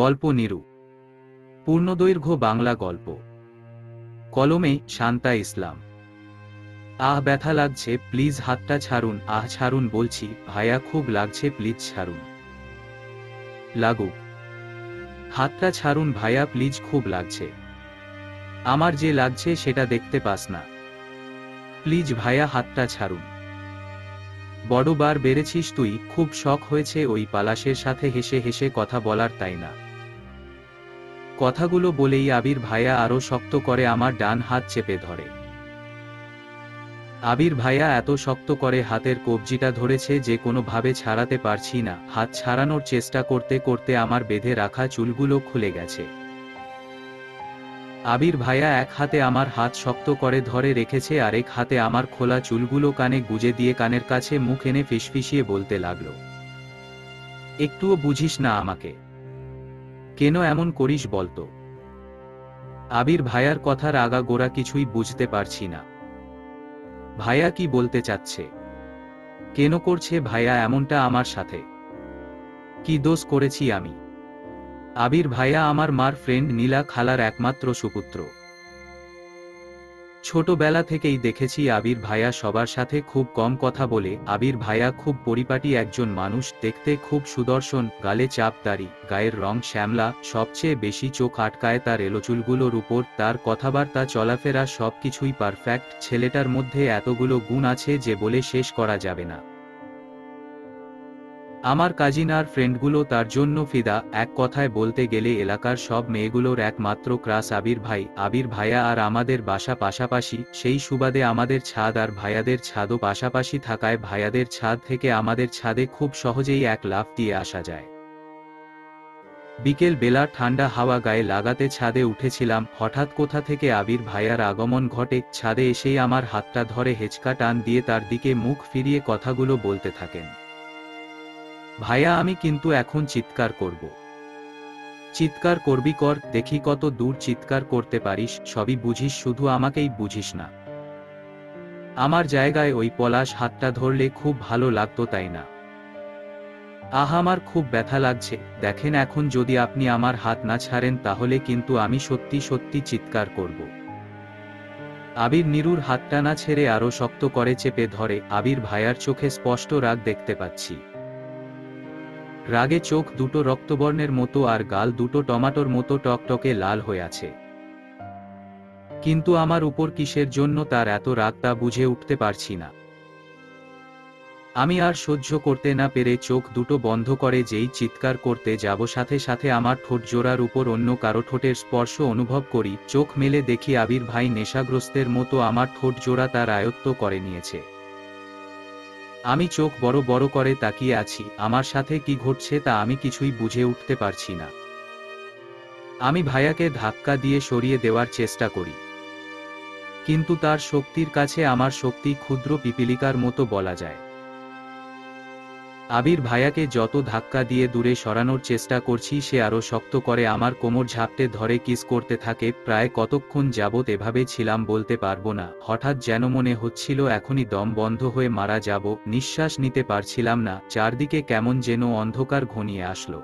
গল্প নিরু পূর্ণদৈর্ঘ্য বাংলা গল্প কলমে শান্তা ইসলাম আহ ব্যথা লাগছে প্লিজ হাতটা ছাড়ুন আহ ছাড়ুন বলছি ভায়া খুব লাগছে প্লিজ ছাড়ুন লাগুক হাতটা ছাড়ুন ভায়া প্লিজ খুব লাগছে আমার যে লাগছে সেটা দেখতে পাস না প্লিজ ভায়া হাতটা ছাড়ুন বড়বার বেড়েছিস তুই খুব শখ হয়েছে ওই পালাশের সাথে হেসে হেসে কথা বলার তাই না কথাগুলো বলেই আবির ভাইয়া আরও শক্ত করে আমার ডান হাত চেপে ধরে আবির ভাইয়া এত শক্ত করে হাতের কবজিটা ধরেছে যে কোনোভাবে ছাড়াতে পারছি না হাত ছাড়ানোর চেষ্টা করতে করতে আমার বেঁধে রাখা চুলগুলো খুলে গেছে আবির ভাইয়া এক হাতে আমার হাত শক্ত করে ধরে রেখেছে আর এক হাতে আমার খোলা চুলগুলো কানে গুজে দিয়ে কানের কাছে মুখ এনে ফিসফিসিয়ে বলতে লাগল একটুও বুঝিস না আমাকে কেন এমন করিস বলতো আবির ভাইয়ার কথার আগা গোড়া কিছুই বুঝতে পারছি না ভাইয়া কি বলতে চাচ্ছে কেন করছে ভাইয়া এমনটা আমার সাথে কি দোষ করেছি আমি আবির ভাইয়া আমার মার ফ্রেন্ড নীলা খালার একমাত্র সুপুত্র ছোটবেলা থেকেই দেখেছি আবির ভাইয়া সবার সাথে খুব কম কথা বলে আবির ভাইয়া খুব পরিপাটি একজন মানুষ দেখতে খুব সুদর্শন গালে চাপ দাড়ি গায়ের রং শ্যামলা সবচেয়ে বেশি চোখ আটকায় তার এলোচুলগুলোর উপর তার কথাবার্তা চলাফেরা সব কিছুই পারফেক্ট ছেলেটার মধ্যে এতগুলো গুণ আছে যে বলে শেষ করা যাবে না আমার কাজিনার ফ্রেন্ডগুলো তার জন্য ফিদা এক কথায় বলতে গেলে এলাকার সব মেয়েগুলোর একমাত্র ক্রাস আবির ভাই আবির ভাইয়া আর আমাদের বাসা পাশাপাশি সেই সুবাদে আমাদের ছাদ আর ভাইয়াদের ছাদও পাশাপাশি থাকায় ভাইয়াদের ছাদ থেকে আমাদের ছাদে খুব সহজেই এক লাফ দিয়ে আসা যায় বিকেল বেলা ঠান্ডা হাওয়া গায়ে লাগাতে ছাদে উঠেছিলাম হঠাৎ কোথা থেকে আবির ভাইয়ার আগমন ঘটে ছাদে এসেই আমার হাতটা ধরে হেঁচকা টান দিয়ে তার দিকে মুখ ফিরিয়ে কথাগুলো বলতে থাকেন ভাইয়া আমি কিন্তু এখন চিৎকার করব চিৎকার করবি কর দেখি কত দূর চিৎকার করতে পারিস সবই বুঝিস শুধু আমাকেই বুঝিস না আমার জায়গায় ওই পলাশ হাতটা ধরলে খুব ভালো লাগতো তাই না আহ আমার খুব ব্যথা লাগছে দেখেন এখন যদি আপনি আমার হাত না ছাড়েন তাহলে কিন্তু আমি সত্যি সত্যি চিৎকার করব আবির নিরুর হাতটা না ছেড়ে আরো শক্ত করে চেপে ধরে আবির ভাইয়ার চোখে স্পষ্ট রাগ দেখতে পাচ্ছি রাগে চোখ দুটো রক্তবর্ণের মতো আর গাল দুটো টমাটোর মতো টকটকে লাল হয়ে আছে কিন্তু আমার উপর কিসের জন্য তার এত রাগ তা বুঝে উঠতে পারছি না আমি আর সহ্য করতে না পেরে চোখ দুটো বন্ধ করে যেই চিৎকার করতে যাব সাথে সাথে আমার ঠোঁট জোড়ার উপর অন্য কারো ঠোঁটের স্পর্শ অনুভব করি চোখ মেলে দেখি আবির ভাই নেশাগ্রস্তের মতো আমার ঠোঁট জোড়া তার আয়ত্ত করে নিয়েছে আমি চোখ বড় বড় করে তাকিয়ে আছি আমার সাথে কি ঘটছে তা আমি কিছুই বুঝে উঠতে পারছি না আমি ভাইয়াকে ধাক্কা দিয়ে সরিয়ে দেওয়ার চেষ্টা করি কিন্তু তার শক্তির কাছে আমার শক্তি ক্ষুদ্র পিপিলিকার মতো বলা যায় আবির ভাইয়াকে যত ধাক্কা দিয়ে দূরে সরানোর চেষ্টা করছি সে আরও শক্ত করে আমার কোমর ঝাপটে ধরে কিস করতে থাকে প্রায় কতক্ষণ যাবৎ এভাবে ছিলাম বলতে পারবো না হঠাৎ যেন মনে হচ্ছিল এখনই দম বন্ধ হয়ে মারা যাব নিঃশ্বাস নিতে পারছিলাম না চারদিকে কেমন যেন অন্ধকার ঘনিয়ে আসলো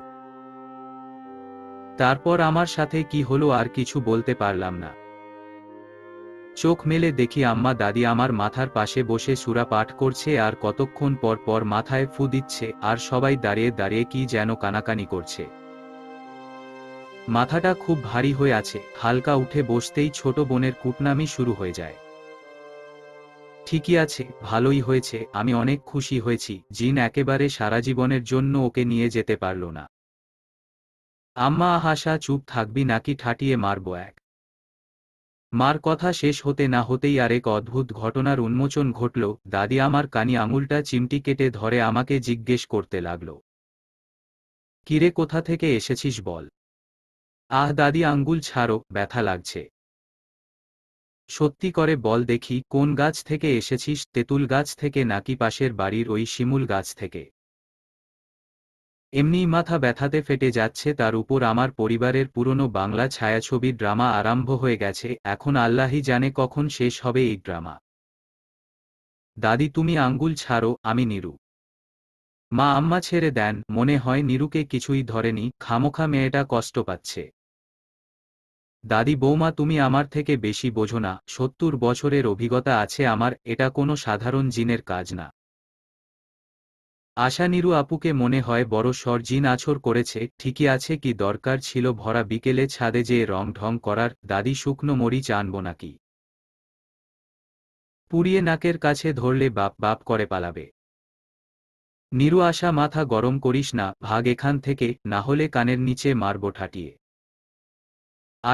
তারপর আমার সাথে কি হলো আর কিছু বলতে পারলাম না চোখ মেলে দেখি আম্মা দাদি আমার মাথার পাশে বসে সুরা পাঠ করছে আর কতক্ষণ পর পর মাথায় ফু দিচ্ছে আর সবাই দাঁড়িয়ে দাঁড়িয়ে কি যেন কানাকানি করছে মাথাটা খুব ভারী হয়ে আছে হালকা উঠে বসতেই ছোট বোনের কুটনামি শুরু হয়ে যায় ঠিকই আছে ভালোই হয়েছে আমি অনেক খুশি হয়েছি জিন একেবারে সারা জীবনের জন্য ওকে নিয়ে যেতে পারল না আম্মা আহাসা চুপ থাকবি নাকি ঠাটিয়ে মারব এক মার কথা শেষ হতে না হতেই আরেক অদ্ভুত ঘটনার উন্মোচন ঘটল দাদি আমার কানি আঙুলটা চিমটি কেটে ধরে আমাকে জিজ্ঞেস করতে লাগল কিরে কোথা থেকে এসেছিস বল আহ দাদি আঙ্গুল ছাড়ো ব্যথা লাগছে সত্যি করে বল দেখি কোন গাছ থেকে এসেছিস তেঁতুল গাছ থেকে নাকি পাশের বাড়ির ওই শিমুল গাছ থেকে এমনিই মাথা ব্যথাতে ফেটে যাচ্ছে তার উপর আমার পরিবারের পুরনো বাংলা ছায়াছবির ড্রামা আরম্ভ হয়ে গেছে এখন আল্লাহই জানে কখন শেষ হবে এই ড্রামা দাদি তুমি আঙ্গুল ছাড়ো আমি নিরু মা আম্মা ছেড়ে দেন মনে হয় নিরুকে কিছুই ধরেনি খামোখা মেয়েটা কষ্ট পাচ্ছে দাদি বৌমা তুমি আমার থেকে বেশি বোঝো না সত্তর বছরের অভিজ্ঞতা আছে আমার এটা কোনো সাধারণ জিনের কাজ না আশানিরু আপুকে মনে হয় বড় সরজিন আছর করেছে ঠিকই আছে কি দরকার ছিল ভরা বিকেলে ছাদে যে রং ঢং করার দাদি শুকনো মরিচ আনব নাকি পুড়িয়ে নাকের কাছে ধরলে বাপ বাপ করে পালাবে নিরু আশা মাথা গরম করিস না ভাগ এখান থেকে না হলে কানের নিচে মারব ঠাটিয়ে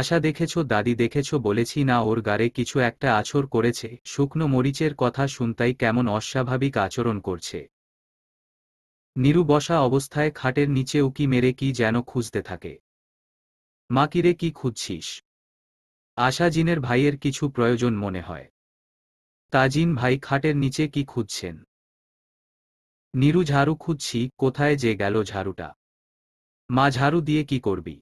আশা দেখেছ দাদি দেখেছ বলেছি না ওর গারে কিছু একটা আছর করেছে শুকনো মরিচের কথা শুনতাই কেমন অস্বাভাবিক আচরণ করছে নিরু বসা অবস্থায় খাটের নিচে উকি মেরে কি যেন খুঁজতে থাকে মা কিরে কি খুঁজছিস আশাজিনের ভাইয়ের কিছু প্রয়োজন মনে হয় তাজিন ভাই খাটের নিচে কি খুঁজছেন নিরু ঝাড়ু খুঁজছি কোথায় যে গেল ঝাড়ুটা মা ঝাড়ু দিয়ে কি করবি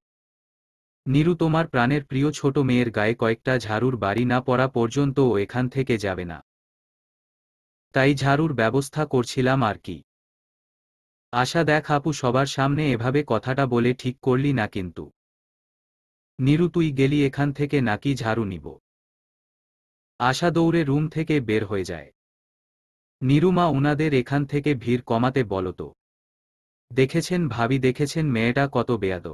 নিরু তোমার প্রাণের প্রিয় ছোট মেয়ের গায়ে কয়েকটা ঝাড়ুর বাড়ি না পড়া পর্যন্ত ও এখান থেকে যাবে না তাই ঝাড়ুর ব্যবস্থা করছিলাম আর কি আশা দেখ আপু সবার সামনে এভাবে কথাটা বলে ঠিক করলি না কিন্তু নিরু তুই গেলি এখান থেকে নাকি ঝাড়ু নিব আশা দৌড়ে রুম থেকে বের হয়ে যায় নিরুমা উনাদের এখান থেকে ভিড় কমাতে বলতো দেখেছেন ভাবি দেখেছেন মেয়েটা কত বেয়াদ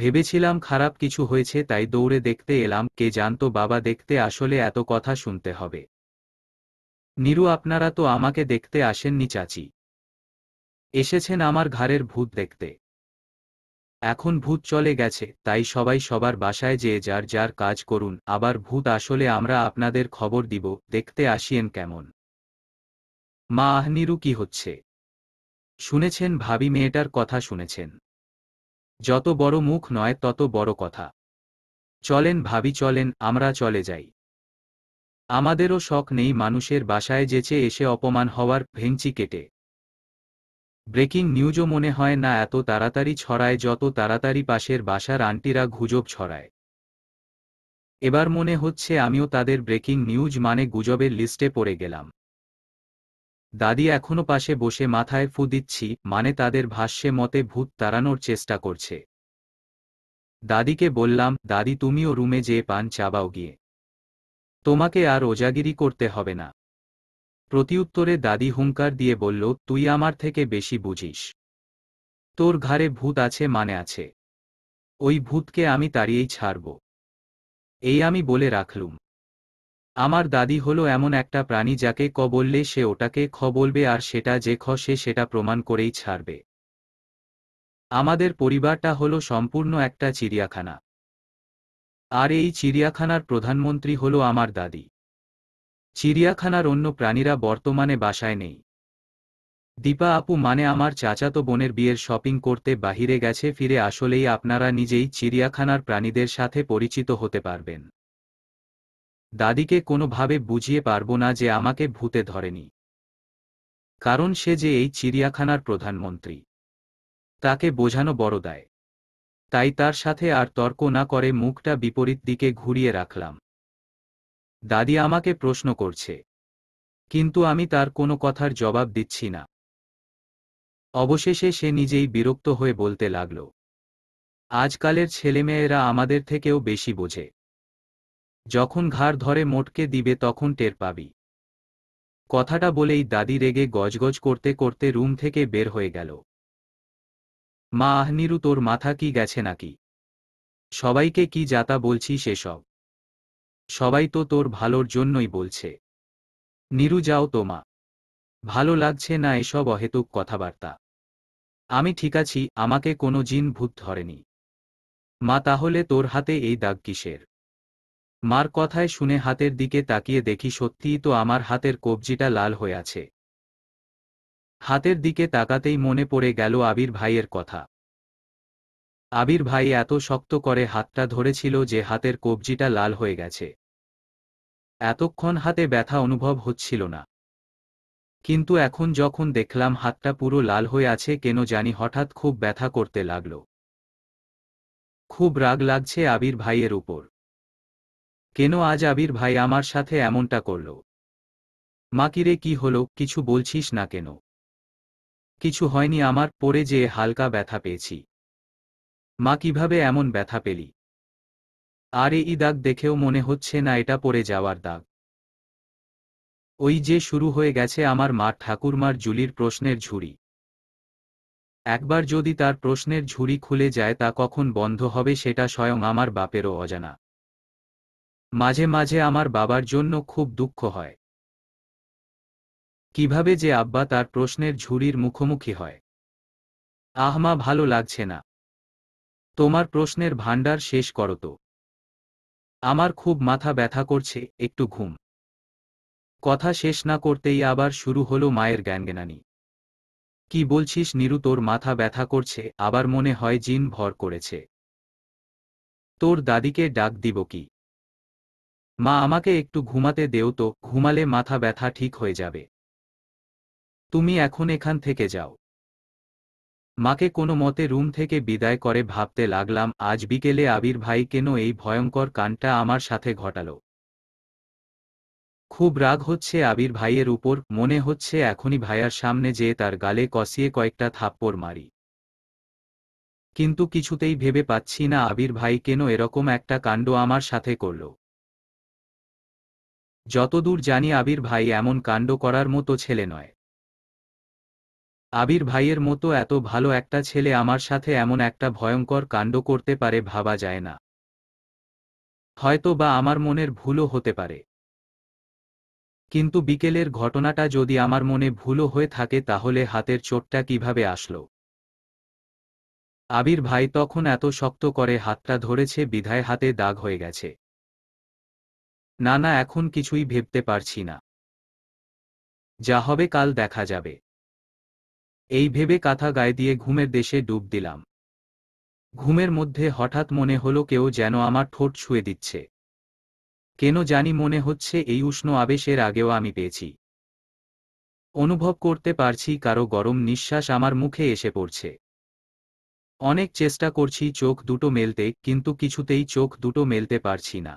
ভেবেছিলাম খারাপ কিছু হয়েছে তাই দৌড়ে দেখতে এলাম কে জানতো বাবা দেখতে আসলে এত কথা শুনতে হবে নিরু আপনারা তো আমাকে দেখতে আসেননি চাচি এসেছেন আমার ঘাড়ের ভূত দেখতে এখন ভূত চলে গেছে তাই সবাই সবার বাসায় যেয়ে যার যার কাজ করুন আবার ভূত আসলে আমরা আপনাদের খবর দিব দেখতে আসিয়েন কেমন মা আহনিরু কি হচ্ছে শুনেছেন ভাবি মেয়েটার কথা শুনেছেন যত বড় মুখ নয় তত বড় কথা চলেন ভাবি চলেন আমরা চলে যাই আমাদেরও শখ নেই মানুষের বাসায় যেচে এসে অপমান হওয়ার ভেঞ্চি কেটে ব্রেকিং নিউজও মনে হয় না এত তাড়াতাড়ি ছড়ায় যত তাড়াতাড়ি পাশের বাসার আন্টিরা গুজব ছড়ায় এবার মনে হচ্ছে আমিও তাদের ব্রেকিং নিউজ মানে গুজবের লিস্টে পড়ে গেলাম দাদি এখনো পাশে বসে মাথায় ফু দিচ্ছি মানে তাদের ভাষ্যে মতে ভূত তাড়ানোর চেষ্টা করছে দাদিকে বললাম দাদি তুমিও রুমে যেয়ে পান চাবাও গিয়ে তোমাকে আর ওজাগিরি করতে হবে না প্রতিউত্তরে দাদি হুঙ্কার দিয়ে বলল তুই আমার থেকে বেশি বুঝিস তোর ঘাড়ে ভূত আছে মানে আছে ওই ভূতকে আমি তাড়িয়েই ছাড়ব এই আমি বলে রাখলুম আমার দাদি হলো এমন একটা প্রাণী যাকে ক বললে সে ওটাকে খ বলবে আর সেটা যে খ সে সেটা প্রমাণ করেই ছাড়বে আমাদের পরিবারটা হলো সম্পূর্ণ একটা চিড়িয়াখানা আর এই চিড়িয়াখানার প্রধানমন্ত্রী হলো আমার দাদি চিড়িয়াখানার অন্য প্রাণীরা বর্তমানে বাসায় নেই দীপা আপু মানে আমার চাচাতো বোনের বিয়ের শপিং করতে বাহিরে গেছে ফিরে আসলেই আপনারা নিজেই চিড়িয়াখানার প্রাণীদের সাথে পরিচিত হতে পারবেন দাদিকে কোনোভাবে বুঝিয়ে পারবো না যে আমাকে ভূতে ধরেনি কারণ সে যে এই চিড়িয়াখানার প্রধানমন্ত্রী তাকে বোঝানো বড় দেয় তাই তার সাথে আর তর্ক না করে মুখটা বিপরীত দিকে ঘুরিয়ে রাখলাম দাদি আমাকে প্রশ্ন করছে কিন্তু আমি তার কোনো কথার জবাব দিচ্ছি না অবশেষে সে নিজেই বিরক্ত হয়ে বলতে লাগল আজকালের ছেলেমেয়েরা আমাদের থেকেও বেশি বোঝে যখন ঘাড় ধরে মোটকে দিবে তখন টের পাবি কথাটা বলেই দাদি রেগে গজগজ করতে করতে রুম থেকে বের হয়ে গেল মা আহনিরু তোর মাথা কি গেছে নাকি সবাইকে কি যাতা বলছি সেসব সবাই তো তোর ভালোর জন্যই বলছে নিরু যাও তোমা ভালো লাগছে না এসব অহেতুক কথাবার্তা আমি ঠিক আছি আমাকে কোনো জিন ভূত ধরেনি মা তাহলে তোর হাতে এই দাগ কিসের মার কথায় শুনে হাতের দিকে তাকিয়ে দেখি সত্যিই তো আমার হাতের কবজিটা লাল হয়ে আছে হাতের দিকে তাকাতেই মনে পড়ে গেল আবির ভাইয়ের কথা আবির ভাই এত শক্ত করে হাতটা ধরেছিল যে হাতের কবজিটা লাল হয়ে গেছে এতক্ষণ হাতে ব্যথা অনুভব হচ্ছিল না কিন্তু এখন যখন দেখলাম হাতটা পুরো লাল হয়ে আছে কেন জানি হঠাৎ খুব ব্যথা করতে লাগল খুব রাগ লাগছে আবির ভাইয়ের উপর কেন আজ আবির ভাই আমার সাথে এমনটা করল মাকিরে কি হলো কিছু বলছিস না কেন কিছু হয়নি আমার পরে যে হালকা ব্যথা পেয়েছি মা কিভাবে এমন ব্যথা পেলি আর এই দাগ দেখেও মনে হচ্ছে না এটা পড়ে যাওয়ার দাগ ওই যে শুরু হয়ে গেছে আমার মা ঠাকুরমার জুলির প্রশ্নের ঝুড়ি একবার যদি তার প্রশ্নের ঝুড়ি খুলে যায় তা কখন বন্ধ হবে সেটা স্বয়ং আমার বাপেরও অজানা মাঝে মাঝে আমার বাবার জন্য খুব দুঃখ হয় কিভাবে যে আব্বা তার প্রশ্নের ঝুড়ির মুখোমুখি হয় আহমা ভালো লাগছে না তোমার প্রশ্নের ভাণ্ডার শেষ করো তো আমার খুব মাথা ব্যথা করছে একটু ঘুম কথা শেষ না করতেই আবার শুরু হলো মায়ের জ্ঞানজ্ঞানানি কি বলছিস নিরু তোর মাথা ব্যথা করছে আবার মনে হয় জিন ভর করেছে তোর দাদিকে ডাক দিব কি মা আমাকে একটু ঘুমাতে দেও তো ঘুমালে মাথা ব্যথা ঠিক হয়ে যাবে তুমি এখন এখান থেকে যাও মাকে কোনো মতে রুম থেকে বিদায় করে ভাবতে লাগলাম আজ বিকেলে আবির ভাই কেন এই ভয়ঙ্কর কানটা আমার সাথে ঘটাল খুব রাগ হচ্ছে আবির ভাইয়ের উপর মনে হচ্ছে এখনই ভাইয়ার সামনে যেয়ে তার গালে কষিয়ে কয়েকটা থাপ্পড় মারি কিন্তু কিছুতেই ভেবে পাচ্ছি না আবির ভাই কেন এরকম একটা কাণ্ড আমার সাথে করল যতদূর জানি আবির ভাই এমন কাণ্ড করার মতো ছেলে নয় আবির ভাইয়ের মতো এত ভালো একটা ছেলে আমার সাথে এমন একটা ভয়ঙ্কর কাণ্ড করতে পারে ভাবা যায় না হয়তো বা আমার মনের ভুলও হতে পারে কিন্তু বিকেলের ঘটনাটা যদি আমার মনে ভুলও হয়ে থাকে তাহলে হাতের চোটটা কিভাবে আসলো আবির ভাই তখন এত শক্ত করে হাতটা ধরেছে বিধায় হাতে দাগ হয়ে গেছে না না এখন কিছুই ভেবতে পারছি না যা হবে কাল দেখা যাবে এই ভেবে কাঁথা গায়ে দিয়ে ঘুমের দেশে ডুব দিলাম ঘুমের মধ্যে হঠাৎ মনে হলো কেউ যেন আমার ঠোঁট ছুঁয়ে দিচ্ছে কেন জানি মনে হচ্ছে এই উষ্ণ আবেশের আগেও আমি পেয়েছি অনুভব করতে পারছি কারো গরম নিঃশ্বাস আমার মুখে এসে পড়ছে অনেক চেষ্টা করছি চোখ দুটো মেলতে কিন্তু কিছুতেই চোখ দুটো মেলতে পারছি না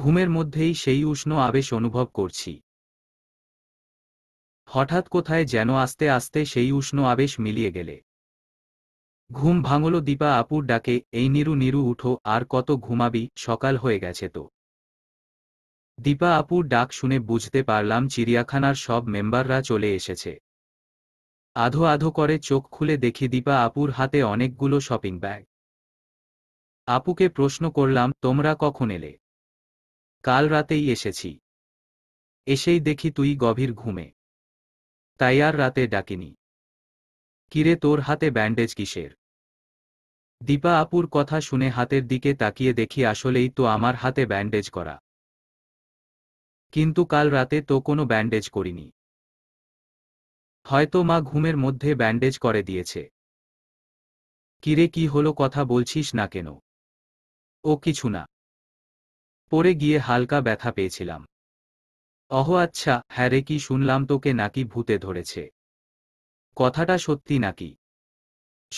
ঘুমের মধ্যেই সেই উষ্ণ আবেশ অনুভব করছি হঠাৎ কোথায় যেন আস্তে আস্তে সেই উষ্ণ আবেশ মিলিয়ে গেলে ঘুম ভাঙল দীপা আপুর ডাকে এই নিরু নিরু উঠো আর কত ঘুমাবি সকাল হয়ে গেছে তো দীপা আপুর ডাক শুনে বুঝতে পারলাম চিড়িয়াখানার সব মেম্বাররা চলে এসেছে আধো আধো করে চোখ খুলে দেখি দীপা আপুর হাতে অনেকগুলো শপিং ব্যাগ আপুকে প্রশ্ন করলাম তোমরা কখন এলে কাল রাতেই এসেছি এসেই দেখি তুই গভীর ঘুমে তাই আর রাতে ডাকিনি কিরে তোর হাতে ব্যান্ডেজ কিসের দীপা আপুর কথা শুনে হাতের দিকে তাকিয়ে দেখি আসলেই তো আমার হাতে ব্যান্ডেজ করা কিন্তু কাল রাতে তো কোনো ব্যান্ডেজ করিনি হয়তো মা ঘুমের মধ্যে ব্যান্ডেজ করে দিয়েছে কিরে কি হলো কথা বলছিস না কেন ও কিছু না পরে গিয়ে হালকা ব্যথা পেয়েছিলাম অহ আচ্ছা হ্যারে কি শুনলাম তোকে নাকি ভূতে ধরেছে কথাটা সত্যি নাকি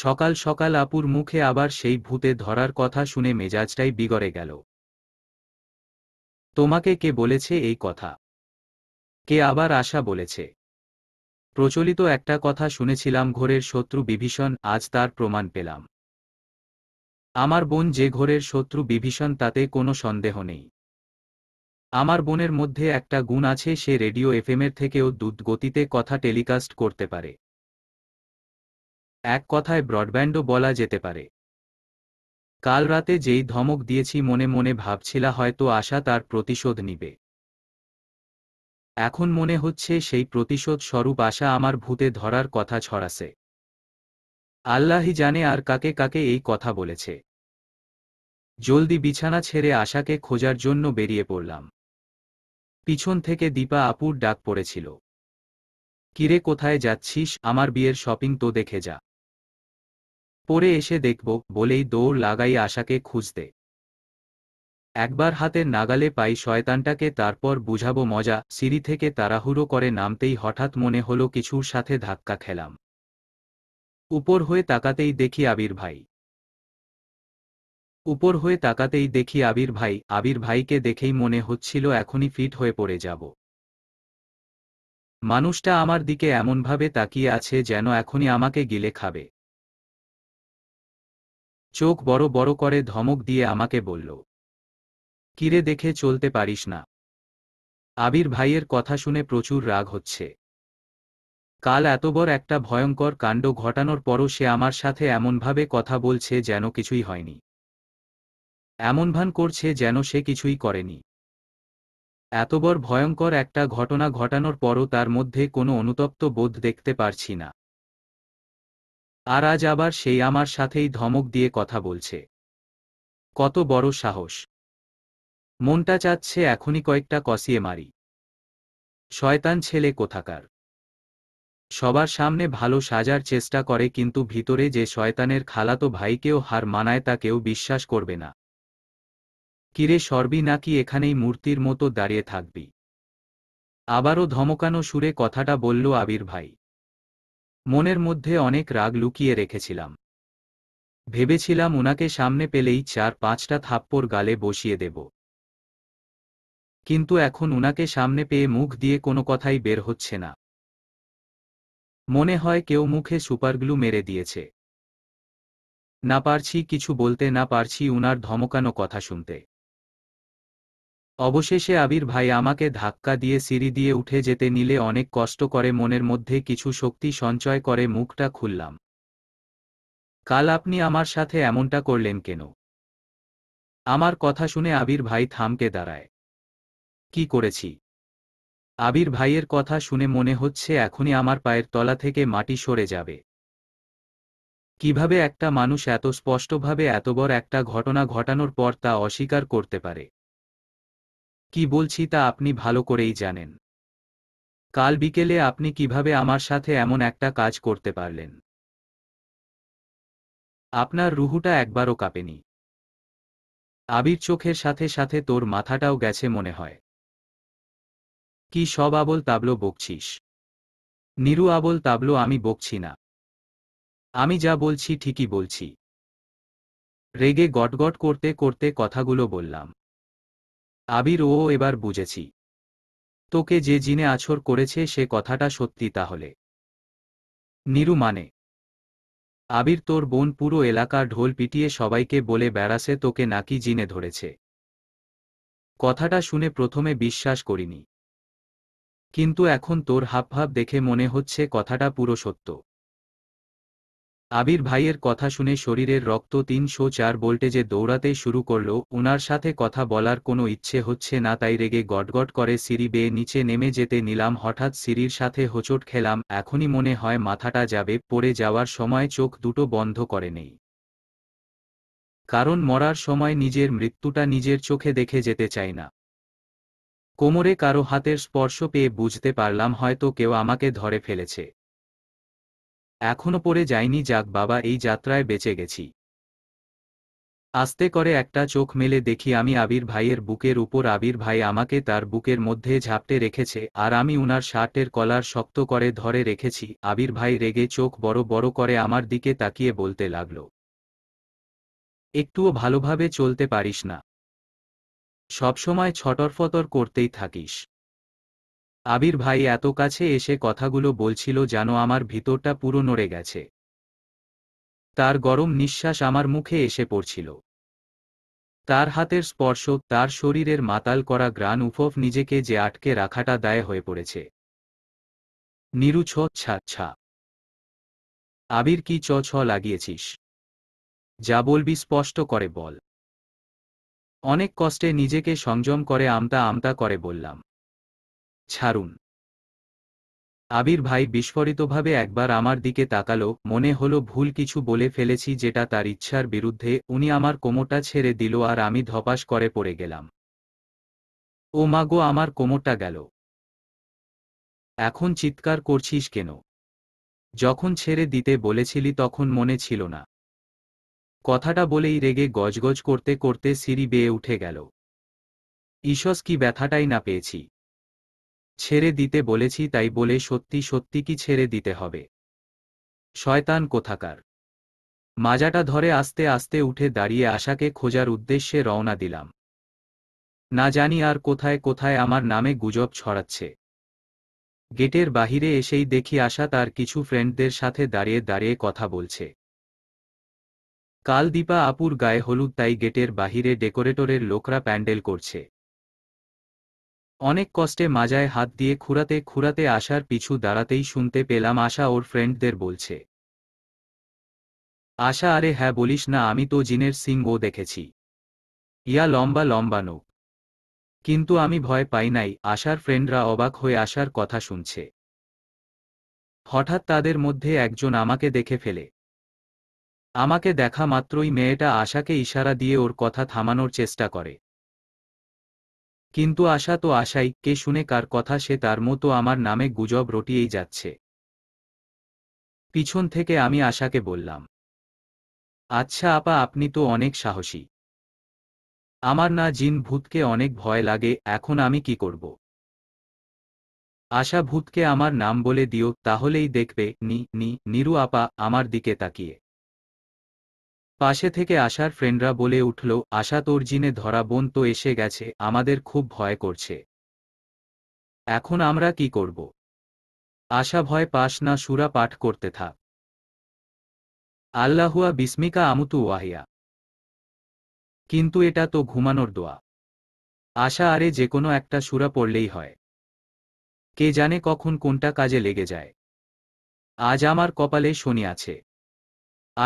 সকাল সকাল আপুর মুখে আবার সেই ভূতে ধরার কথা শুনে মেজাজটাই বিগড়ে গেল তোমাকে কে বলেছে এই কথা কে আবার আশা বলেছে প্রচলিত একটা কথা শুনেছিলাম ঘোরের শত্রু বিভীষণ আজ তার প্রমাণ পেলাম আমার বোন যে ঘোরের শত্রু বিভীষণ তাতে কোনো সন্দেহ নেই আমার বোনের মধ্যে একটা গুণ আছে সে রেডিও এফএমের থেকেও দুধ গতিতে কথা টেলিকাস্ট করতে পারে এক কথায় ব্রডব্যান্ডও বলা যেতে পারে কাল রাতে যেই ধমক দিয়েছি মনে মনে ভাবছিলা হয়তো আশা তার প্রতিশোধ নিবে এখন মনে হচ্ছে সেই প্রতিশোধ স্বরূপ আশা আমার ভূতে ধরার কথা ছড়াছে আল্লাহি জানে আর কাকে কাকে এই কথা বলেছে জলদি বিছানা ছেড়ে আশাকে খোঁজার জন্য বেরিয়ে পড়লাম পিছন থেকে দীপা আপুর ডাক পড়েছিল কিরে কোথায় যাচ্ছিস আমার বিয়ের শপিং তো দেখে যা পরে এসে দেখব বলেই দৌড় লাগাই আশাকে খুঁজতে একবার হাতের নাগালে পাই শয়তানটাকে তারপর বুঝাবো মজা সিঁড়ি থেকে তাড়াহুড়ো করে নামতেই হঠাৎ মনে হলো কিছুর সাথে ধাক্কা খেলাম উপর হয়ে তাকাতেই দেখি আবির ভাই উপর হয়ে তাকাতেই দেখি আবির ভাই আবির ভাইকে দেখেই মনে হচ্ছিল এখনই ফিট হয়ে পড়ে যাব মানুষটা আমার দিকে এমনভাবে তাকিয়ে আছে যেন এখনই আমাকে গিলে খাবে চোখ বড় বড় করে ধমক দিয়ে আমাকে বলল কিরে দেখে চলতে পারিস না আবির ভাইয়ের কথা শুনে প্রচুর রাগ হচ্ছে কাল এত বড় একটা ভয়ঙ্কর কাণ্ড ঘটানোর পরও সে আমার সাথে এমনভাবে কথা বলছে যেন কিছুই হয়নি এমন ভান করছে যেন সে কিছুই করেনি এতবর ভয়ঙ্কর একটা ঘটনা ঘটানোর পরও তার মধ্যে কোনো অনুতপ্ত বোধ দেখতে পারছি না আর আজ আবার সেই আমার সাথেই ধমক দিয়ে কথা বলছে কত বড় সাহস মনটা চাচ্ছে এখনই কয়েকটা কষিয়ে মারি শয়তান ছেলে কোথাকার সবার সামনে ভালো সাজার চেষ্টা করে কিন্তু ভিতরে যে শয়তানের খালাতো ভাইকেও হার মানায় তাকেও বিশ্বাস করবে না কিরে সরবি নাকি এখানেই মূর্তির মতো দাঁড়িয়ে থাকবি আবারও ধমকানো সুরে কথাটা বলল আবির ভাই মনের মধ্যে অনেক রাগ লুকিয়ে রেখেছিলাম ভেবেছিলাম ওনাকে সামনে পেলেই চার পাঁচটা থাপ্পর গালে বসিয়ে দেব কিন্তু এখন উনাকে সামনে পেয়ে মুখ দিয়ে কোনো কথাই বের হচ্ছে না মনে হয় কেউ মুখে সুপারগ্লু মেরে দিয়েছে না পারছি কিছু বলতে না পারছি উনার ধমকানো কথা শুনতে অবশেষে আবির ভাই আমাকে ধাক্কা দিয়ে সিঁড়ি দিয়ে উঠে যেতে নিলে অনেক কষ্ট করে মনের মধ্যে কিছু শক্তি সঞ্চয় করে মুখটা খুললাম কাল আপনি আমার সাথে এমনটা করলেন কেন আমার কথা শুনে আবির ভাই থামকে দাঁড়ায় কি করেছি আবির ভাইয়ের কথা শুনে মনে হচ্ছে এখনই আমার পায়ের তলা থেকে মাটি সরে যাবে কিভাবে একটা মানুষ এত স্পষ্টভাবে এত বড় একটা ঘটনা ঘটানোর পর তা অস্বীকার করতে পারে কি বলছি তা আপনি ভালো করেই জানেন কাল বিকেলে আপনি কিভাবে আমার সাথে এমন একটা কাজ করতে পারলেন আপনার রুহুটা একবারও কাঁপেনি আবির চোখের সাথে সাথে তোর মাথাটাও গেছে মনে হয় কি সব আবল তাবলো বকছিস নিরু আবল তাবলো আমি বকছি না আমি যা বলছি ঠিকই বলছি রেগে গটগট করতে করতে কথাগুলো বললাম আবির ও এবার বুঝেছি তোকে যে জিনে আছর করেছে সে কথাটা সত্যি তাহলে নিরু মানে আবির তোর বোন পুরো এলাকা ঢোল পিটিয়ে সবাইকে বলে বেড়াসে তোকে নাকি জিনে ধরেছে কথাটা শুনে প্রথমে বিশ্বাস করিনি কিন্তু এখন তোর হাবভাব দেখে মনে হচ্ছে কথাটা পুরো সত্য আবির ভাইয়ের কথা শুনে শরীরের রক্ত তিনশো চার ভোল্টেজে দৌড়াতে শুরু করল ওনার সাথে কথা বলার কোনো ইচ্ছে হচ্ছে না তাই রেগে গটগট করে সিঁড়ি বেয়ে নিচে নেমে যেতে নিলাম হঠাৎ সিঁড়ির সাথে হোঁচট খেলাম এখনই মনে হয় মাথাটা যাবে পড়ে যাওয়ার সময় চোখ দুটো বন্ধ করে নেই কারণ মরার সময় নিজের মৃত্যুটা নিজের চোখে দেখে যেতে চাই না কোমরে কারো হাতের স্পর্শ পেয়ে বুঝতে পারলাম হয়তো কেউ আমাকে ধরে ফেলেছে এখনো পরে যাইনি যাক বাবা এই যাত্রায় বেঁচে গেছি আস্তে করে একটা চোখ মেলে দেখি আমি আবির ভাইয়ের বুকের উপর আবির ভাই আমাকে তার বুকের মধ্যে ঝাপটে রেখেছে আর আমি উনার শার্টের কলার শক্ত করে ধরে রেখেছি আবির ভাই রেগে চোখ বড় বড় করে আমার দিকে তাকিয়ে বলতে লাগল একটুও ভালোভাবে চলতে পারিস না সবসময় ছটরফতর করতেই থাকিস আবির ভাই এত কাছে এসে কথাগুলো বলছিল যেন আমার ভিতরটা পুরো নড়ে গেছে তার গরম নিঃশ্বাস আমার মুখে এসে পড়ছিল তার হাতের স্পর্শ তার শরীরের মাতাল করা গ্রাণ উফফ নিজেকে যে আটকে রাখাটা দায় হয়ে পড়েছে নিরুছ ছা ছা আবির কি চ ছ লাগিয়েছিস যা বলবি স্পষ্ট করে বল অনেক কষ্টে নিজেকে সংযম করে আমতা আমতা করে বললাম ছাড়ুন আবির ভাই বিস্ফোরিতভাবে একবার আমার দিকে তাকালো মনে হলো ভুল কিছু বলে ফেলেছি যেটা তার ইচ্ছার বিরুদ্ধে উনি আমার কোমরটা ছেড়ে দিল আর আমি ধপাস করে পড়ে গেলাম ও মাগো আমার কোমরটা গেল এখন চিৎকার করছিস কেন যখন ছেড়ে দিতে বলেছিলি তখন মনে ছিল না কথাটা বলেই রেগে গজগজ করতে করতে সিঁড়ি বেয়ে উঠে গেল ঈশ্বস কি ব্যথাটাই না পেয়েছি ছেড়ে দিতে বলেছি তাই বলে সত্যি সত্যি কি ছেড়ে দিতে হবে শয়তান কোথাকার মাজাটা ধরে আস্তে আস্তে উঠে দাঁড়িয়ে আশাকে খোঁজার উদ্দেশ্যে রওনা দিলাম না জানি আর কোথায় কোথায় আমার নামে গুজব ছড়াচ্ছে গেটের বাহিরে এসেই দেখি আশা তার কিছু ফ্রেন্ডদের সাথে দাঁড়িয়ে দাঁড়িয়ে কথা বলছে কাল দীপা আপুর গায়ে হলুদ তাই গেটের বাহিরে ডেকোরেটরের লোকরা প্যান্ডেল করছে অনেক কষ্টে মাজায় হাত দিয়ে খুঁড়াতে খুঁড়াতে আসার পিছু দাঁড়াতেই শুনতে পেলাম আশা ওর ফ্রেন্ডদের বলছে আশা আরে হ্যাঁ বলিস না আমি তো জিনের সিং ও দেখেছি ইয়া লম্বা লম্বা নোক কিন্তু আমি ভয় পাই নাই আশার ফ্রেন্ডরা অবাক হয়ে আসার কথা শুনছে হঠাৎ তাদের মধ্যে একজন আমাকে দেখে ফেলে আমাকে দেখা মাত্রই মেয়েটা আশাকে ইশারা দিয়ে ওর কথা থামানোর চেষ্টা করে কিন্তু আশা তো আশাই কে শুনে কার কথা সে তার মতো আমার নামে গুজব রটিয়েই যাচ্ছে পিছন থেকে আমি আশাকে বললাম আচ্ছা আপা আপনি তো অনেক সাহসী আমার না জিন ভূতকে অনেক ভয় লাগে এখন আমি কি করব আশা ভূতকে আমার নাম বলে দিও তাহলেই দেখবে নি নি নিরু আপা আমার দিকে তাকিয়ে পাশে থেকে আশার ফ্রেন্ডরা বলে উঠল আশা তোর জিনে ধরা বোন তো এসে গেছে আমাদের খুব ভয় করছে এখন আমরা কি করব আশা ভয় পাস না সুরা পাঠ করতে থাক আল্লাহুয়া বিস্মিকা আমুতু ওয়াহিয়া কিন্তু এটা তো ঘুমানোর দোয়া আশা আরে যে কোনো একটা সুরা পড়লেই হয় কে জানে কখন কোনটা কাজে লেগে যায় আজ আমার কপালে শনি আছে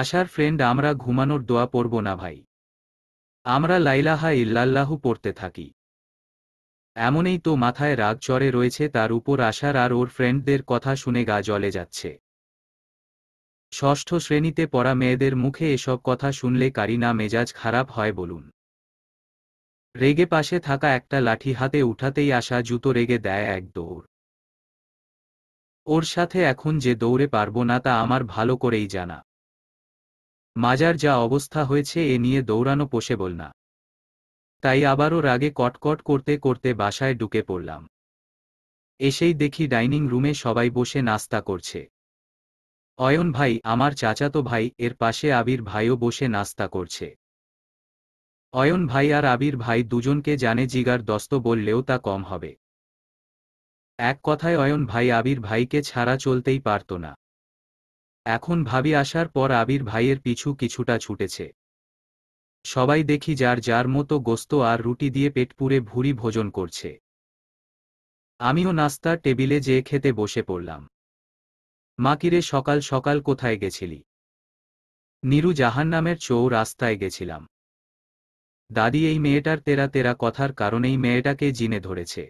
আশার ফ্রেন্ড আমরা ঘুমানোর দোয়া পড়ব না ভাই আমরা লাইলাহা ইল্লাল্লাহু পড়তে থাকি এমনই তো মাথায় রাগ চড়ে রয়েছে তার উপর আশার আর ওর ফ্রেন্ডদের কথা শুনে গা জলে যাচ্ছে ষষ্ঠ শ্রেণীতে পড়া মেয়েদের মুখে এসব কথা শুনলে কারিনা মেজাজ খারাপ হয় বলুন রেগে পাশে থাকা একটা লাঠি হাতে উঠাতেই আসা জুতো রেগে দেয় এক দৌড় ওর সাথে এখন যে দৌড়ে পারবো না তা আমার ভালো করেই জানা মাজার যা অবস্থা হয়েছে এ নিয়ে দৌড়ানো বল না তাই আবারও রাগে কটকট করতে করতে বাসায় ঢুকে পড়লাম এসেই দেখি ডাইনিং রুমে সবাই বসে নাস্তা করছে অয়ন ভাই আমার চাচাতো ভাই এর পাশে আবির ভাইও বসে নাস্তা করছে অয়ন ভাই আর আবির ভাই দুজনকে জানে জিগার দস্ত বললেও তা কম হবে এক কথায় অয়ন ভাই আবির ভাইকে ছাড়া চলতেই পারত না এখন ভাবি আসার পর আবির ভাইয়ের পিছু কিছুটা ছুটেছে সবাই দেখি যার যার মতো গোস্ত আর রুটি দিয়ে পেট পুরে ভুরি ভোজন করছে আমিও নাস্তা টেবিলে যেয়ে খেতে বসে পড়লাম মাকিরে সকাল সকাল কোথায় গেছিলি নিরু জাহান নামের চৌ রাস্তায় গেছিলাম দাদি এই মেয়েটার তেরা তেরা কথার কারণেই মেয়েটাকে জিনে ধরেছে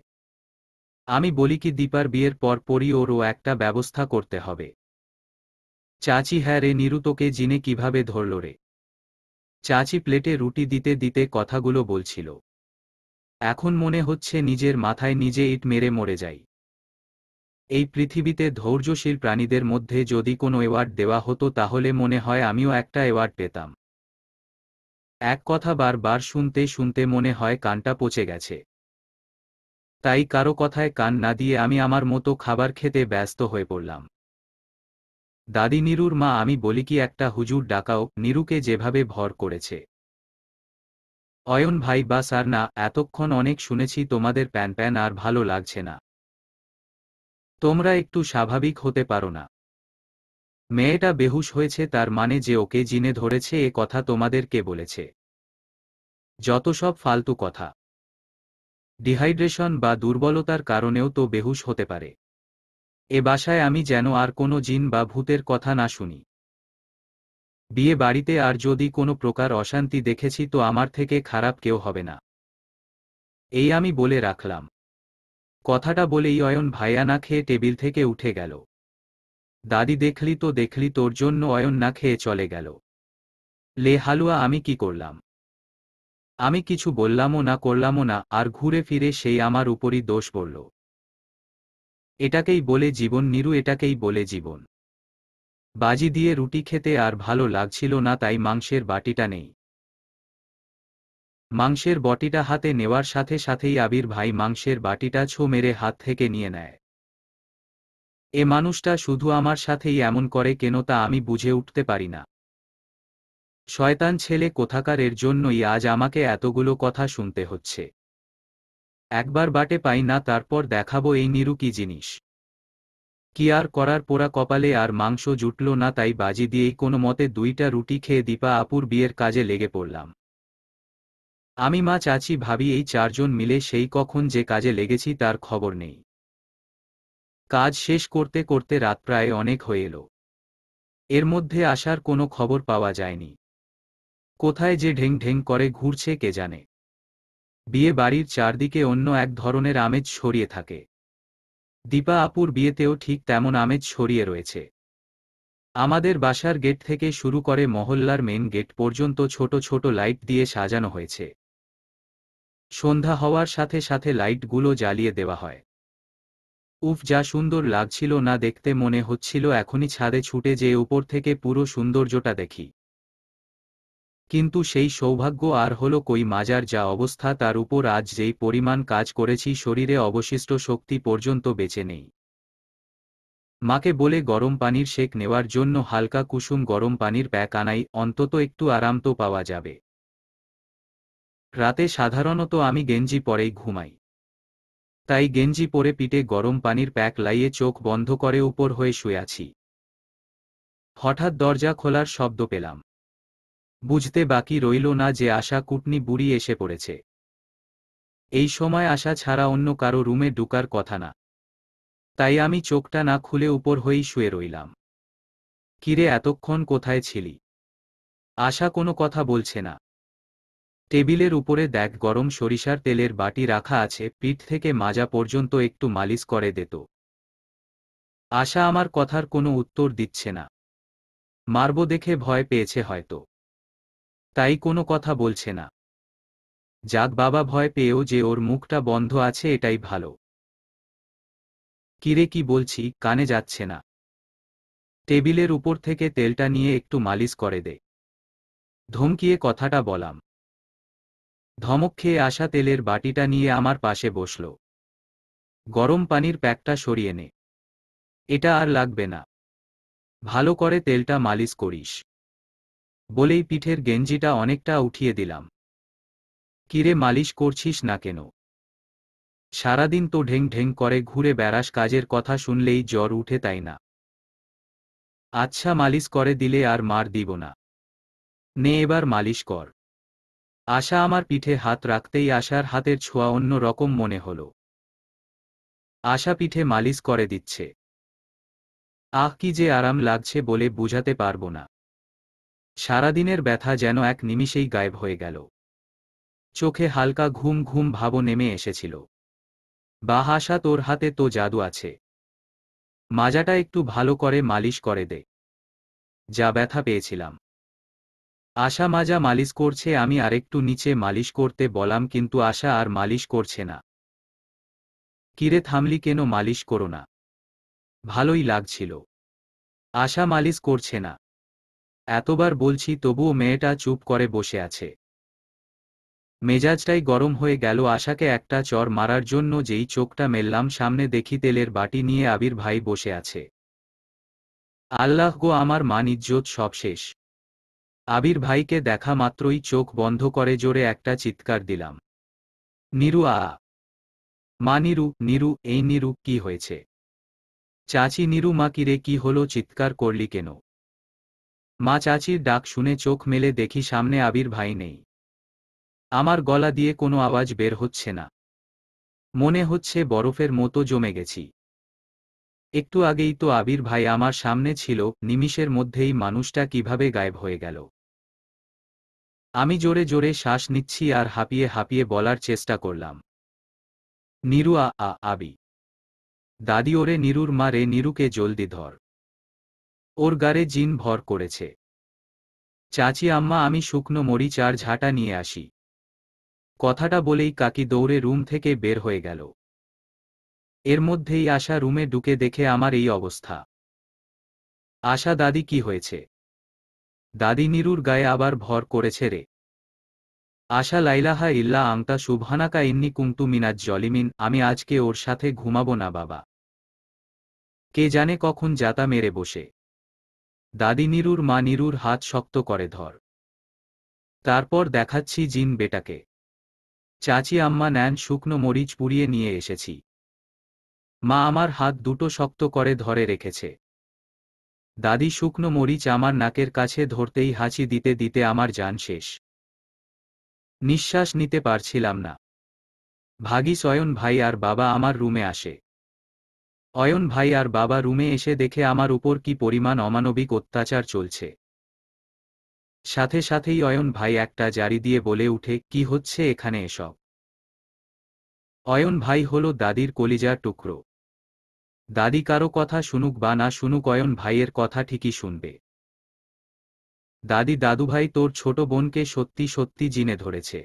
আমি বলি কি দীপার বিয়ের পর পরই ওরও একটা ব্যবস্থা করতে হবে চাচি হ্যাঁ রে নিরু তোকে জিনে কিভাবে ধরল রে চাচি প্লেটে রুটি দিতে দিতে কথাগুলো বলছিল এখন মনে হচ্ছে নিজের মাথায় নিজে ইট মেরে মরে যাই এই পৃথিবীতে ধৈর্যশীল প্রাণীদের মধ্যে যদি কোনো অ্যাওয়ার্ড দেওয়া হতো তাহলে মনে হয় আমিও একটা অ্যাওয়ার্ড পেতাম এক কথা বারবার শুনতে শুনতে মনে হয় কানটা পচে গেছে তাই কারো কথায় কান না দিয়ে আমি আমার মতো খাবার খেতে ব্যস্ত হয়ে পড়লাম দাদি নিরুর মা আমি বলি কি একটা হুজুর ডাকাও নিরুকে যেভাবে ভর করেছে অয়ন ভাই বা স্যার না এতক্ষণ অনেক শুনেছি তোমাদের প্যান প্যান আর ভালো লাগছে না তোমরা একটু স্বাভাবিক হতে পারো না মেয়েটা বেহুশ হয়েছে তার মানে যে ওকে জিনে ধরেছে এ কথা তোমাদের কে বলেছে যত সব ফালতু কথা ডিহাইড্রেশন বা দুর্বলতার কারণেও তো বেহুশ হতে পারে এ বাসায় আমি যেন আর কোনো জিন বা ভূতের কথা না শুনি বিয়ে বাড়িতে আর যদি কোনো প্রকার অশান্তি দেখেছি তো আমার থেকে খারাপ কেউ হবে না এই আমি বলে রাখলাম কথাটা বলেই অয়ন ভাইয়া না খেয়ে টেবিল থেকে উঠে গেল দাদি দেখলি তো দেখলি তোর জন্য অয়ন না খেয়ে চলে গেল লে হালুয়া আমি কি করলাম আমি কিছু বললামও না করলামও না আর ঘুরে ফিরে সেই আমার উপরই দোষ বলল এটাকেই বলে জীবন নিরু এটাকেই বলে জীবন বাজি দিয়ে রুটি খেতে আর ভালো লাগছিল না তাই মাংসের বাটিটা নেই মাংসের বটিটা হাতে নেওয়ার সাথে সাথেই আবির ভাই মাংসের বাটিটা ছো মেরে হাত থেকে নিয়ে নেয় এ মানুষটা শুধু আমার সাথেই এমন করে কেন তা আমি বুঝে উঠতে পারি না শয়তান ছেলে কোথাকারের জন্যই আজ আমাকে এতগুলো কথা শুনতে হচ্ছে একবার বাটে পাই না তারপর দেখাবো এই নিরু কি জিনিস কি আর করার পোড়া কপালে আর মাংস জুটল না তাই বাজি দিয়েই কোনো মতে দুইটা রুটি খেয়ে দীপা আপুর বিয়ের কাজে লেগে পড়লাম আমি মা চাচি ভাবি এই চারজন মিলে সেই কখন যে কাজে লেগেছি তার খবর নেই কাজ শেষ করতে করতে রাত প্রায় অনেক হয়ে এলো এর মধ্যে আসার কোনো খবর পাওয়া যায়নি কোথায় যে ঢেং ঢেং করে ঘুরছে কে জানে বিয়ে বাড়ির চারদিকে অন্য এক ধরনের আমেজ ছড়িয়ে থাকে দীপা আপুর বিয়েতেও ঠিক তেমন আমেজ ছড়িয়ে রয়েছে আমাদের বাসার গেট থেকে শুরু করে মহল্লার মেন গেট পর্যন্ত ছোট ছোট লাইট দিয়ে সাজানো হয়েছে সন্ধ্যা হওয়ার সাথে সাথে লাইটগুলো জ্বালিয়ে দেওয়া হয় উফ যা সুন্দর লাগছিল না দেখতে মনে হচ্ছিল এখনই ছাদে ছুটে যে উপর থেকে পুরো সৌন্দর্যটা দেখি কিন্তু সেই সৌভাগ্য আর হলো কই মাজার যা অবস্থা তার উপর আজ যেই পরিমাণ কাজ করেছি শরীরে অবশিষ্ট শক্তি পর্যন্ত বেঁচে নেই মাকে বলে গরম পানির শেক নেওয়ার জন্য হালকা কুসুম গরম পানির প্যাক আনাই অন্তত একটু আরাম তো পাওয়া যাবে রাতে সাধারণত আমি গেঞ্জি পরেই ঘুমাই তাই গেঞ্জি পরে পিঠে গরম পানির প্যাক লাইয়ে চোখ বন্ধ করে উপর হয়ে শুয়ে আছি হঠাৎ দরজা খোলার শব্দ পেলাম বুঝতে বাকি রইল না যে আশা কুটনি বুড়ি এসে পড়েছে এই সময় আশা ছাড়া অন্য কারো রুমে ঢুকার কথা না তাই আমি চোখটা না খুলে উপর হয়েই শুয়ে রইলাম কিরে এতক্ষণ কোথায় ছিলি আশা কোনো কথা বলছে না টেবিলের উপরে দেখ গরম সরিষার তেলের বাটি রাখা আছে পিঠ থেকে মাজা পর্যন্ত একটু মালিশ করে দিত আশা আমার কথার কোনো উত্তর দিচ্ছে না মারব দেখে ভয় পেয়েছে হয়তো তাই কোনো কথা বলছে না যাক বাবা ভয় পেয়েও যে ওর মুখটা বন্ধ আছে এটাই ভালো কিরে কি বলছি কানে যাচ্ছে না টেবিলের উপর থেকে তেলটা নিয়ে একটু মালিশ করে দে ধমকিয়ে কথাটা বলাম ধমক খেয়ে আসা তেলের বাটিটা নিয়ে আমার পাশে বসল গরম পানির প্যাকটা সরিয়ে নে এটা আর লাগবে না ভালো করে তেলটা মালিশ করিস বলেই পিঠের গেঞ্জিটা অনেকটা উঠিয়ে দিলাম কিরে মালিশ করছিস না কেন সারাদিন তো ঢেং ঢেং করে ঘুরে বেড়াস কাজের কথা শুনলেই জ্বর উঠে তাই না আচ্ছা মালিশ করে দিলে আর মার দিব না নে এবার মালিশ কর আশা আমার পিঠে হাত রাখতেই আশার হাতের ছোঁয়া অন্য রকম মনে হল আশা পিঠে মালিশ করে দিচ্ছে আহ কি যে আরাম লাগছে বলে বুঝাতে পারবো না সারাদিনের ব্যথা যেন এক নিমিষেই গায়েব হয়ে গেল চোখে হালকা ঘুম ঘুম ভাব নেমে এসেছিল বাহাসা তোর হাতে তো জাদু আছে মাজাটা একটু ভালো করে মালিশ করে দে যা ব্যথা পেয়েছিলাম আশা মাজা মালিশ করছে আমি আরেকটু নিচে মালিশ করতে বলাম কিন্তু আশা আর মালিশ করছে না কিরে থামলি কেন মালিশ করো না ভালোই লাগছিল আশা মালিশ করছে না এতবার বলছি তবুও মেয়েটা চুপ করে বসে আছে মেজাজটাই গরম হয়ে গেল আশাকে একটা চর মারার জন্য যেই চোখটা মেললাম সামনে দেখি তেলের বাটি নিয়ে আবির ভাই বসে আছে আল্লাহ গো আমার মান ইজ্জত সব শেষ আবির ভাইকে দেখা মাত্রই চোখ বন্ধ করে জোরে একটা চিৎকার দিলাম নিরু আ মা নিরু নিরু এই নিরু কি হয়েছে চাচি নিরু মা কিরে কি হলো চিৎকার করলি কেন মা চাচির ডাক শুনে চোখ মেলে দেখি সামনে আবির ভাই নেই আমার গলা দিয়ে কোনো আওয়াজ বের হচ্ছে না মনে হচ্ছে বরফের মতো জমে গেছি একটু আগেই তো আবির ভাই আমার সামনে ছিল নিমিষের মধ্যেই মানুষটা কিভাবে গায়েব হয়ে গেল আমি জোরে জোরে শ্বাস নিচ্ছি আর হাঁপিয়ে হাঁপিয়ে বলার চেষ্টা করলাম নিরু আ আবি দাদি ওরে নিরুর মারে নিরুকে জলদি ধর ওর গারে জিন ভর করেছে চাচি আম্মা আমি শুকনো মরিচ আর ঝাঁটা নিয়ে আসি কথাটা বলেই কাকি দৌড়ে রুম থেকে বের হয়ে গেল এর মধ্যেই আশা রুমে ঢুকে দেখে আমার এই অবস্থা আশা দাদি কি হয়েছে দাদি নিরুর গায়ে আবার ভর করেছে রে আশা লাইলাহা ইল্লা আংতা শুভানাকা ইন্নি কুমতু মিনাজ জলিমিন আমি আজকে ওর সাথে ঘুমাবো না বাবা কে জানে কখন যাতা মেরে বসে দাদি নিরুর মা নিরুর হাত শক্ত করে ধর তারপর দেখাচ্ছি জিন বেটাকে চাচি আম্মা নেন শুকনো মরিচ পুড়িয়ে নিয়ে এসেছি মা আমার হাত দুটো শক্ত করে ধরে রেখেছে দাদি শুকনো মরিচ আমার নাকের কাছে ধরতেই হাঁচি দিতে দিতে আমার যান শেষ নিঃশ্বাস নিতে পারছিলাম না ভাগি সয়ন ভাই আর বাবা আমার রুমে আসে অয়ন ভাই আর বাবা রুমে এসে দেখে আমার উপর কি পরিমাণ অমানবিক অত্যাচার চলছে সাথে সাথেই অয়ন ভাই একটা জারি দিয়ে বলে উঠে কি হচ্ছে এখানে এসব অয়ন ভাই হল দাদির কলিজার টুকরো দাদি কারো কথা শুনুক বা না শুনুক অয়ন ভাইয়ের কথা ঠিকই শুনবে দাদি দাদুভাই তোর ছোট বোনকে সত্যি সত্যি জিনে ধরেছে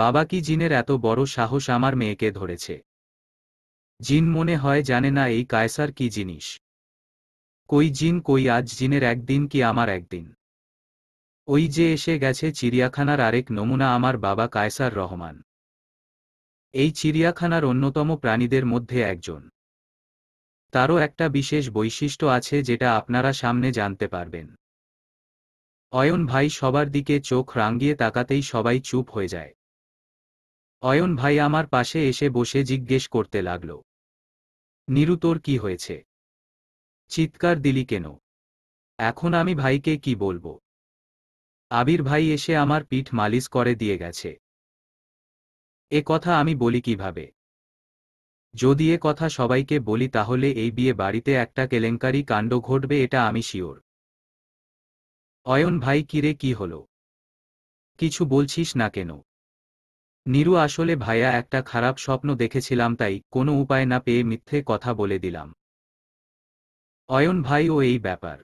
বাবা কি জিনের এত বড় সাহস আমার মেয়েকে ধরেছে জিন মনে হয় জানে না এই কায়সার কি জিনিস কই জিন কই আজ জিনের একদিন কি আমার একদিন ওই যে এসে গেছে চিড়িয়াখানার আরেক নমুনা আমার বাবা কায়সার রহমান এই চিড়িয়াখানার অন্যতম প্রাণীদের মধ্যে একজন তারও একটা বিশেষ বৈশিষ্ট্য আছে যেটা আপনারা সামনে জানতে পারবেন অয়ন ভাই সবার দিকে চোখ রাঙিয়ে তাকাতেই সবাই চুপ হয়ে যায় অয়ন ভাই আমার পাশে এসে বসে জিজ্ঞেস করতে লাগল নিরু তোর কি হয়েছে চিৎকার দিলি কেন এখন আমি ভাইকে কি বলবো আবির ভাই এসে আমার পিঠ মালিশ করে দিয়ে গেছে এ কথা আমি বলি কিভাবে যদি এ কথা সবাইকে বলি তাহলে এই বিয়ে বাড়িতে একটা কেলেঙ্কারি কাণ্ড ঘটবে এটা আমি শিওর অয়ন ভাই কিরে কি হল কিছু বলছিস না কেন নীরু আসলে ভাইয়া একটা খারাপ স্বপ্ন দেখেছিলাম তাই কোনো উপায় না পেয়ে মিথ্যে কথা বলে দিলাম অয়ন ভাই ও এই ব্যাপার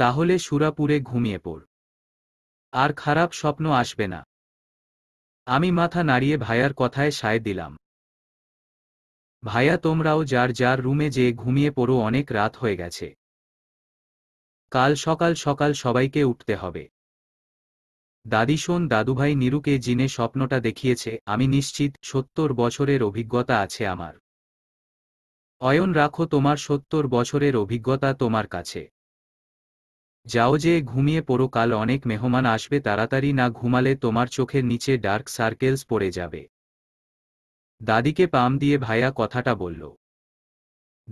তাহলে সুরাপুরে ঘুমিয়ে পড় আর খারাপ স্বপ্ন আসবে না আমি মাথা নাড়িয়ে ভাইয়ার কথায় সায় দিলাম ভাইয়া তোমরাও যার যার রুমে যে ঘুমিয়ে পড়ো অনেক রাত হয়ে গেছে কাল সকাল সকাল সবাইকে উঠতে হবে দাদি শোন দাদুভাই নিরুকে জিনে স্বপ্নটা দেখিয়েছে আমি নিশ্চিত সত্তর বছরের অভিজ্ঞতা আছে আমার অয়ন রাখো তোমার সত্তর বছরের অভিজ্ঞতা তোমার কাছে যাও যে ঘুমিয়ে পড়ো কাল অনেক মেহমান আসবে তাড়াতাড়ি না ঘুমালে তোমার চোখের নিচে ডার্ক সার্কেলস পড়ে যাবে দাদিকে পাম দিয়ে ভাইয়া কথাটা বলল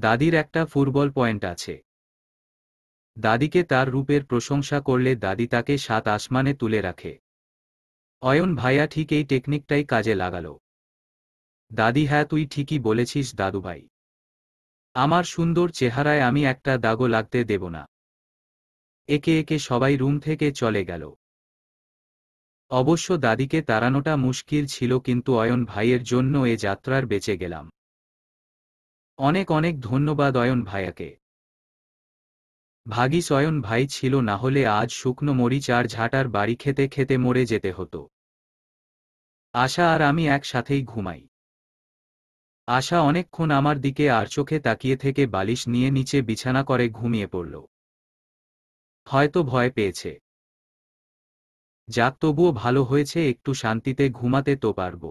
দাদির একটা ফুটবল পয়েন্ট আছে দাদিকে তার রূপের প্রশংসা করলে দাদি তাকে সাত আসমানে তুলে রাখে অয়ন ভাইয়া ঠিক এই টেকনিকটাই কাজে লাগালো দাদি হ্যাঁ তুই ঠিকই বলেছিস দাদুভাই আমার সুন্দর চেহারায় আমি একটা দাগও লাগতে দেব না একে একে সবাই রুম থেকে চলে গেল অবশ্য দাদিকে তাড়ানোটা মুশকিল ছিল কিন্তু অয়ন ভাইয়ের জন্য এ যাত্রার বেঁচে গেলাম অনেক অনেক ধন্যবাদ অয়ন ভাইয়াকে ভাগি সয়ন ভাই ছিল না হলে আজ শুকনো মরিচ আর ঝাঁটার বাড়ি খেতে খেতে মরে যেতে হতো আশা আর আমি একসাথেই ঘুমাই আশা অনেকক্ষণ আমার দিকে আর চোখে তাকিয়ে থেকে বালিশ নিয়ে নিচে বিছানা করে ঘুমিয়ে পড়ল হয়তো ভয় পেয়েছে যাক তবুও ভালো হয়েছে একটু শান্তিতে ঘুমাতে তো পারব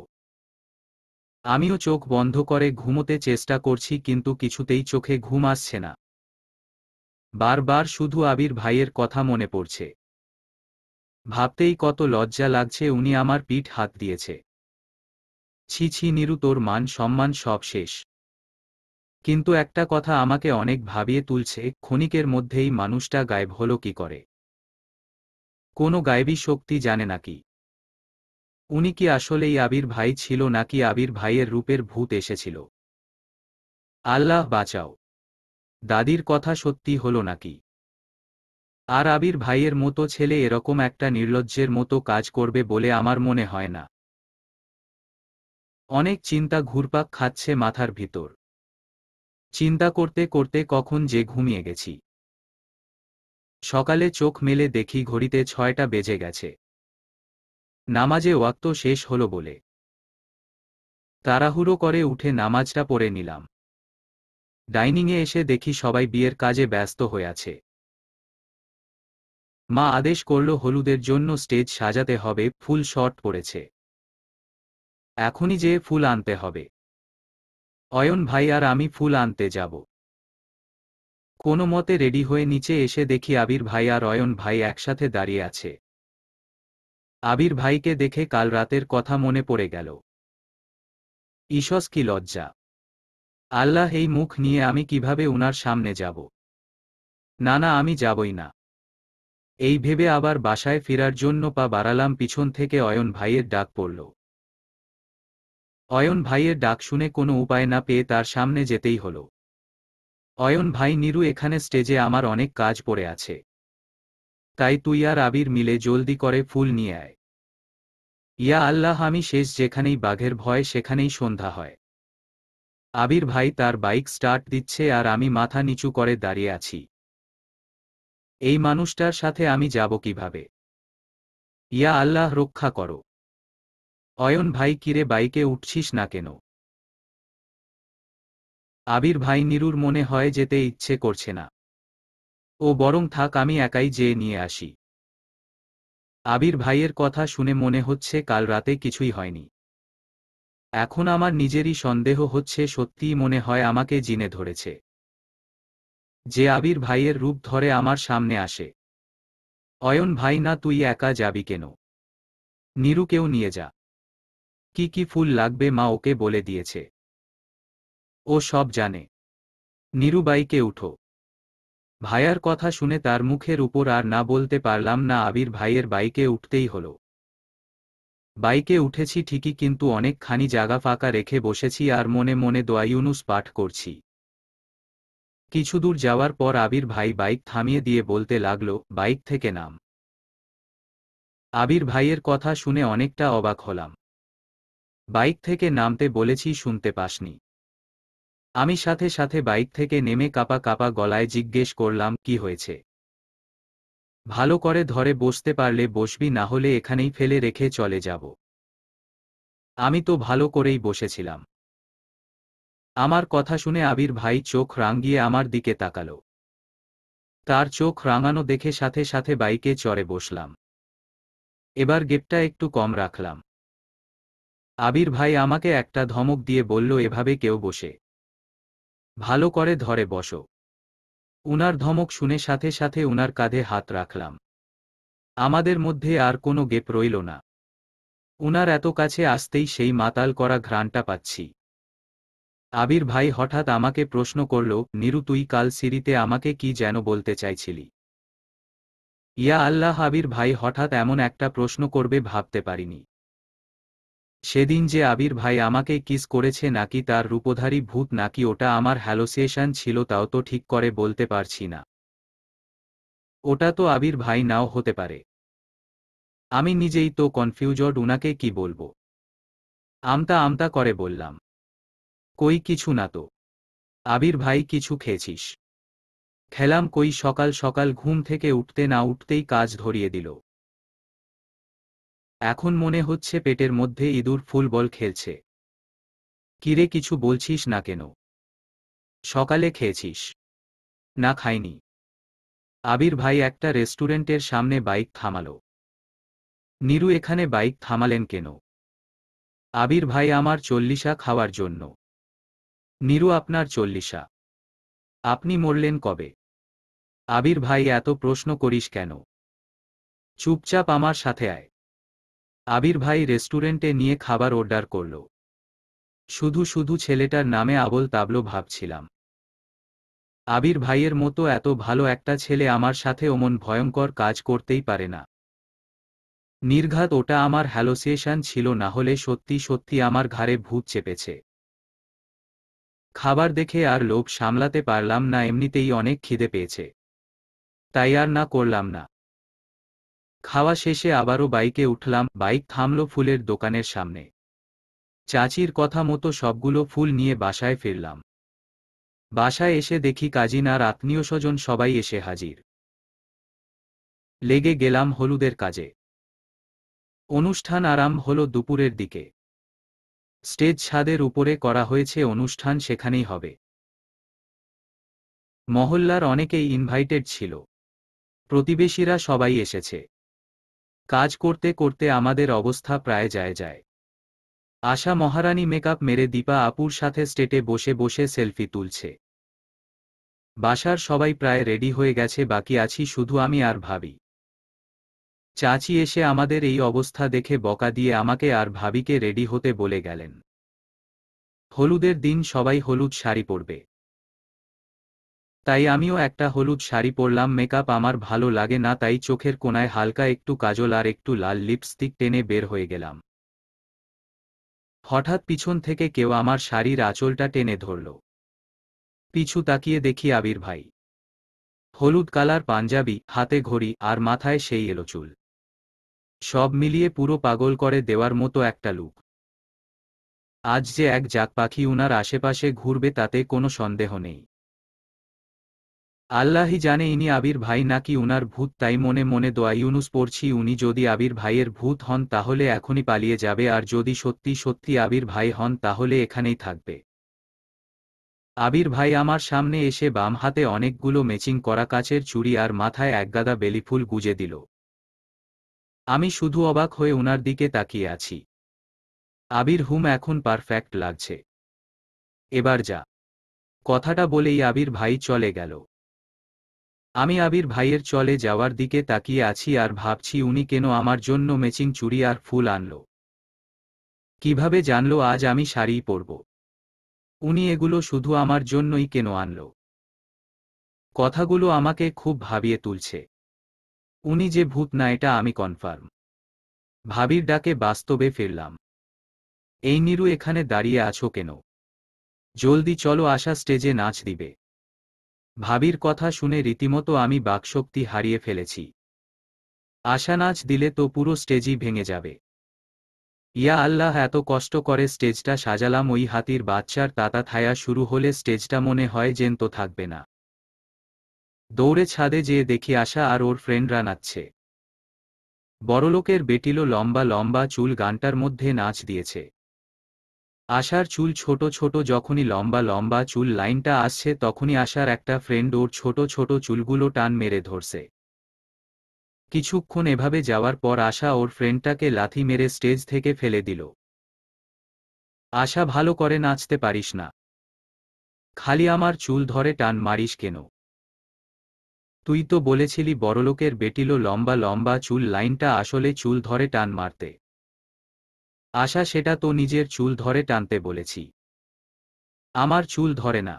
আমিও চোখ বন্ধ করে ঘুমোতে চেষ্টা করছি কিন্তু কিছুতেই চোখে ঘুম আসছে না বারবার শুধু আবির ভাইয়ের কথা মনে পড়ছে ভাবতেই কত লজ্জা লাগছে উনি আমার পিঠ হাত দিয়েছে ছি ছি নিরু তোর মান সম্মান সব শেষ কিন্তু একটা কথা আমাকে অনেক ভাবিয়ে তুলছে ক্ষণিকের মধ্যেই মানুষটা গায়েব হল কি করে কোনো গায়েবী শক্তি জানে নাকি উনি কি আসলেই আবির ভাই ছিল নাকি আবির ভাইয়ের রূপের ভূত এসেছিল আল্লাহ বাঁচাও দাদির কথা সত্যি হল নাকি আর আবির ভাইয়ের মতো ছেলে এরকম একটা নির্লজ্জের মতো কাজ করবে বলে আমার মনে হয় না অনেক চিন্তা ঘুরপাক খাচ্ছে মাথার ভিতর চিন্তা করতে করতে কখন যে ঘুমিয়ে গেছি সকালে চোখ মেলে দেখি ঘড়িতে ছয়টা বেজে গেছে নামাজে ওয়াক্ত শেষ হলো বলে তাড়াহুড়ো করে উঠে নামাজটা পড়ে নিলাম ডাইনিংয়ে এসে দেখি সবাই বিয়ের কাজে ব্যস্ত হয়ে আছে মা আদেশ করল হলুদের জন্য স্টেজ সাজাতে হবে ফুল শর্ট পড়েছে এখনই যে ফুল আনতে হবে অয়ন ভাই আর আমি ফুল আনতে যাব কোনো মতে রেডি হয়ে নিচে এসে দেখি আবির ভাই আর অয়ন ভাই একসাথে দাঁড়িয়ে আছে আবির ভাইকে দেখে কাল রাতের কথা মনে পড়ে গেল ঈশস কি লজ্জা আল্লাহ এই মুখ নিয়ে আমি কিভাবে উনার সামনে যাব না না আমি যাবই না এই ভেবে আবার বাসায় ফেরার জন্য পা বাড়ালাম পিছন থেকে অয়ন ভাইয়ের ডাক পড়ল অয়ন ভাইয়ের ডাক শুনে কোনো উপায় না পেয়ে তার সামনে যেতেই হল অয়ন ভাই নিরু এখানে স্টেজে আমার অনেক কাজ পড়ে আছে তাই তুই আর আবির মিলে জলদি করে ফুল নিয়ে আয় ইয়া আল্লাহ আমি শেষ যেখানেই বাঘের ভয় সেখানেই সন্ধ্যা হয় আবির ভাই তার বাইক স্টার্ট দিচ্ছে আর আমি মাথা নিচু করে দাঁড়িয়ে আছি এই মানুষটার সাথে আমি যাব কিভাবে ইয়া আল্লাহ রক্ষা করো অয়ন ভাই কিরে বাইকে উঠছিস না কেন আবির ভাই নিরুর মনে হয় যেতে ইচ্ছে করছে না ও বরং থাক আমি একাই যেয়ে নিয়ে আসি আবির ভাইয়ের কথা শুনে মনে হচ্ছে কাল রাতে কিছুই হয়নি এখন আমার নিজেরই সন্দেহ হচ্ছে সত্যিই মনে হয় আমাকে জিনে ধরেছে যে আবির ভাইয়ের রূপ ধরে আমার সামনে আসে অয়ন ভাই না তুই একা যাবি কেন নিরুকেও নিয়ে যা কি কি ফুল লাগবে মা ওকে বলে দিয়েছে ও সব জানে নিরুবাইকে উঠো ভাইয়ার কথা শুনে তার মুখের উপর আর না বলতে পারলাম না আবির ভাইয়ের বাইকে উঠতেই হলো বাইকে উঠেছি ঠিকই কিন্তু অনেকখানি জাগা ফাঁকা রেখে বসেছি আর মনে মনে দোয়াইউনুস পাঠ করছি কিছু দূর যাওয়ার পর আবির ভাই বাইক থামিয়ে দিয়ে বলতে লাগল বাইক থেকে নাম আবির ভাইয়ের কথা শুনে অনেকটা অবাক হলাম বাইক থেকে নামতে বলেছি শুনতে পাসনি আমি সাথে সাথে বাইক থেকে নেমে কাপা কাপা গলায় জিজ্ঞেস করলাম কি হয়েছে ভালো করে ধরে বসতে পারলে বসবি না হলে এখানেই ফেলে রেখে চলে যাব আমি তো ভালো করেই বসেছিলাম আমার কথা শুনে আবির ভাই চোখ রাঙিয়ে আমার দিকে তাকাল তার চোখ রাঙানো দেখে সাথে সাথে বাইকে চড়ে বসলাম এবার গেপটা একটু কম রাখলাম আবির ভাই আমাকে একটা ধমক দিয়ে বলল এভাবে কেউ বসে ভালো করে ধরে বসো উনার ধমক শুনে সাথে সাথে উনার কাঁধে হাত রাখলাম আমাদের মধ্যে আর কোনো গেপ রইল না উনার এত কাছে আসতেই সেই মাতাল করা ঘ্রাণটা পাচ্ছি আবির ভাই হঠাৎ আমাকে প্রশ্ন করল নিরু তুই কাল সিরিতে আমাকে কি যেন বলতে চাইছিলি ইয়া আল্লাহ আবির ভাই হঠাৎ এমন একটা প্রশ্ন করবে ভাবতে পারিনি সেদিন যে আবির ভাই আমাকে কিস করেছে নাকি তার রূপধারী ভূত নাকি ওটা আমার হ্যালোসিয়েশন ছিল তাও তো ঠিক করে বলতে পারছি না ওটা তো আবির ভাই নাও হতে পারে আমি নিজেই তো কনফিউজড উনাকে কি বলবো আমতা আমতা করে বললাম কই কিছু না তো আবির ভাই কিছু খেয়েছিস খেলাম কই সকাল সকাল ঘুম থেকে উঠতে না উঠতেই কাজ ধরিয়ে দিল এখন মনে হচ্ছে পেটের মধ্যে ইঁদুর ফুলবল খেলছে কিরে কিছু বলছিস না কেন সকালে খেয়েছিস না খাইনি আবির ভাই একটা রেস্টুরেন্টের সামনে বাইক থামাল নিরু এখানে বাইক থামালেন কেন আবির ভাই আমার চল্লিশা খাওয়ার জন্য নিরু আপনার চল্লিশা আপনি মরলেন কবে আবির ভাই এত প্রশ্ন করিস কেন চুপচাপ আমার সাথে আয় আবির ভাই রেস্টুরেন্টে নিয়ে খাবার অর্ডার করল শুধু শুধু ছেলেটার নামে আবল তাবলো ভাবছিলাম আবির ভাইয়ের মতো এত ভালো একটা ছেলে আমার সাথে অমন ভয়ঙ্কর কাজ করতেই পারে না নির্ঘাত ওটা আমার হ্যালোসিয়েশন ছিল না হলে সত্যি সত্যি আমার ঘাড়ে ভূত চেপেছে খাবার দেখে আর লোভ সামলাতে পারলাম না এমনিতেই অনেক খিদে পেয়েছে তাই আর না করলাম না খাওয়া শেষে আবারও বাইকে উঠলাম বাইক থামল ফুলের দোকানের সামনে চাচির কথা মতো সবগুলো ফুল নিয়ে বাসায় ফিরলাম বাসায় এসে দেখি কাজিন আর আত্মীয় স্বজন সবাই এসে হাজির লেগে গেলাম হলুদের কাজে অনুষ্ঠান আরাম হল দুপুরের দিকে স্টেজ ছাদের উপরে করা হয়েছে অনুষ্ঠান সেখানেই হবে মহল্লার অনেকেই ইনভাইটেড ছিল প্রতিবেশীরা সবাই এসেছে কাজ করতে করতে আমাদের অবস্থা প্রায় যায় যায় আশা মহারানী মেকআপ মেরে দীপা আপুর সাথে স্টেটে বসে বসে সেলফি তুলছে বাসার সবাই প্রায় রেডি হয়ে গেছে বাকি আছি শুধু আমি আর ভাবি চাচি এসে আমাদের এই অবস্থা দেখে বকা দিয়ে আমাকে আর ভাবিকে রেডি হতে বলে গেলেন হলুদের দিন সবাই হলুদ শাড়ি পরবে তাই আমিও একটা হলুদ শাড়ি পরলাম মেকআপ আমার ভালো লাগে না তাই চোখের কোনায় হালকা একটু কাজল আর একটু লাল লিপস্টিক টেনে বের হয়ে গেলাম হঠাৎ পিছন থেকে কেউ আমার শাড়ির আঁচলটা টেনে ধরল পিছু তাকিয়ে দেখি আবির ভাই হলুদ কালার পাঞ্জাবি হাতে ঘড়ি আর মাথায় সেই এলো চুল সব মিলিয়ে পুরো পাগল করে দেওয়ার মতো একটা লুক আজ যে এক জাক পাখি উনার আশেপাশে ঘুরবে তাতে কোনো সন্দেহ নেই আল্লাহি জানে ইনি আবির ভাই নাকি উনার ভূত তাই মনে মনে দোয়া ইউনুস পড়ছি উনি যদি আবির ভাইয়ের ভূত হন তাহলে এখনই পালিয়ে যাবে আর যদি সত্যি সত্যি আবির ভাই হন তাহলে এখানেই থাকবে আবির ভাই আমার সামনে এসে বাম হাতে অনেকগুলো ম্যাচিং করা কাচের চুড়ি আর মাথায় একগাদা বেলিফুল গুজে দিল আমি শুধু অবাক হয়ে উনার দিকে তাকিয়ে আছি আবির হুম এখন পারফেক্ট লাগছে এবার যা কথাটা বলেই আবির ভাই চলে গেল আমি আবির ভাইয়ের চলে যাওয়ার দিকে তাকিয়ে আছি আর ভাবছি উনি কেন আমার জন্য মেচিং চুড়ি আর ফুল আনল কিভাবে জানলো আজ আমি শাড়ি পরব উনি এগুলো শুধু আমার জন্যই কেন আনল কথাগুলো আমাকে খুব ভাবিয়ে তুলছে উনি যে ভূত না এটা আমি কনফার্ম ভাবির ডাকে বাস্তবে ফিরলাম এই নিরু এখানে দাঁড়িয়ে আছো কেন জলদি চলো আসা স্টেজে নাচ দিবে ভাবির কথা শুনে রীতিমতো আমি বাকশক্তি হারিয়ে ফেলেছি আশা নাচ দিলে তো পুরো স্টেজই ভেঙে যাবে ইয়া আল্লাহ এত কষ্ট করে স্টেজটা সাজালাম ওই হাতির বাচ্চার তাতা থায়া শুরু হলে স্টেজটা মনে হয় যেন তো থাকবে না দৌড়ে ছাদে যেয়ে দেখি আশা আর ওর ফ্রেন্ডরা নাচছে বড়লোকের বেটিলো লম্বা লম্বা চুল গানটার মধ্যে নাচ দিয়েছে আশার চুল ছোট ছোট যখনই লম্বা লম্বা চুল লাইনটা আসছে তখনই আশার একটা ফ্রেন্ড ওর ছোট ছোট চুলগুলো টান মেরে ধরছে কিছুক্ষণ এভাবে যাওয়ার পর আশা ওর ফ্রেন্ডটাকে লাথি মেরে স্টেজ থেকে ফেলে দিল আশা ভালো করে নাচতে পারিস না খালি আমার চুল ধরে টান মারিস কেন তুই তো বলেছিলি বড়লোকের বেটিলো লম্বা লম্বা চুল লাইনটা আসলে চুল ধরে টান মারতে আশা সেটা তো নিজের চুল ধরে টানতে বলেছি আমার চুল ধরে না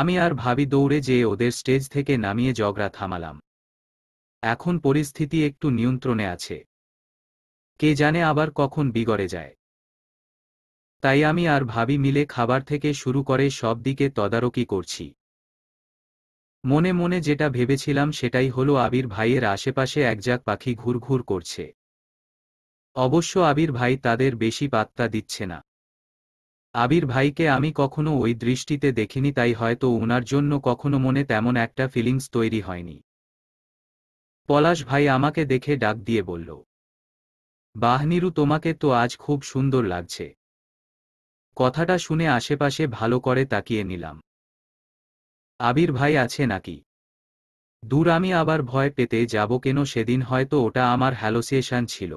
আমি আর ভাবি দৌড়ে যে ওদের স্টেজ থেকে নামিয়ে জগড়া থামালাম এখন পরিস্থিতি একটু নিয়ন্ত্রণে আছে কে জানে আবার কখন বিগড়ে যায় তাই আমি আর ভাবি মিলে খাবার থেকে শুরু করে সব দিকে তদারকি করছি মনে মনে যেটা ভেবেছিলাম সেটাই হলো আবির ভাইয়ের আশেপাশে একজাক পাখি ঘুরঘুর করছে অবশ্য আবির ভাই তাদের বেশি পাত্তা দিচ্ছে না আবির ভাইকে আমি কখনো ওই দৃষ্টিতে দেখিনি তাই হয়তো ওনার জন্য কখনো মনে তেমন একটা ফিলিংস তৈরি হয়নি পলাশ ভাই আমাকে দেখে ডাক দিয়ে বলল বাহনিরু তোমাকে তো আজ খুব সুন্দর লাগছে কথাটা শুনে আশেপাশে ভালো করে তাকিয়ে নিলাম আবির ভাই আছে নাকি দূর আমি আবার ভয় পেতে যাব কেন সেদিন হয়তো ওটা আমার হ্যালোসিয়েশন ছিল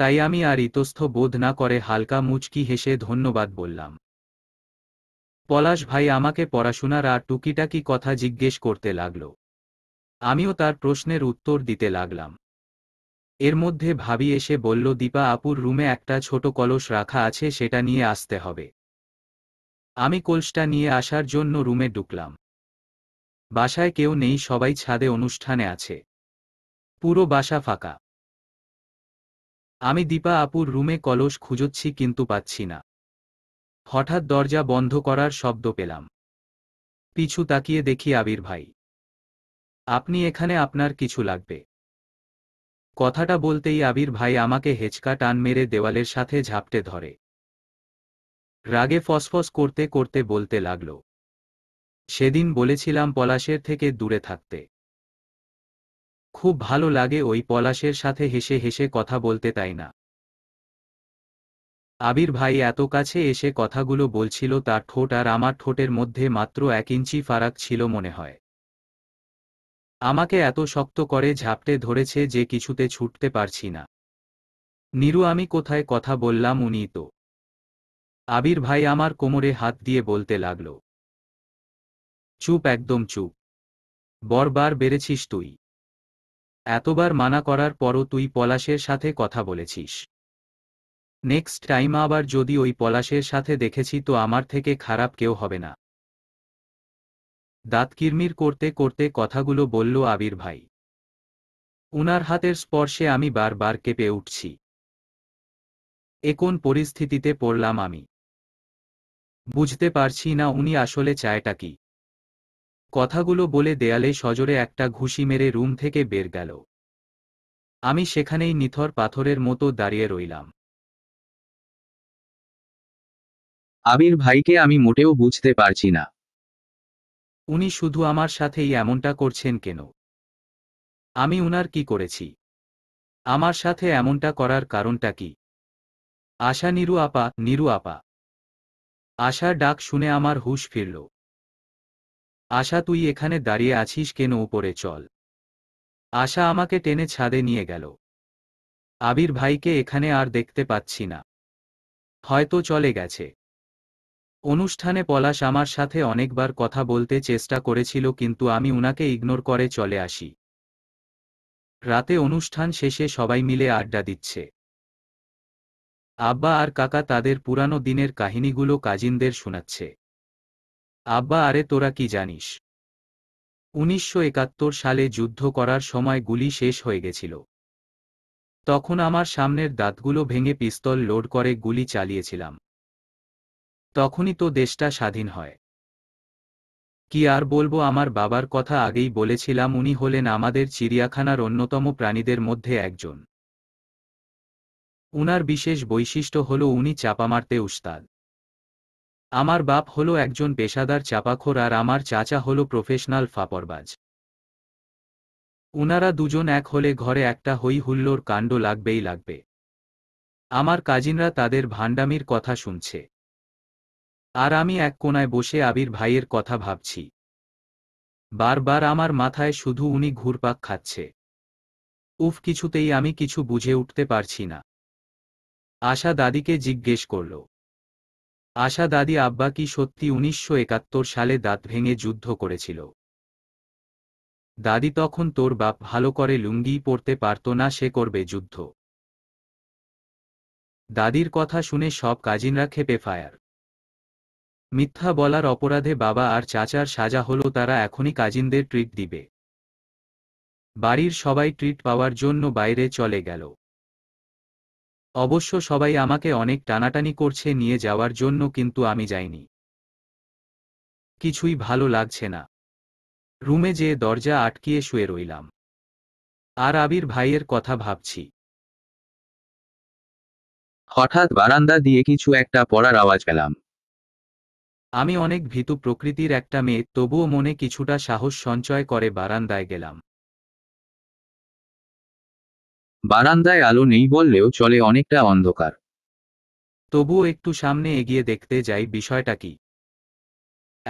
তাই আমি আর ইতস্থ বোধ না করে হালকা মুচকি হেসে ধন্যবাদ বললাম পলাশ ভাই আমাকে পড়াশোনার আর টুকিটাকি কথা জিজ্ঞেস করতে লাগল আমিও তার প্রশ্নের উত্তর দিতে লাগলাম এর মধ্যে ভাবি এসে বলল দীপা আপুর রুমে একটা ছোট কলস রাখা আছে সেটা নিয়ে আসতে হবে আমি কলসটা নিয়ে আসার জন্য রুমে ঢুকলাম বাসায় কেউ নেই সবাই ছাদে অনুষ্ঠানে আছে পুরো বাসা ফাঁকা আমি দীপা আপুর রুমে কলস খুঁজছি কিন্তু পাচ্ছি না হঠাৎ দরজা বন্ধ করার শব্দ পেলাম পিছু তাকিয়ে দেখি আবির ভাই আপনি এখানে আপনার কিছু লাগবে কথাটা বলতেই আবির ভাই আমাকে হেঁচকা টান মেরে দেওয়ালের সাথে ঝাপটে ধরে রাগে ফসফস করতে করতে বলতে লাগল সেদিন বলেছিলাম পলাশের থেকে দূরে থাকতে খুব ভালো লাগে ওই পলাশের সাথে হেসে হেসে কথা বলতে তাই না আবির ভাই এত কাছে এসে কথাগুলো বলছিল তার ঠোঁট আর আমার ঠোঁটের মধ্যে মাত্র এক ইঞ্চি ফারাক ছিল মনে হয় আমাকে এত শক্ত করে ঝাপটে ধরেছে যে কিছুতে ছুটতে পারছি না নিরু আমি কোথায় কথা বললাম উনি তো আবির ভাই আমার কোমরে হাত দিয়ে বলতে লাগল চুপ একদম চুপ বরবার বেড়েছিস তুই এতবার মানা করার পরও তুই পলাশের সাথে কথা বলেছিস নেক্সট টাইম আবার যদি ওই পলাশের সাথে দেখেছি তো আমার থেকে খারাপ কেউ হবে না দাঁত কিরমির করতে করতে কথাগুলো বলল আবির ভাই উনার হাতের স্পর্শে আমি বারবার কেঁপে উঠছি এ কোন পরিস্থিতিতে পড়লাম আমি বুঝতে পারছি না উনি আসলে চায়টা কি কথাগুলো বলে দেয়ালে সজোরে একটা ঘুষি মেরে রুম থেকে বের গেল আমি সেখানেই নিথর পাথরের মতো দাঁড়িয়ে রইলাম আবির ভাইকে আমি মোটেও বুঝতে পারছি না উনি শুধু আমার সাথেই এমনটা করছেন কেন আমি উনার কি করেছি আমার সাথে এমনটা করার কারণটা কি আশা নিরু আপা নিরু আপা আশার ডাক শুনে আমার হুশ ফিরল আশা তুই এখানে দাঁড়িয়ে আছিস কেন উপরে চল আশা আমাকে টেনে ছাদে নিয়ে গেল আবির ভাইকে এখানে আর দেখতে পাচ্ছি না হয়তো চলে গেছে অনুষ্ঠানে পলাশ আমার সাথে অনেকবার কথা বলতে চেষ্টা করেছিল কিন্তু আমি উনাকে ইগনোর করে চলে আসি রাতে অনুষ্ঠান শেষে সবাই মিলে আড্ডা দিচ্ছে আব্বা আর কাকা তাদের পুরানো দিনের কাহিনীগুলো কাজিনদের শোনাচ্ছে আব্বা আরে তোরা কি জানিস উনিশশো সালে যুদ্ধ করার সময় গুলি শেষ হয়ে গেছিল তখন আমার সামনের দাঁতগুলো ভেঙে পিস্তল লোড করে গুলি চালিয়েছিলাম তখনই তো দেশটা স্বাধীন হয় কি আর বলবো আমার বাবার কথা আগেই বলেছিলাম উনি হলেন আমাদের চিড়িয়াখানার অন্যতম প্রাণীদের মধ্যে একজন উনার বিশেষ বৈশিষ্ট্য হল উনি চাপা মারতে উস্তাদ আমার বাপ হলো একজন পেশাদার চাপাখোর আর আমার চাচা হলো প্রফেশনাল ফাপরবাজ উনারা দুজন এক হলে ঘরে একটা হই হুল্লোর কাণ্ড লাগবেই লাগবে আমার কাজিনরা তাদের ভাণ্ডামির কথা শুনছে আর আমি এক কোনায় বসে আবির ভাইয়ের কথা ভাবছি বারবার আমার মাথায় শুধু উনি ঘুরপাক খাচ্ছে উফ কিছুতেই আমি কিছু বুঝে উঠতে পারছি না আশা দাদিকে জিজ্ঞেস করল আশা দাদি আব্বা কি সত্যি উনিশশো একাত্তর সালে দাঁত ভেঙে যুদ্ধ করেছিল দাদি তখন তোর বাপ ভালো করে লুঙ্গি পরতে পারত না সে করবে যুদ্ধ দাদির কথা শুনে সব কাজিনরা খেপে ফায়ার মিথ্যা বলার অপরাধে বাবা আর চাচার সাজা হলো তারা এখনই কাজিনদের ট্রিট দিবে বাড়ির সবাই ট্রিট পাওয়ার জন্য বাইরে চলে গেল অবশ্য সবাই আমাকে অনেক টানাটানি করছে নিয়ে যাওয়ার জন্য কিন্তু আমি যাইনি কিছুই ভালো লাগছে না রুমে যে দরজা আটকিয়ে শুয়ে রইলাম আর আবির ভাইয়ের কথা ভাবছি হঠাৎ বারান্দা দিয়ে কিছু একটা পড়ার আওয়াজ পেলাম আমি অনেক ভীতু প্রকৃতির একটা মেয়ে তবুও মনে কিছুটা সাহস সঞ্চয় করে বারান্দায় গেলাম বারান্দায় আলো নেই বললেও চলে অনেকটা অন্ধকার তবু একটু সামনে এগিয়ে দেখতে যাই বিষয়টা কি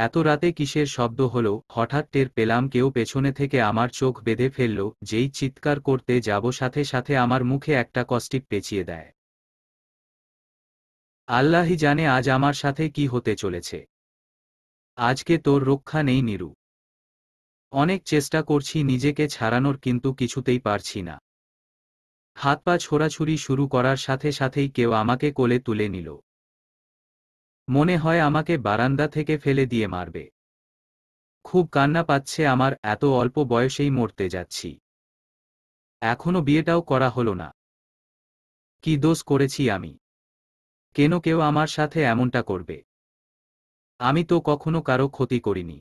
এত রাতে কিসের শব্দ হল হঠাৎ টের পেলাম কেউ পেছনে থেকে আমার চোখ বেঁধে ফেলল যেই চিৎকার করতে যাব সাথে সাথে আমার মুখে একটা কস্টিক পেঁচিয়ে দেয় আল্লাহি জানে আজ আমার সাথে কি হতে চলেছে আজকে তোর রক্ষা নেই নিরু অনেক চেষ্টা করছি নিজেকে ছাড়ানোর কিন্তু কিছুতেই পারছি না হাত পা ছোড়াছুরি শুরু করার সাথে সাথেই কেউ আমাকে কোলে তুলে নিল মনে হয় আমাকে বারান্দা থেকে ফেলে দিয়ে মারবে খুব কান্না পাচ্ছে আমার এত অল্প বয়সেই মরতে যাচ্ছি এখনো বিয়েটাও করা হলো না কি দোষ করেছি আমি কেন কেউ আমার সাথে এমনটা করবে আমি তো কখনো কারো ক্ষতি করিনি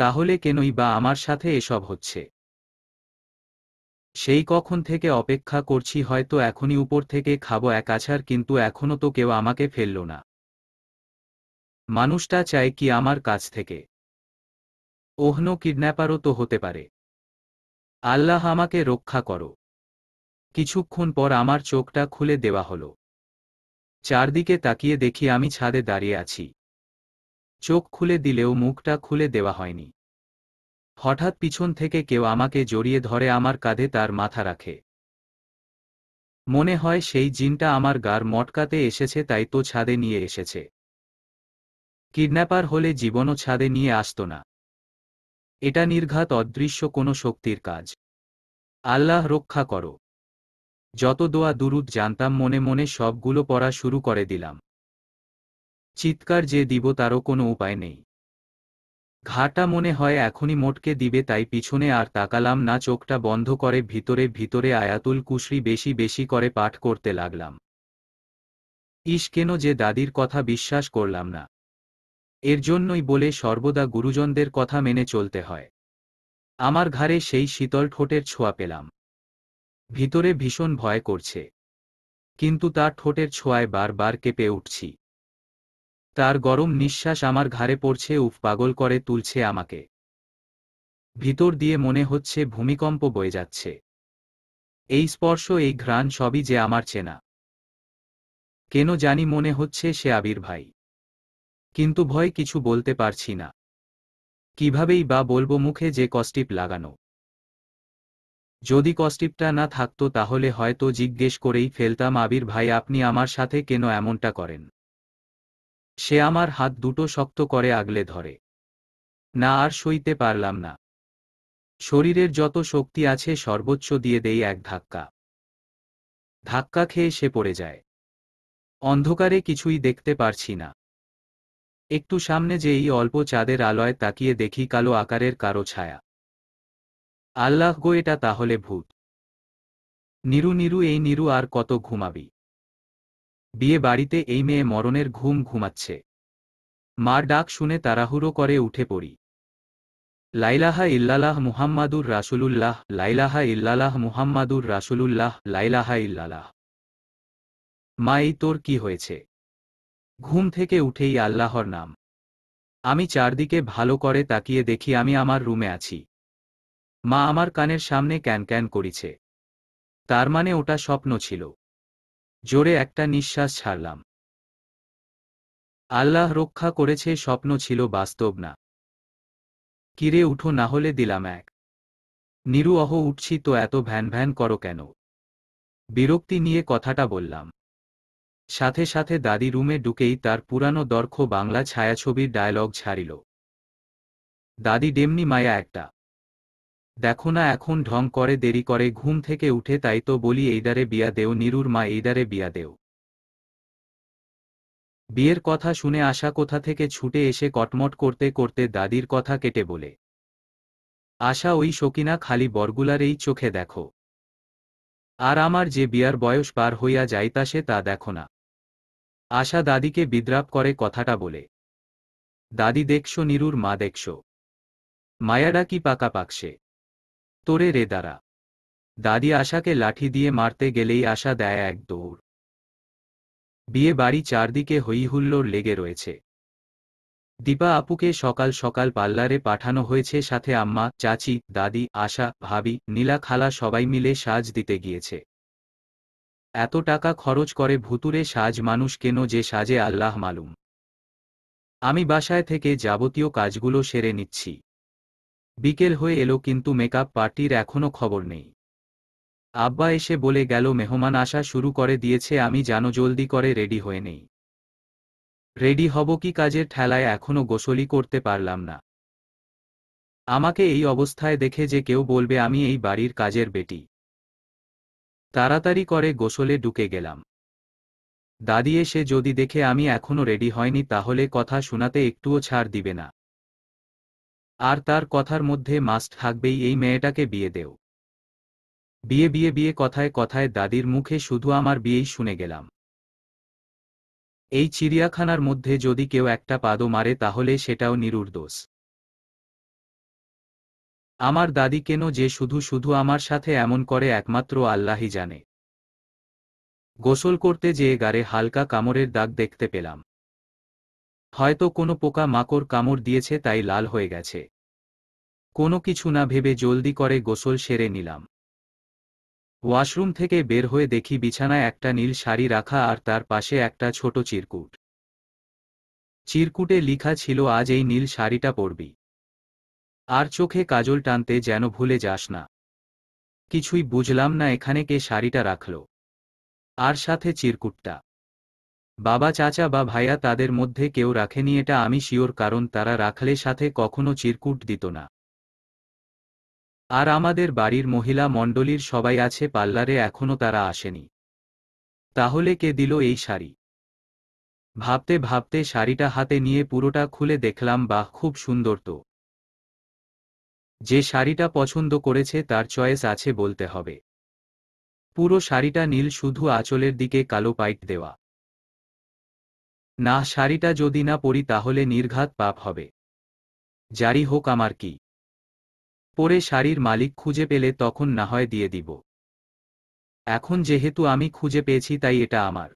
তাহলে কেনই বা আমার সাথে এসব হচ্ছে সেই কখন থেকে অপেক্ষা করছি হয়তো এখনই উপর থেকে খাবো এক আছার কিন্তু এখনও তো কেউ আমাকে ফেলল না মানুষটা চায় কি আমার কাছ থেকে ওহনো কিডন্যাপারও তো হতে পারে আল্লাহ আমাকে রক্ষা করো কিছুক্ষণ পর আমার চোখটা খুলে দেওয়া হলো চারদিকে তাকিয়ে দেখি আমি ছাদে দাঁড়িয়ে আছি চোখ খুলে দিলেও মুখটা খুলে দেওয়া হয়নি হঠাৎ পিছন থেকে কেউ আমাকে জড়িয়ে ধরে আমার কাঁধে তার মাথা রাখে মনে হয় সেই জিনটা আমার গার মটকাতে এসেছে তাই তো ছাদে নিয়ে এসেছে কিডন্যাপার হলে জীবনও ছাদে নিয়ে আসত না এটা নির্ঘাত অদৃশ্য কোনো শক্তির কাজ আল্লাহ রক্ষা করো যত দোয়া দুরুদ জানতাম মনে মনে সবগুলো পড়া শুরু করে দিলাম চিৎকার যে দিব তারও কোনো উপায় নেই ঘাটা মনে হয় এখনই মোটকে দিবে তাই পিছনে আর তাকালাম না চোখটা বন্ধ করে ভিতরে ভিতরে আয়াতুল কুশরি বেশি বেশি করে পাঠ করতে লাগলাম ইস কেন যে দাদির কথা বিশ্বাস করলাম না এর জন্যই বলে সর্বদা গুরুজনদের কথা মেনে চলতে হয় আমার ঘাড়ে সেই শীতল ঠোঁটের ছোঁয়া পেলাম ভিতরে ভীষণ ভয় করছে কিন্তু তার ঠোঁটের ছোঁয়ায় বারবার কেঁপে উঠছি তার গরম নিঃশ্বাস আমার ঘাড়ে পড়ছে উফ পাগল করে তুলছে আমাকে ভিতর দিয়ে মনে হচ্ছে ভূমিকম্প বয়ে যাচ্ছে এই স্পর্শ এই ঘ্রাণ সবই যে আমার চেনা কেন জানি মনে হচ্ছে সে আবির ভাই কিন্তু ভয় কিছু বলতে পারছি না কিভাবেই বা বলবো মুখে যে কস্টিপ লাগানো যদি কস্টিপটা না থাকতো তাহলে হয়তো জিজ্ঞেস করেই ফেলতাম আবির ভাই আপনি আমার সাথে কেন এমনটা করেন সে আমার হাত দুটো শক্ত করে আগলে ধরে না আর সইতে পারলাম না শরীরের যত শক্তি আছে সর্বোচ্চ দিয়ে দেই এক ধাক্কা ধাক্কা খেয়ে সে পড়ে যায় অন্ধকারে কিছুই দেখতে পারছি না একটু সামনে যে এই অল্প চাঁদের আলোয় তাকিয়ে দেখি কালো আকারের কারো ছায়া আল্লাহ গো এটা তাহলে ভূত নিরু নিরু এই নিরু আর কত ঘুমাবি বিয়ে বাড়িতে এই মেয়ে মরণের ঘুম ঘুমাচ্ছে মার ডাক শুনে তাড়াহুড়ো করে উঠে পড়ি লাইলাহা ইল্লাহ মুহাম্মাদুর রাসুলুল্লাহ লাইলাহা ইল্লাহ মুহাম্মাদুর রাসুলুল্লাহ লাইলাহা ইল্লাহ মা এই তোর কি হয়েছে ঘুম থেকে উঠেই আল্লাহর নাম আমি চারদিকে ভালো করে তাকিয়ে দেখি আমি আমার রুমে আছি মা আমার কানের সামনে ক্যান ক্যান করিছে তার মানে ওটা স্বপ্ন ছিল জোরে একটা নিঃশ্বাস ছাড়লাম আল্লাহ রক্ষা করেছে স্বপ্ন ছিল বাস্তব না কিরে উঠো না হলে দিলাম এক নিরু অহ উঠছি তো এত ভ্যান ভ্যান করো কেন বিরক্তি নিয়ে কথাটা বললাম সাথে সাথে দাদি রুমে ঢুকেই তার পুরানো দর্খ বাংলা ছায়াছবির ডায়লগ ছাড়িল দাদি ডেমনি মায়া একটা দেখো না এখন ঢং করে দেরি করে ঘুম থেকে উঠে তাই তো বলি এইদারে বিয়া দেও নিরুর মা এইদারে বিয়া দেও বিয়ের কথা শুনে আশা কোথা থেকে ছুটে এসে কটমট করতে করতে দাদির কথা কেটে বলে আশা ওই শকিনা খালি বরগুলার এই চোখে দেখো আর আমার যে বিয়ার বয়স পার হইয়া যাইতাসে তা দেখো না আশা দাদিকে বিদ্রাপ করে কথাটা বলে দাদি দেখছো নিরুর মা দেখছো মায়াডা কি পাকা পাকছে তোরে রে দাঁড়া দাদি আশাকে লাঠি দিয়ে মারতে গেলেই আশা দেয় এক দৌড় বিয়ে বাড়ি চারদিকে হইহুল্লোর লেগে রয়েছে দীপা আপুকে সকাল সকাল পার্লারে পাঠানো হয়েছে সাথে আম্মা চাচি দাদি আশা ভাবি নীলা খালা সবাই মিলে সাজ দিতে গিয়েছে এত টাকা খরচ করে ভুতুরে সাজ মানুষ কেন যে সাজে আল্লাহ মালুম আমি বাসায় থেকে যাবতীয় কাজগুলো সেরে নিচ্ছি বিকেল হয়ে এলো কিন্তু মেকআপ পার্টির এখনও খবর নেই আব্বা এসে বলে গেল মেহমান আসা শুরু করে দিয়েছে আমি জানো জলদি করে রেডি হয়ে নেই রেডি হব কি কাজের ঠেলায় এখনও গোসলি করতে পারলাম না আমাকে এই অবস্থায় দেখে যে কেউ বলবে আমি এই বাড়ির কাজের বেটি তাড়াতাড়ি করে গোসলে ঢুকে গেলাম দাদি এসে যদি দেখে আমি এখনও রেডি হয়নি তাহলে কথা শোনাতে একটুও ছাড় দিবে না আর তার কথার মধ্যে মাস্ট থাকবেই এই মেয়েটাকে বিয়ে দেও বিয়ে বিয়ে বিয়ে কথায় কথায় দাদির মুখে শুধু আমার বিয়েই শুনে গেলাম এই চিড়িয়াখানার মধ্যে যদি কেউ একটা পাদও মারে তাহলে সেটাও নিরুর দোষ আমার দাদি কেন যে শুধু শুধু আমার সাথে এমন করে একমাত্র আল্লাহই জানে গোসল করতে যেয়ে গারে হালকা কামড়ের দাগ দেখতে পেলাম হয়তো কোনো পোকা মাকড় কামড় দিয়েছে তাই লাল হয়ে গেছে কোনো কিছু না ভেবে জলদি করে গোসল সেরে নিলাম ওয়াশরুম থেকে বের হয়ে দেখি বিছানায় একটা নীল শাড়ি রাখা আর তার পাশে একটা ছোট চিরকুট চিরকুটে লিখা ছিল আজ এই নীল শাড়িটা পরবি আর চোখে কাজল টানতে যেন ভুলে যাস না কিছুই বুঝলাম না এখানে কে শাড়িটা রাখল আর সাথে চিরকুটটা বাবা চাচা বা ভাইয়া তাদের মধ্যে কেউ রাখেনি এটা আমি শিওর কারণ তারা রাখলে সাথে কখনো চিরকুট দিত না আর আমাদের বাড়ির মহিলা মণ্ডলীর সবাই আছে পাল্লারে এখনো তারা আসেনি তাহলে কে দিল এই শাড়ি ভাবতে ভাবতে শাড়িটা হাতে নিয়ে পুরোটা খুলে দেখলাম বা খুব সুন্দর তো যে শাড়িটা পছন্দ করেছে তার চয়েস আছে বলতে হবে পুরো শাড়িটা নীল শুধু আঁচলের দিকে কালো পাইট দেওয়া না শাড়িটা যদি না পরি তাহলে নির্ঘাত পাপ হবে জারি হোক আমার কি পরে শাড়ির মালিক খুঁজে পেলে তখন না হয় দিয়ে দিব এখন যেহেতু আমি খুঁজে পেয়েছি তাই এটা আমার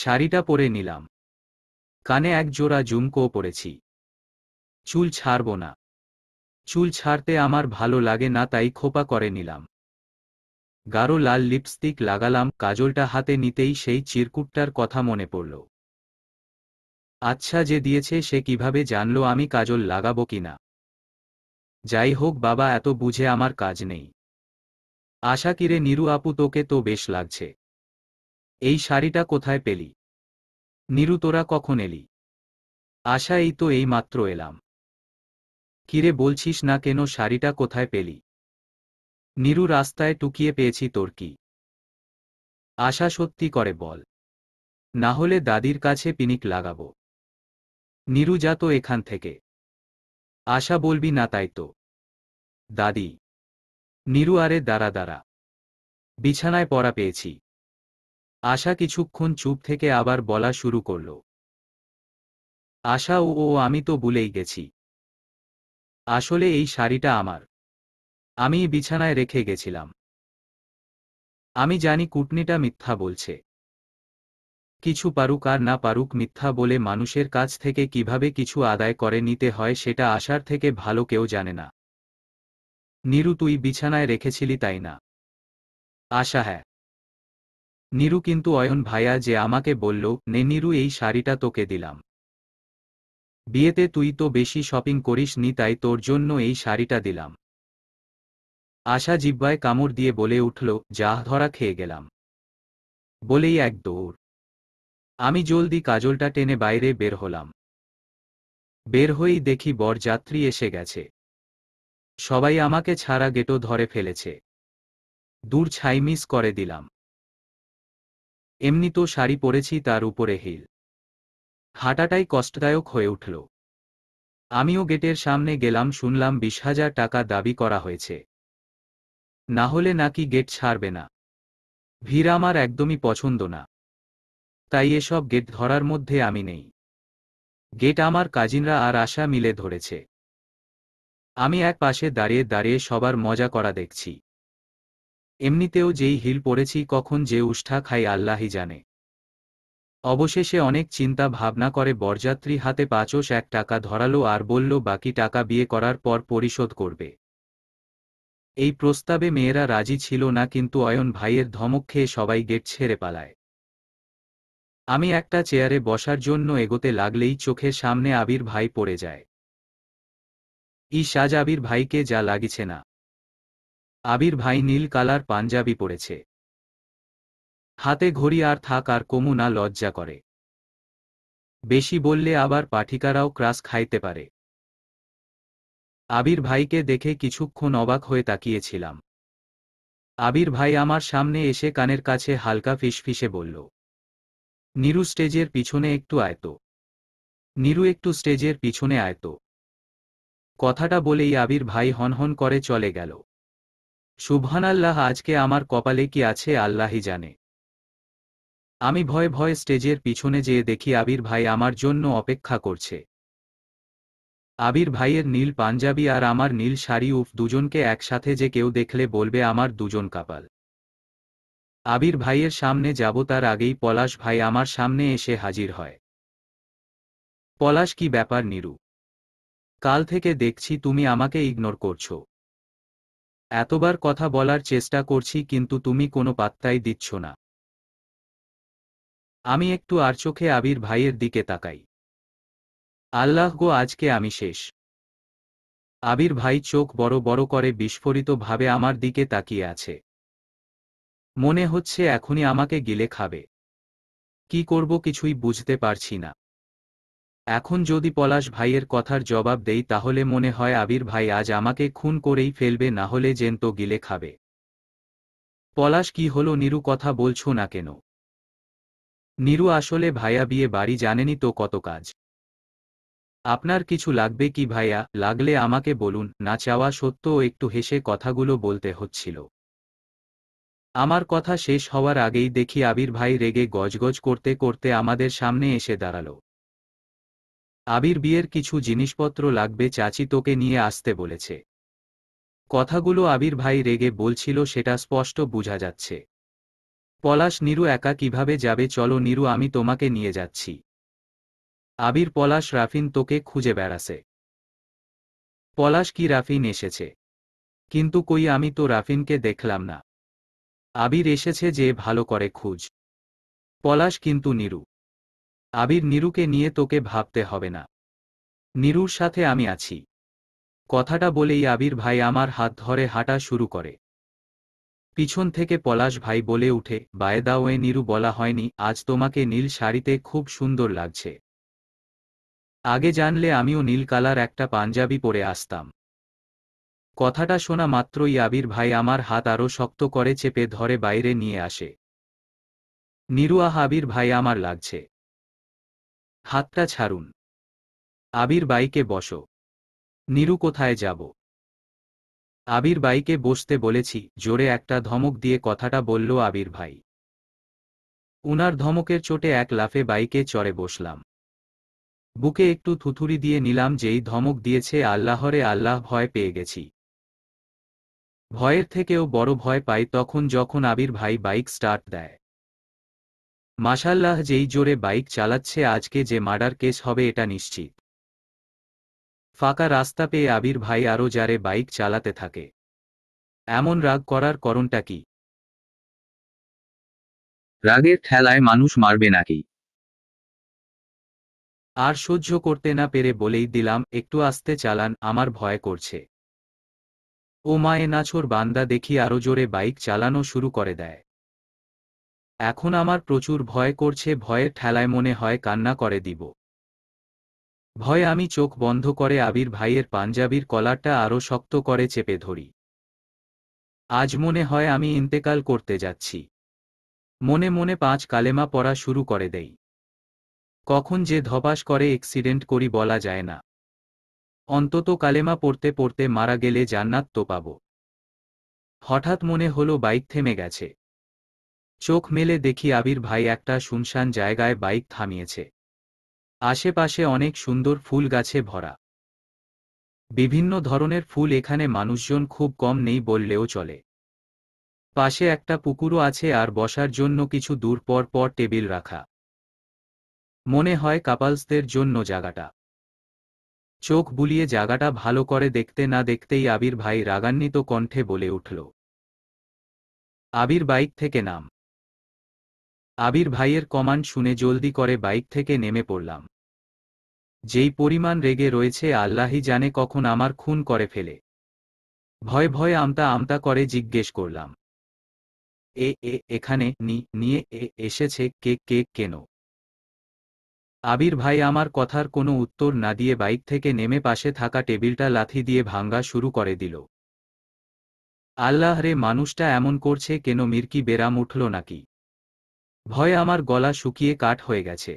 শাড়িটা পরে নিলাম কানে এক জোড়া জুমকো পরেছি চুল ছাড়ব না চুল ছাড়তে আমার ভালো লাগে না তাই খোপা করে নিলাম গাঢ় লাল লিপস্টিক লাগালাম কাজলটা হাতে নিতেই সেই চিরকুটটার কথা মনে পড়ল আচ্ছা যে দিয়েছে সে কিভাবে জানল আমি কাজল লাগাবো কিনা যাই হোক বাবা এত বুঝে আমার কাজ নেই আশা কিরে নিরু আপু তোকে তো বেশ লাগছে এই শাড়িটা কোথায় পেলি নিরু তোরা কখন এলি আশা এই তো এই মাত্র এলাম কিরে বলছিস না কেন শাড়িটা কোথায় পেলি নিরু রাস্তায় টুকিয়ে পেয়েছি তোর কি আশা সত্যি করে বল না হলে দাদির কাছে পিনিক লাগাবো নীরু যা তো এখান থেকে আশা বলবি না তাই তো দাদি নিরু আরে দাঁড়া দাঁড়া বিছানায় পড়া পেয়েছি আশা কিছুক্ষণ চুপ থেকে আবার বলা শুরু করল আশা ও ও আমি তো ভুলেই গেছি আসলে এই শাড়িটা আমার আমি বিছানায় রেখে গেছিলাম আমি জানি কুটনিটা মিথ্যা বলছে কিছু পারুক আর না পারুক মিথ্যা বলে মানুষের কাছ থেকে কিভাবে কিছু আদায় করে নিতে হয় সেটা আসার থেকে ভালো কেউ জানে না নিরু তুই বিছানায় রেখেছিলি তাই না আশা হ্যাঁ নিরু কিন্তু অয়ন ভাইয়া যে আমাকে বলল নে নিরু এই শাড়িটা তোকে দিলাম বিয়েতে তুই তো বেশি শপিং করিস নি তাই তোর জন্য এই শাড়িটা দিলাম আশা জিব্বায় কামড় দিয়ে বলে উঠল যা ধরা খেয়ে গেলাম বলেই এক দৌড় আমি জলদি কাজলটা টেনে বাইরে বের হলাম বের হয়েই দেখি বর যাত্রী এসে গেছে সবাই আমাকে ছাড়া গেটো ধরে ফেলেছে দূর ছাই মিস করে দিলাম এমনি তো শাড়ি পরেছি তার উপরে হিল হাঁটাটাই কষ্টদায়ক হয়ে উঠল আমিও গেটের সামনে গেলাম শুনলাম বিশ হাজার টাকা দাবি করা হয়েছে না হলে নাকি গেট ছাড়বে না ভিড় আমার একদমই পছন্দ না তাই এসব গেট ধরার মধ্যে আমি নেই গেট আমার কাজিনরা আর আশা মিলে ধরেছে আমি এক পাশে দাঁড়িয়ে দাঁড়িয়ে সবার মজা করা দেখছি এমনিতেও যেই হিল পড়েছি কখন যে উষ্ঠা খাই আল্লাহি জানে অবশেষে অনেক চিন্তা ভাবনা করে বরযাত্রী হাতে পাঁচশ এক টাকা ধরালো আর বলল বাকি টাকা বিয়ে করার পর পরিশোধ করবে এই প্রস্তাবে মেয়েরা রাজি ছিল না কিন্তু অয়ন ভাইয়ের ধমক খেয়ে সবাই গেট ছেড়ে পালায় আমি একটা চেয়ারে বসার জন্য এগোতে লাগলেই চোখের সামনে আবির ভাই পড়ে যায় ই সাজ আবির ভাইকে যা লাগিছে না আবির ভাই নীল কালার পাঞ্জাবি পরেছে হাতে ঘড়ি আর থাক আর কমু না লজ্জা করে বেশি বললে আবার পাঠিকারাও ক্রাস খাইতে পারে আবির ভাইকে দেখে কিছুক্ষণ অবাক হয়ে তাকিয়েছিলাম আবির ভাই আমার সামনে এসে কানের কাছে হালকা ফিসফিসে বলল নীরু স্টেজের পিছনে একটু আয়ত নীরু একটু স্টেজের পিছনে আয়ত কথাটা বলেই আবির ভাই হনহন করে চলে গেল সুবহান আল্লাহ আজকে আমার কপালে কি আছে আল্লাহই জানে আমি ভয়ে ভয়ে স্টেজের পিছনে যেয়ে দেখি আবির ভাই আমার জন্য অপেক্ষা করছে আবির ভাইয়ের নীল পাঞ্জাবি আর আমার নীল শাড়ি উফ দুজনকে একসাথে যে কেউ দেখলে বলবে আমার দুজন কাপাল আবির ভাইয়ের সামনে যাব তার আগেই পলাশ ভাই আমার সামনে এসে হাজির হয় পলাশ কি ব্যাপার নিরু কাল থেকে দেখছি তুমি আমাকে ইগনোর করছো এতবার কথা বলার চেষ্টা করছি কিন্তু তুমি কোনো পাত্তাই দিচ্ছ না আমি একটু আর চোখে আবির ভাইয়ের দিকে তাকাই আল্লাহ গো আজকে আমি শেষ আবির ভাই চোখ বড় বড় করে বিস্ফোরিতভাবে আমার দিকে তাকিয়ে আছে মনে হচ্ছে এখনই আমাকে গিলে খাবে কি করব কিছুই বুঝতে পারছি না এখন যদি পলাশ ভাইয়ের কথার জবাব দেই তাহলে মনে হয় আবির ভাই আজ আমাকে খুন করেই ফেলবে না হলে যেন তো গিলে খাবে পলাশ কি হলো নিরু কথা বলছো না কেন নিরু আসলে ভাইয়া বিয়ে বাড়ি জানেনি তো কত কাজ আপনার কিছু লাগবে কি ভাইয়া লাগলে আমাকে বলুন না চাওয়া সত্য একটু হেসে কথাগুলো বলতে হচ্ছিল আমার কথা শেষ হওয়ার আগেই দেখি আবির ভাই রেগে গজগজ করতে করতে আমাদের সামনে এসে দাঁড়াল আবির বিয়ের কিছু জিনিসপত্র লাগবে চাচি তোকে নিয়ে আসতে বলেছে কথাগুলো আবির ভাই রেগে বলছিল সেটা স্পষ্ট বোঝা যাচ্ছে পলাশ নীরু একা কিভাবে যাবে চলো নীরু আমি তোমাকে নিয়ে যাচ্ছি আবির পলাশ রাফিন তোকে খুঁজে বেড়াছে পলাশ কি রাফিন এসেছে কিন্তু কই আমি তো রাফিনকে দেখলাম না আবির এসেছে যে ভালো করে খুঁজ পলাশ কিন্তু নিরু আবির নিরুকে নিয়ে তোকে ভাবতে হবে না নিরুর সাথে আমি আছি কথাটা বলেই আবির ভাই আমার হাত ধরে হাঁটা শুরু করে পিছন থেকে পলাশ ভাই বলে উঠে ওয়ে নিরু বলা হয়নি আজ তোমাকে নীল শাড়িতে খুব সুন্দর লাগছে আগে জানলে আমিও নীল কালার একটা পাঞ্জাবি পরে আসতাম কথাটা শোনা মাত্রই আবির ভাই আমার হাত আরও শক্ত করে চেপে ধরে বাইরে নিয়ে আসে নিরুয়াহ আবির ভাই আমার লাগছে হাতটা ছাড়ুন আবির বাইকে বসো নিরু কোথায় যাব আবির বাইকে বসতে বলেছি জোরে একটা ধমক দিয়ে কথাটা বলল আবির ভাই উনার ধমকের চোটে এক লাফে বাইকে চড়ে বসলাম বুকে একটু থুথুরি দিয়ে নিলাম যেই ধমক দিয়েছে আল্লাহরে আল্লাহ ভয় পেয়ে গেছি ভয়ের থেকেও বড় ভয় পাই তখন যখন আবির ভাই বাইক স্টার্ট দেয় মাসাল্লাহ যেই জোরে বাইক চালাচ্ছে আজকে যে মার্ডার কেস হবে এটা নিশ্চিত ফাঁকা রাস্তা পেয়ে আবির ভাই আরও যারে বাইক চালাতে থাকে এমন রাগ করার করণটা কি রাগের ঠেলায় মানুষ মারবে নাকি আর সহ্য করতে না পেরে বলেই দিলাম একটু আস্তে চালান আমার ভয় করছে ও মায়ে নাছর বান্দা দেখি আরো জোরে বাইক চালানো শুরু করে দেয় এখন আমার প্রচুর ভয় করছে ভয়ের ঠেলায় মনে হয় কান্না করে দিব ভয়ে আমি চোখ বন্ধ করে আবির ভাইয়ের পাঞ্জাবির কলারটা আরও শক্ত করে চেপে ধরি আজ মনে হয় আমি ইন্তেকাল করতে যাচ্ছি মনে মনে পাঁচ কালেমা পড়া শুরু করে দেই কখন যে ধপাস করে এক্সিডেন্ট করি বলা যায় না অন্তত কালেমা পড়তে পড়তে মারা গেলে জান্নাত তো পাব হঠাৎ মনে হলো বাইক থেমে গেছে চোখ মেলে দেখি আবির ভাই একটা শুনশান জায়গায় বাইক থামিয়েছে আশেপাশে অনেক সুন্দর ফুল গাছে ভরা বিভিন্ন ধরনের ফুল এখানে মানুষজন খুব কম নেই বললেও চলে পাশে একটা পুকুরও আছে আর বসার জন্য কিছু দূর পর পর টেবিল রাখা মনে হয় কাপালসদের জন্য জায়গাটা চোখ বুলিয়ে জাগাটা ভালো করে দেখতে না দেখতেই আবির ভাই রাগান্বিত কণ্ঠে বলে উঠল আবির বাইক থেকে নাম আবির ভাইয়ের কমান্ড শুনে জলদি করে বাইক থেকে নেমে পড়লাম যেই পরিমাণ রেগে রয়েছে আল্লাহি জানে কখন আমার খুন করে ফেলে ভয় ভয়ে আমতা আমতা করে জিজ্ঞেস করলাম এ এ এখানে নি নিয়ে এ এসেছে কে কে কেন আবির ভাই আমার কথার কোনো উত্তর না দিয়ে বাইক থেকে নেমে পাশে থাকা টেবিলটা লাথি দিয়ে ভাঙ্গা শুরু করে দিল আল্লাহ রে মানুষটা এমন করছে কেন মির্কি বেরাম উঠল নাকি ভয় আমার গলা শুকিয়ে কাঠ হয়ে গেছে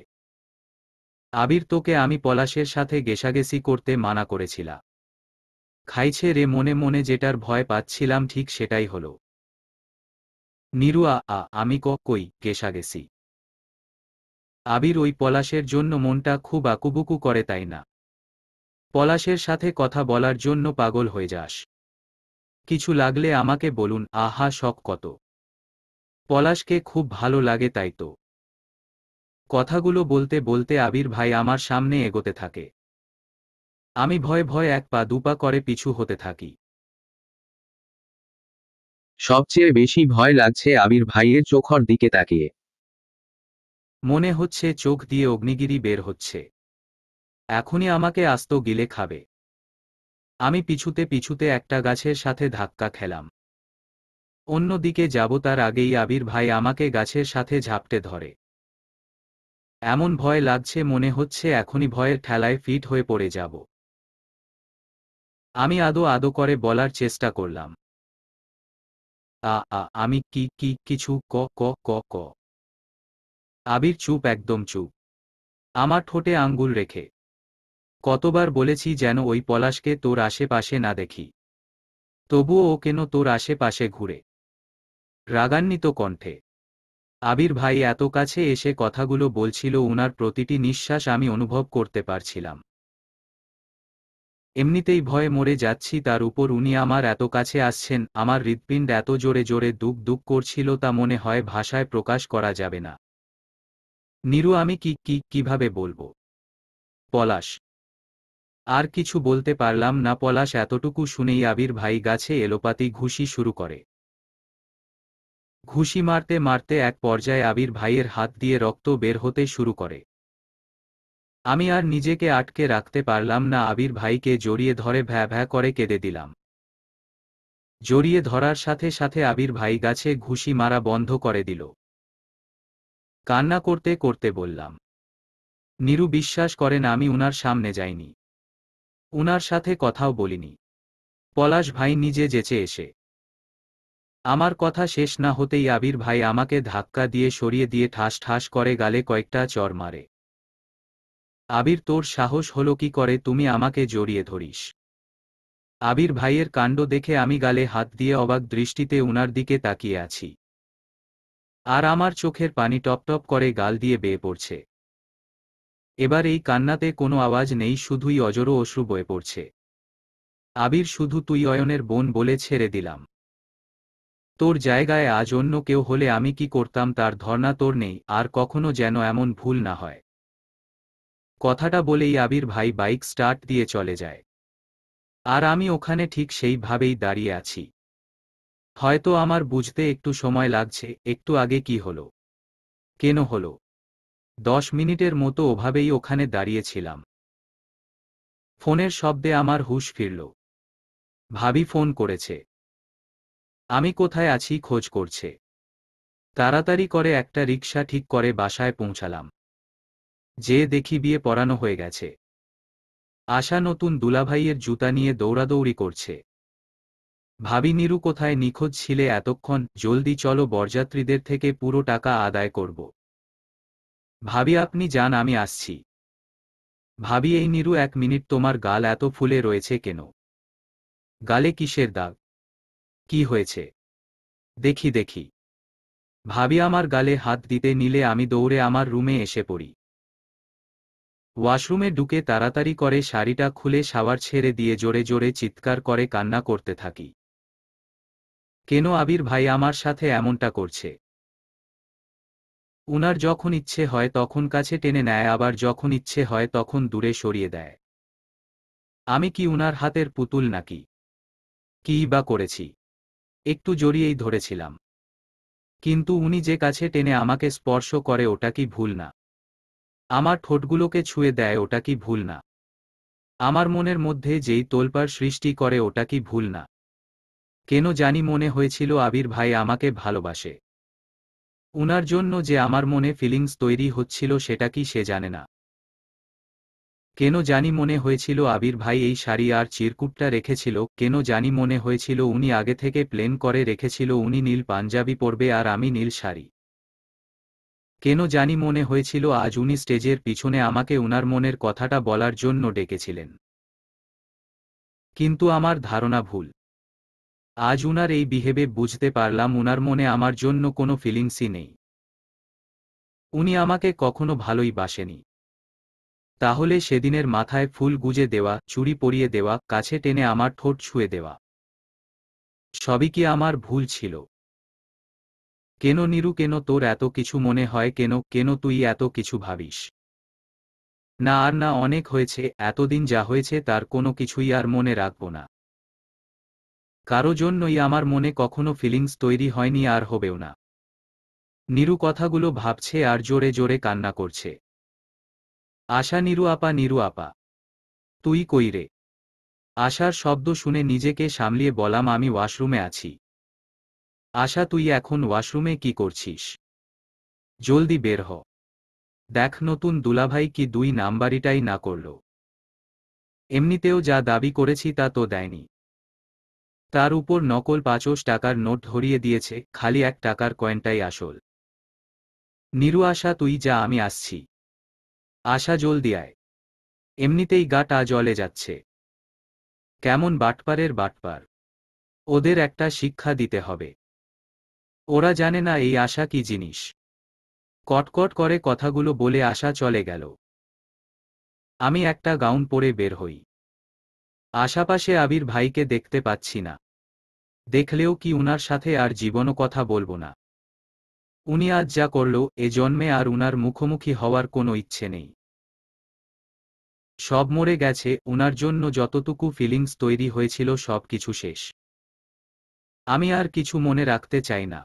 আবির তোকে আমি পলাশের সাথে গেসাগেসি করতে মানা করেছিলা খাইছে রে মনে মনে যেটার ভয় পাচ্ছিলাম ঠিক সেটাই হল নিরুয়া আ আমি ক কই গেসাগেসি আবির ওই পলাশের জন্য মনটা খুব আকুবুকু করে তাই না পলাশের সাথে কথা বলার জন্য পাগল হয়ে যাস কিছু লাগলে আমাকে বলুন আহা শখ কত পলাশকে খুব ভালো লাগে তাই তো কথাগুলো বলতে বলতে আবির ভাই আমার সামনে এগোতে থাকে আমি ভয়ে ভয়ে এক পা দুপা করে পিছু হতে থাকি সবচেয়ে বেশি ভয় লাগছে আবির ভাইয়ের চোখর দিকে তাকিয়ে মনে হচ্ছে চোখ দিয়ে অগ্নিগিরি বের হচ্ছে এখনই আমাকে আস্ত গিলে খাবে আমি পিছুতে পিছুতে একটা গাছের সাথে ধাক্কা খেলাম অন্যদিকে যাব তার আগেই আবির ভাই আমাকে গাছের সাথে ঝাপটে ধরে এমন ভয় লাগছে মনে হচ্ছে এখনই ভয়ের ঠেলায় ফিট হয়ে পড়ে যাব আমি আদো আদো করে বলার চেষ্টা করলাম আ আ আমি কি কি কিছু ক ক ক ক আবির চুপ একদম চুপ আমার ঠোঁটে আঙ্গুল রেখে কতবার বলেছি যেন ওই পলাশকে তোর আশেপাশে না দেখি তবুও ও কেন তোর আশেপাশে ঘুরে রাগান্বিত কণ্ঠে আবির ভাই এত কাছে এসে কথাগুলো বলছিল উনার প্রতিটি নিঃশ্বাস আমি অনুভব করতে পারছিলাম এমনিতেই ভয়ে মরে যাচ্ছি তার উপর উনি আমার এত কাছে আসছেন আমার হৃৎপিণ্ড এত জোরে জোরে দুঃখ দুঃখ করছিল তা মনে হয় ভাষায় প্রকাশ করা যাবে না নিরু আমি কি কি কিভাবে বলবো পলাশ আর কিছু বলতে পারলাম না পলাশ এতটুকু শুনেই আবির ভাই গাছে এলোপাতি ঘুষি শুরু করে ঘুষি মারতে মারতে এক পর্যায়ে আবির ভাইয়ের হাত দিয়ে রক্ত বের হতে শুরু করে আমি আর নিজেকে আটকে রাখতে পারলাম না আবির ভাইকে জড়িয়ে ধরে ভ্যা ভ্যা করে কেঁদে দিলাম জড়িয়ে ধরার সাথে সাথে আবির ভাই গাছে ঘুষি মারা বন্ধ করে দিল কান্না করতে করতে বললাম নিরু বিশ্বাস করেন আমি উনার সামনে যাইনি উনার সাথে কথাও বলিনি পলাশ ভাই নিজে যেচে এসে আমার কথা শেষ না হতেই আবির ভাই আমাকে ধাক্কা দিয়ে সরিয়ে দিয়ে ঠাস ঠাস করে গালে কয়েকটা চর মারে আবির তোর সাহস হলো কি করে তুমি আমাকে জড়িয়ে ধরিস আবির ভাইয়ের কাণ্ড দেখে আমি গালে হাত দিয়ে অবাক দৃষ্টিতে উনার দিকে তাকিয়ে আছি আর আমার চোখের পানি টপটপ করে গাল দিয়ে বেয়ে পড়ছে এবার এই কান্নাতে কোনো আওয়াজ নেই শুধুই অজরো অশ্রু বয়ে পড়ছে আবির শুধু তুই অয়নের বোন বলে ছেড়ে দিলাম তোর জায়গায় আজ অন্য কেউ হলে আমি কি করতাম তার ধর্ণা তোর নেই আর কখনো যেন এমন ভুল না হয় কথাটা বলেই আবির ভাই বাইক স্টার্ট দিয়ে চলে যায় আর আমি ওখানে ঠিক সেইভাবেই দাঁড়িয়ে আছি হয়তো আমার বুঝতে একটু সময় লাগছে একটু আগে কি হলো কেন হল দশ মিনিটের মতো ওভাবেই ওখানে দাঁড়িয়েছিলাম ফোনের শব্দে আমার হুশ ফিরল ভাবি ফোন করেছে আমি কোথায় আছি খোঁজ করছে তাড়াতাড়ি করে একটা রিক্সা ঠিক করে বাসায় পৌঁছালাম যে দেখি বিয়ে পড়ানো হয়ে গেছে আশা নতুন দুলাভাইয়ের জুতা নিয়ে দৌড়াদৌড়ি করছে ভাবি নিরু কোথায় নিখোঁজ ছিলে এতক্ষণ জলদি চলো বরযাত্রীদের থেকে পুরো টাকা আদায় করব ভাবি আপনি যান আমি আসছি ভাবি এই নিরু এক মিনিট তোমার গাল এত ফুলে রয়েছে কেন গালে কিসের দাগ কি হয়েছে দেখি দেখি ভাবি আমার গালে হাত দিতে নিলে আমি দৌড়ে আমার রুমে এসে পড়ি ওয়াশরুমে ঢুকে তাড়াতাড়ি করে শাড়িটা খুলে শাওয়ার ছেড়ে দিয়ে জোরে জোরে চিৎকার করে কান্না করতে থাকি কেন আবির ভাই আমার সাথে এমনটা করছে উনার যখন ইচ্ছে হয় তখন কাছে টেনে নেয় আবার যখন ইচ্ছে হয় তখন দূরে সরিয়ে দেয় আমি কি উনার হাতের পুতুল নাকি কি বা করেছি একটু জড়িয়েই ধরেছিলাম কিন্তু উনি যে কাছে টেনে আমাকে স্পর্শ করে ওটা কি ভুল না আমার ঠোঁটগুলোকে ছুঁয়ে দেয় ওটা কি ভুল না আমার মনের মধ্যে যেই তোলপার সৃষ্টি করে ওটা কি ভুল না কেন জানি মনে হয়েছিল আবির ভাই আমাকে ভালোবাসে উনার জন্য যে আমার মনে ফিলিংস তৈরি হচ্ছিল সেটা কি সে জানে না কেন জানি মনে হয়েছিল আবির ভাই এই শাড়ি আর চিরকুটটা রেখেছিল কেন জানি মনে হয়েছিল উনি আগে থেকে প্লেন করে রেখেছিল উনি নীল পাঞ্জাবি পরবে আর আমি নীল শাড়ি কেন জানি মনে হয়েছিল আজ উনি স্টেজের পিছনে আমাকে উনার মনের কথাটা বলার জন্য ডেকেছিলেন কিন্তু আমার ধারণা ভুল আজ উনার এই বিহেভে বুঝতে পারলাম উনার মনে আমার জন্য কোনো ফিলিংসই নেই উনি আমাকে কখনো ভালোই বাসেনি তাহলে সেদিনের মাথায় ফুল গুজে দেওয়া চুরি পরিয়ে দেওয়া কাছে টেনে আমার ঠোঁট ছুঁয়ে দেওয়া সবই কি আমার ভুল ছিল কেন নিরু কেন তোর এত কিছু মনে হয় কেন কেন তুই এত কিছু ভাবিস না আর না অনেক হয়েছে এতদিন যা হয়েছে তার কোনো কিছুই আর মনে রাখব না কারো জন্যই আমার মনে কখনো ফিলিংস তৈরি হয়নি আর হবেও না নিরু কথাগুলো ভাবছে আর জোরে জোরে কান্না করছে আশা নিরু আপা নিরু আপা তুই কই রে আশার শব্দ শুনে নিজেকে সামলিয়ে বলাম আমি ওয়াশরুমে আছি আশা তুই এখন ওয়াশরুমে কি করছিস জলদি বের হ দেখ নতুন দুলাভাই কি দুই নাম্বারিটাই না করল এমনিতেও যা দাবি করেছি তা তো দেয়নি তার উপর নকল পাঁচশ টাকার নোট ধরিয়ে দিয়েছে খালি এক টাকার কয়েনটাই আসল নিরু আশা তুই যা আমি আসছি আশা জল দিয়ায় এমনিতেই গাটা জলে যাচ্ছে কেমন বাটপারের বাটপার ওদের একটা শিক্ষা দিতে হবে ওরা জানে না এই আশা কি জিনিস কটকট করে কথাগুলো বলে আশা চলে গেল আমি একটা গাউন পরে বের হই আশাপাশে আবির ভাইকে দেখতে পাচ্ছি না দেখলেও কি উনার সাথে আর জীবনও কথা বলবো না উনি আজ যা করল এ জন্মে আর উনার মুখোমুখি হওয়ার কোনো ইচ্ছে নেই সব মরে গেছে উনার জন্য যতটুকু ফিলিংস তৈরি হয়েছিল সব কিছু শেষ আমি আর কিছু মনে রাখতে চাই না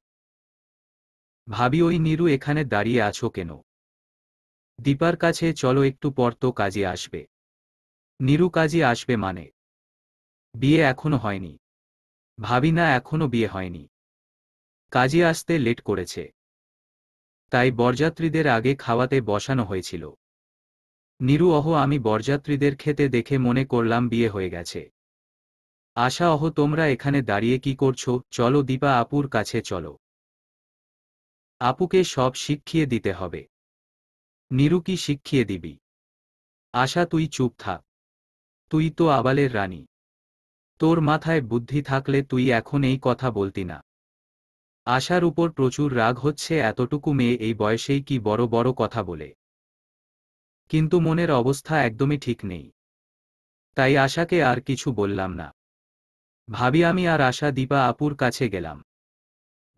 ভাবি ওই নীরু এখানে দাঁড়িয়ে আছো কেন দীপার কাছে চলো একটু পর তো কাজে আসবে নীরু কাজে আসবে মানে বিয়ে এখনো হয়নি ভাবি না এখনো বিয়ে হয়নি কাজে আসতে লেট করেছে তাই বরযাত্রীদের আগে খাওয়াতে বসানো হয়েছিল নিরু অহ আমি বরযাত্রীদের খেতে দেখে মনে করলাম বিয়ে হয়ে গেছে আশা অহ তোমরা এখানে দাঁড়িয়ে কি করছো চলো দীপা আপুর কাছে চলো আপুকে সব শিখিয়ে দিতে হবে নিরু কি শিখিয়ে দিবি আশা তুই চুপ থাক তুই তো আবালের রানী তোর মাথায় বুদ্ধি থাকলে তুই এখন এই কথা বলতি না আশার উপর প্রচুর রাগ হচ্ছে এতটুকু মেয়ে এই বয়সেই কি বড় বড় কথা বলে কিন্তু মনের অবস্থা একদমই ঠিক নেই তাই আশাকে আর কিছু বললাম না ভাবি আমি আর আশা দীপা আপুর কাছে গেলাম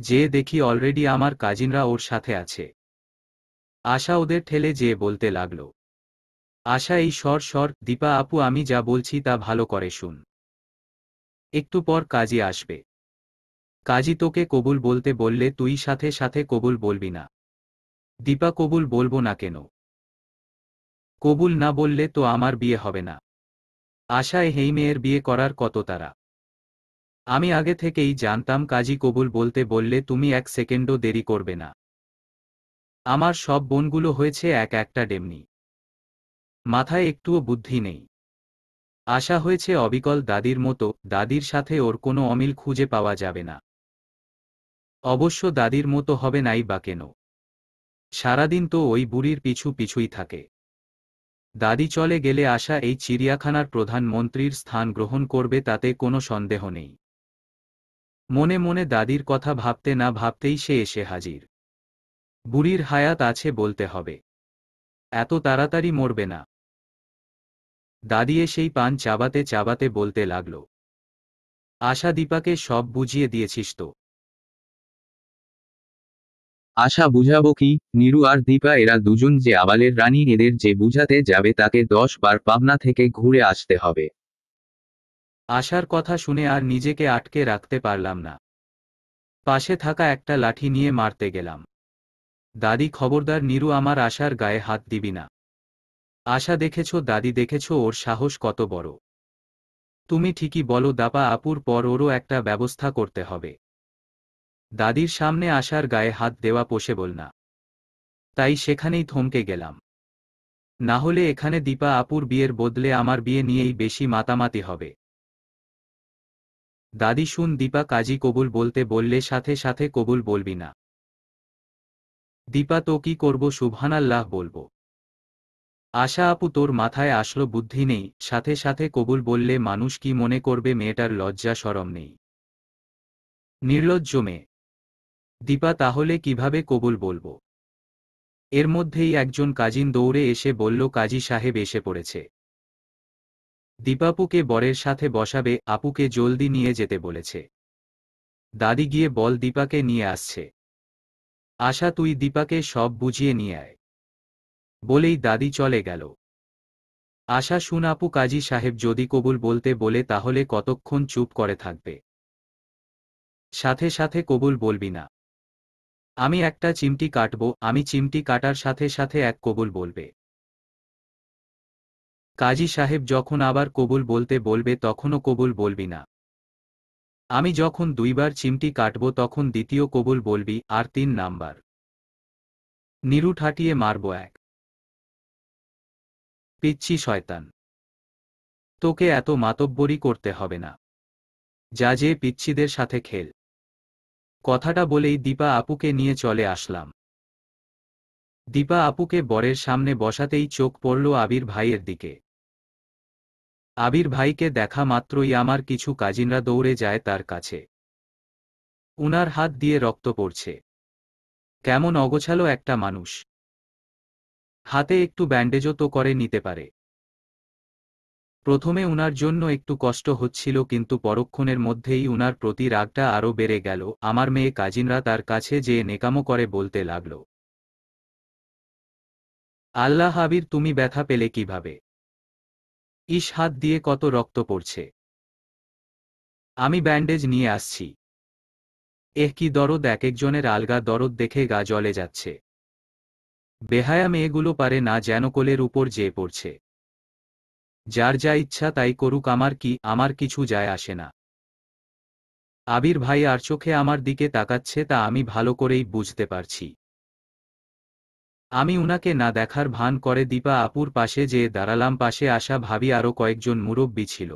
যে দেখি অলরেডি আমার কাজিনরা ওর সাথে আছে আশা ওদের ঠেলে যে বলতে লাগল আশা এই সর সর দীপা আপু আমি যা বলছি তা ভালো করে শুন একটু পর কাজী আসবে কাজী তোকে কবুল বলতে বললে তুই সাথে সাথে কবুল বলবি না দীপা কবুল বলবো না কেন কবুল না বললে তো আমার বিয়ে হবে না আশায় হেই মেয়ের বিয়ে করার কত তারা আমি আগে থেকেই জানতাম কাজী কবুল বলতে বললে তুমি এক সেকেন্ডও দেরি করবে না আমার সব বোনগুলো হয়েছে এক একটা ডেমনি মাথায় একটুও বুদ্ধি নেই আশা হয়েছে অবিকল দাদির মতো দাদির সাথে ওর কোনো অমিল খুঁজে পাওয়া যাবে না অবশ্য দাদির মতো হবে নাই বা কেন সারাদিন তো ওই বুড়ির পিছু পিছুই থাকে দাদি চলে গেলে আশা এই চিড়িয়াখানার প্রধানমন্ত্রীর স্থান গ্রহণ করবে তাতে কোনো সন্দেহ নেই মনে মনে দাদির কথা ভাবতে না ভাবতেই সে এসে হাজির বুড়ির হায়াত আছে বলতে হবে এত তাড়াতাড়ি মরবে না দাঁড়িয়ে সেই পান চাবাতে চাবাতে বলতে লাগল আশা দীপাকে সব বুঝিয়ে দিয়েছিস তো আশা বুঝাবো কি নিরু আর দীপা এরা দুজন যে আবালের রানী এদের যে বুঝাতে যাবে তাকে দশ বার পাবনা থেকে ঘুরে আসতে হবে আশার কথা শুনে আর নিজেকে আটকে রাখতে পারলাম না পাশে থাকা একটা লাঠি নিয়ে মারতে গেলাম দাদি খবরদার নিরু আমার আশার গায়ে হাত দিবি না আশা দেখেছ দাদি দেখেছ ওর সাহস কত বড় তুমি ঠিকই বলো দাপা আপুর পর ওরও একটা ব্যবস্থা করতে হবে দাদির সামনে আসার গায়ে হাত দেওয়া বল না তাই সেখানেই থমকে গেলাম না হলে এখানে দীপা আপুর বিয়ের বদলে আমার বিয়ে নিয়েই বেশি মাতামাতি হবে দাদি শুন দীপা কাজী কবুল বলতে বললে সাথে সাথে কবুল বলবি না দীপা তো কি করব শুভানাল্লাহ বলবো আশা আপু তোর মাথায় আসলো বুদ্ধি নেই সাথে সাথে কবুল বললে মানুষ কি মনে করবে মেয়েটার লজ্জা সরম নেই নির্লজ্জ মেয়ে দীপা তাহলে কিভাবে কবুল বলবো এর মধ্যেই একজন কাজিন দৌড়ে এসে বলল কাজী সাহেব এসে পড়েছে দীপাপুকে বরের সাথে বসাবে আপুকে জলদি নিয়ে যেতে বলেছে দাদি গিয়ে বল দীপাকে নিয়ে আসছে আশা তুই দীপাকে সব বুঝিয়ে নিয়ে আয় বলেই দাদি চলে গেল আশা শুন আপু কাজী সাহেব যদি কবুল বলতে বলে তাহলে কতক্ষণ চুপ করে থাকবে সাথে সাথে কবুল বলবি না আমি একটা চিমটি কাটব আমি চিমটি কাটার সাথে সাথে এক কবুল বলবে কাজী সাহেব যখন আবার কবুল বলতে বলবে তখনও কবুল বলবি না আমি যখন দুইবার চিমটি কাটব তখন দ্বিতীয় কবুল বলবি আর তিন নাম্বার নিরু ঠাটিয়ে মারব এক পিচ্ছি শয়তান তোকে এত মাতব্বরি করতে হবে না যা যে পিচ্ছিদের সাথে খেল কথাটা বলেই দীপা আপুকে নিয়ে চলে আসলাম দীপা আপুকে বরের সামনে বসাতেই চোখ পড়ল আবির ভাইয়ের দিকে আবির ভাইকে দেখা মাত্রই আমার কিছু কাজিনরা দৌড়ে যায় তার কাছে উনার হাত দিয়ে রক্ত পড়ছে কেমন অগোছালো একটা মানুষ হাতে একটু ব্যান্ডেজও তো করে নিতে পারে প্রথমে উনার জন্য একটু কষ্ট হচ্ছিল কিন্তু পরক্ষণের মধ্যেই উনার প্রতি রাগটা আরও বেড়ে গেল আমার মেয়ে কাজিনরা তার কাছে যে নেকামো করে বলতে লাগল আল্লাহ হাবির তুমি ব্যথা পেলে কিভাবে ইস হাত দিয়ে কত রক্ত পড়ছে আমি ব্যান্ডেজ নিয়ে আসছি এহ কি দরদ এক একজনের আলগা দরদ দেখে গা জলে যাচ্ছে বেহায়া মেয়েগুলো পারে না যেন কোলের উপর যেয়ে পড়ছে যার যা ইচ্ছা তাই করুক আমার কি আমার কিছু যায় আসে না আবির ভাই আর চোখে আমার দিকে তাকাচ্ছে তা আমি ভালো করেই বুঝতে পারছি আমি উনাকে না দেখার ভান করে দীপা আপুর পাশে যেয়ে দাঁড়ালাম পাশে আসা ভাবি আরও কয়েকজন মুরব্বী ছিল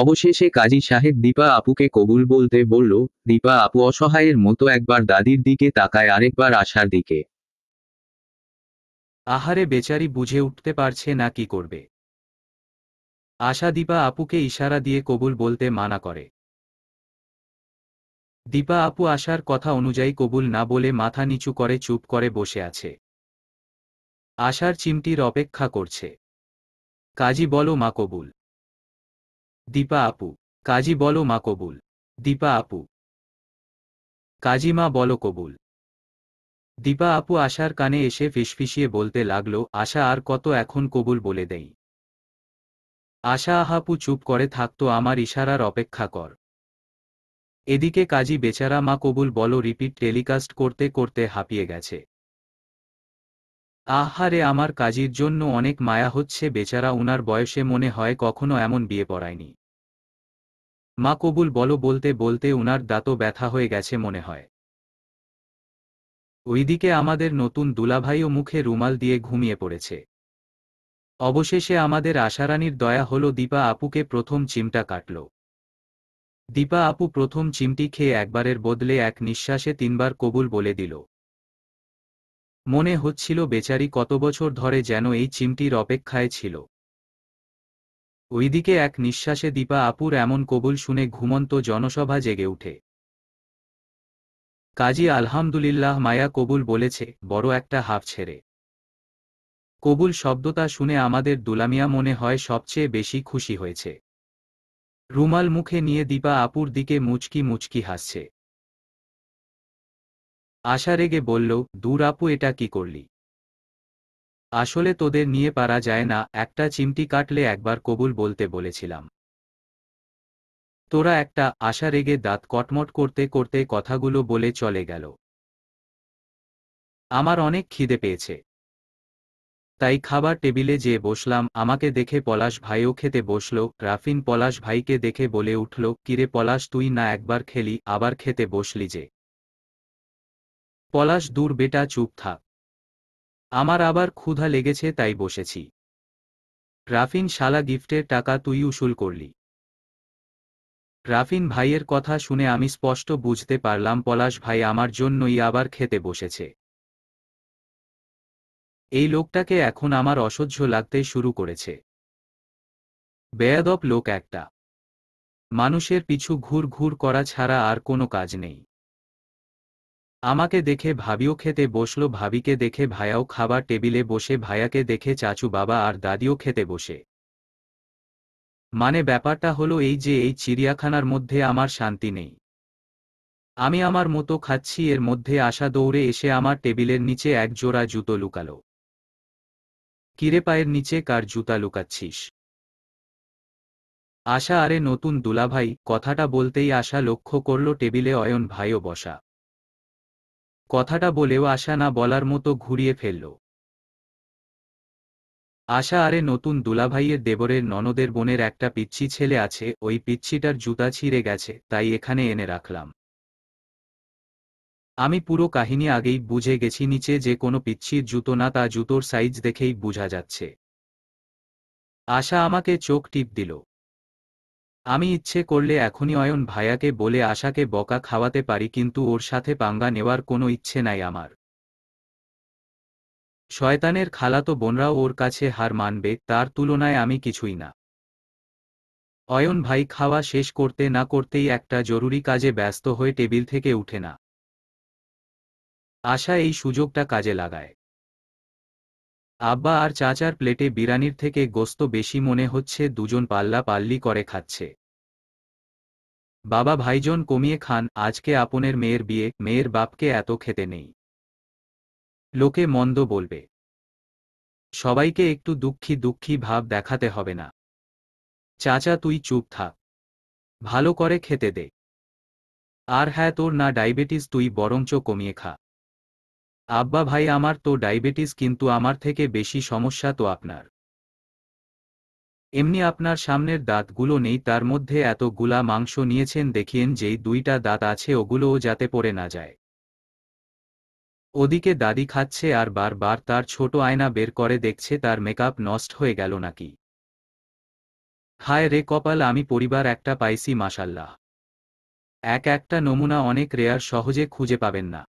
অবশেষে কাজী সাহেব দীপা আপুকে কবুল বলতে বলল দীপা আপু অসহায়ের মতো একবার দাদির দিকে তাকায় আরেকবার আশার দিকে আহারে বেচারি বুঝে উঠতে পারছে না কি করবে আশা দীপা আপুকে ইশারা দিয়ে কবুল বলতে মানা করে দীপা আপু আশার কথা অনুযায়ী কবুল না বলে মাথা নিচু করে চুপ করে বসে আছে আশার চিমটির অপেক্ষা করছে কাজী বলো মা কবুল দীপা আপু কাজী বলো মা কবুল দীপা আপু কাজী মা বলো কবুল দীপা আপু আশার কানে এসে ফিসফিসিয়ে বলতে লাগল আশা আর কত এখন কবুল বলে দেই আশা আহাপু চুপ করে থাকতো আমার ইশারার অপেক্ষা কর এদিকে কাজী বেচারা মা কবুল বলো রিপিট টেলিকাস্ট করতে করতে হাঁপিয়ে গেছে আহারে আমার কাজীর জন্য অনেক মায়া হচ্ছে বেচারা উনার বয়সে মনে হয় কখনো এমন বিয়ে পড়ায়নি মা কবুল বলো বলতে বলতে উনার দাঁতও ব্যথা হয়ে গেছে মনে হয় ওইদিকে আমাদের নতুন দুলাভাইও মুখে রুমাল দিয়ে ঘুমিয়ে পড়েছে অবশেষে আমাদের আশারানির দয়া হল দীপা আপুকে প্রথম চিমটা কাটল দীপা আপু প্রথম চিমটি খেয়ে একবারের বদলে এক নিঃশ্বাসে তিনবার কবুল বলে দিল মনে হচ্ছিল বেচারি কত বছর ধরে যেন এই চিমটির অপেক্ষায় ছিল ওইদিকে এক নিঃশ্বাসে দীপা আপুর এমন কবুল শুনে ঘুমন্ত জনসভা জেগে উঠে কাজী আলহামদুলিল্লাহ মায়া কবুল বলেছে বড় একটা হাফ ছেড়ে কবুল শব্দটা শুনে আমাদের দুলামিয়া মনে হয় সবচেয়ে বেশি খুশি হয়েছে রুমাল মুখে নিয়ে দীপা আপুর দিকে মুচকি মুচকি হাসছে আশা রেগে বলল দূর আপু এটা কি করলি আসলে তোদের নিয়ে পারা যায় না একটা চিমটি কাটলে একবার কবুল বলতে বলেছিলাম তোরা একটা আশা রেগে দাঁত কটমট করতে করতে কথাগুলো বলে চলে গেল আমার অনেক খিদে পেয়েছে তাই খাবার টেবিলে যে বসলাম আমাকে দেখে পলাশ ভাইও খেতে বসল রাফিন পলাশ ভাইকে দেখে বলে উঠল কিরে পলাশ তুই না একবার খেলি আবার খেতে বসলি যে পলাশ দূর বেটা চুপ থাক আমার আবার ক্ষুধা লেগেছে তাই বসেছি রাফিন শালা গিফটের টাকা তুই উসুল করলি রাফিন ভাইয়ের কথা শুনে আমি স্পষ্ট বুঝতে পারলাম পলাশ ভাই আমার জন্যই আবার খেতে বসেছে এই লোকটাকে এখন আমার অসহ্য লাগতে শুরু করেছে বেয়াদব লোক একটা মানুষের পিছু ঘুর ঘুর করা ছাড়া আর কোনো কাজ নেই আমাকে দেখে ভাবিও খেতে বসল ভাবিকে দেখে ভায়াও খাবার টেবিলে বসে ভায়াকে দেখে চাচু বাবা আর দাদিও খেতে বসে মানে ব্যাপারটা হলো এই যে এই চিড়িয়াখানার মধ্যে আমার শান্তি নেই আমি আমার মতো খাচ্ছি এর মধ্যে আসা দৌড়ে এসে আমার টেবিলের নিচে এক জোড়া জুতো লুকালো কিরে পায়ের নিচে কার জুতা লুকাচ্ছিস আশা আরে নতুন দুলাভাই কথাটা বলতেই আশা লক্ষ্য করল টেবিলে অয়ন ভাইও বসা কথাটা বলেও আশা না বলার মতো ঘুরিয়ে ফেলল আশা আরে নতুন দুলাভাইয়ের দেবরের ননদের বোনের একটা পিচ্ছি ছেলে আছে ওই পিচ্ছিটার জুতা ছিঁড়ে গেছে তাই এখানে এনে রাখলাম আমি পুরো কাহিনী আগেই বুঝে গেছি নিচে যে কোনো পিচ্ছির জুতো না তা জুতোর সাইজ দেখেই বোঝা যাচ্ছে আশা আমাকে চোখ টিপ দিল আমি ইচ্ছে করলে এখনই অয়ন ভায়াকে বলে আশাকে বকা খাওয়াতে পারি কিন্তু ওর সাথে পাঙ্গা নেওয়ার কোনো ইচ্ছে নাই আমার শয়তানের খালাতো বোনরাও ওর কাছে হার মানবে তার তুলনায় আমি কিছুই না অয়ন ভাই খাওয়া শেষ করতে না করতেই একটা জরুরি কাজে ব্যস্ত হয়ে টেবিল থেকে উঠে না আশা এই সুযোগটা কাজে লাগায় আব্বা আর চাচার প্লেটে বিরানির থেকে গোস্ত বেশি মনে হচ্ছে দুজন পাল্লা পাল্লি করে খাচ্ছে বাবা ভাইজন কমিয়ে খান আজকে আপনের মেয়ের বিয়ে মেয়ের বাপকে এত খেতে নেই লোকে মন্দ বলবে সবাইকে একটু দুঃখী দুঃখী ভাব দেখাতে হবে না চাচা তুই চুপ থাক ভালো করে খেতে দে আর হ্যাঁ তোর না ডায়াবেটিস তুই বরঞ্চ কমিয়ে খা আব্বা ভাই আমার তো ডায়াবেটিস কিন্তু আমার থেকে বেশি সমস্যা তো আপনার এমনি আপনার সামনের দাঁতগুলো নেই তার মধ্যে এত গুলা মাংস নিয়েছেন দেখিয়েন যেই দুইটা দাঁত আছে ওগুলোও যাতে পড়ে না যায় ওদিকে দাদি খাচ্ছে আর বারবার তার ছোট আয়না বের করে দেখছে তার মেকআপ নষ্ট হয়ে গেল নাকি হায় রে কপাল আমি পরিবার একটা পাইছি মাসাল্লাহ এক একটা নমুনা অনেক রেয়ার সহজে খুঁজে পাবেন না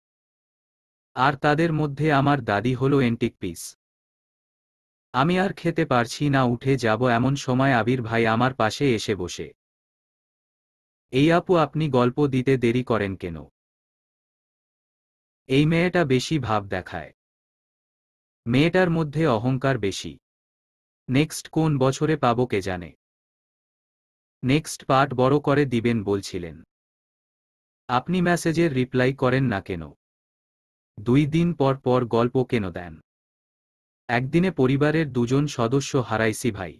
আর তাদের মধ্যে আমার দাদি হলো এন্টিক পিস আমি আর খেতে পারছি না উঠে যাব এমন সময় আবির ভাই আমার পাশে এসে বসে এই আপু আপনি গল্প দিতে দেরি করেন কেন এই মেয়েটা বেশি ভাব দেখায় মেয়েটার মধ্যে অহংকার বেশি নেক্সট কোন বছরে পাব কে জানে নেক্সট পার্ট বড় করে দিবেন বলছিলেন আপনি মেসেজের রিপ্লাই করেন না কেন দুই দিন পর পর গল্প কেন দেন একদিনে পরিবারের দুজন সদস্য হারাইসি ভাই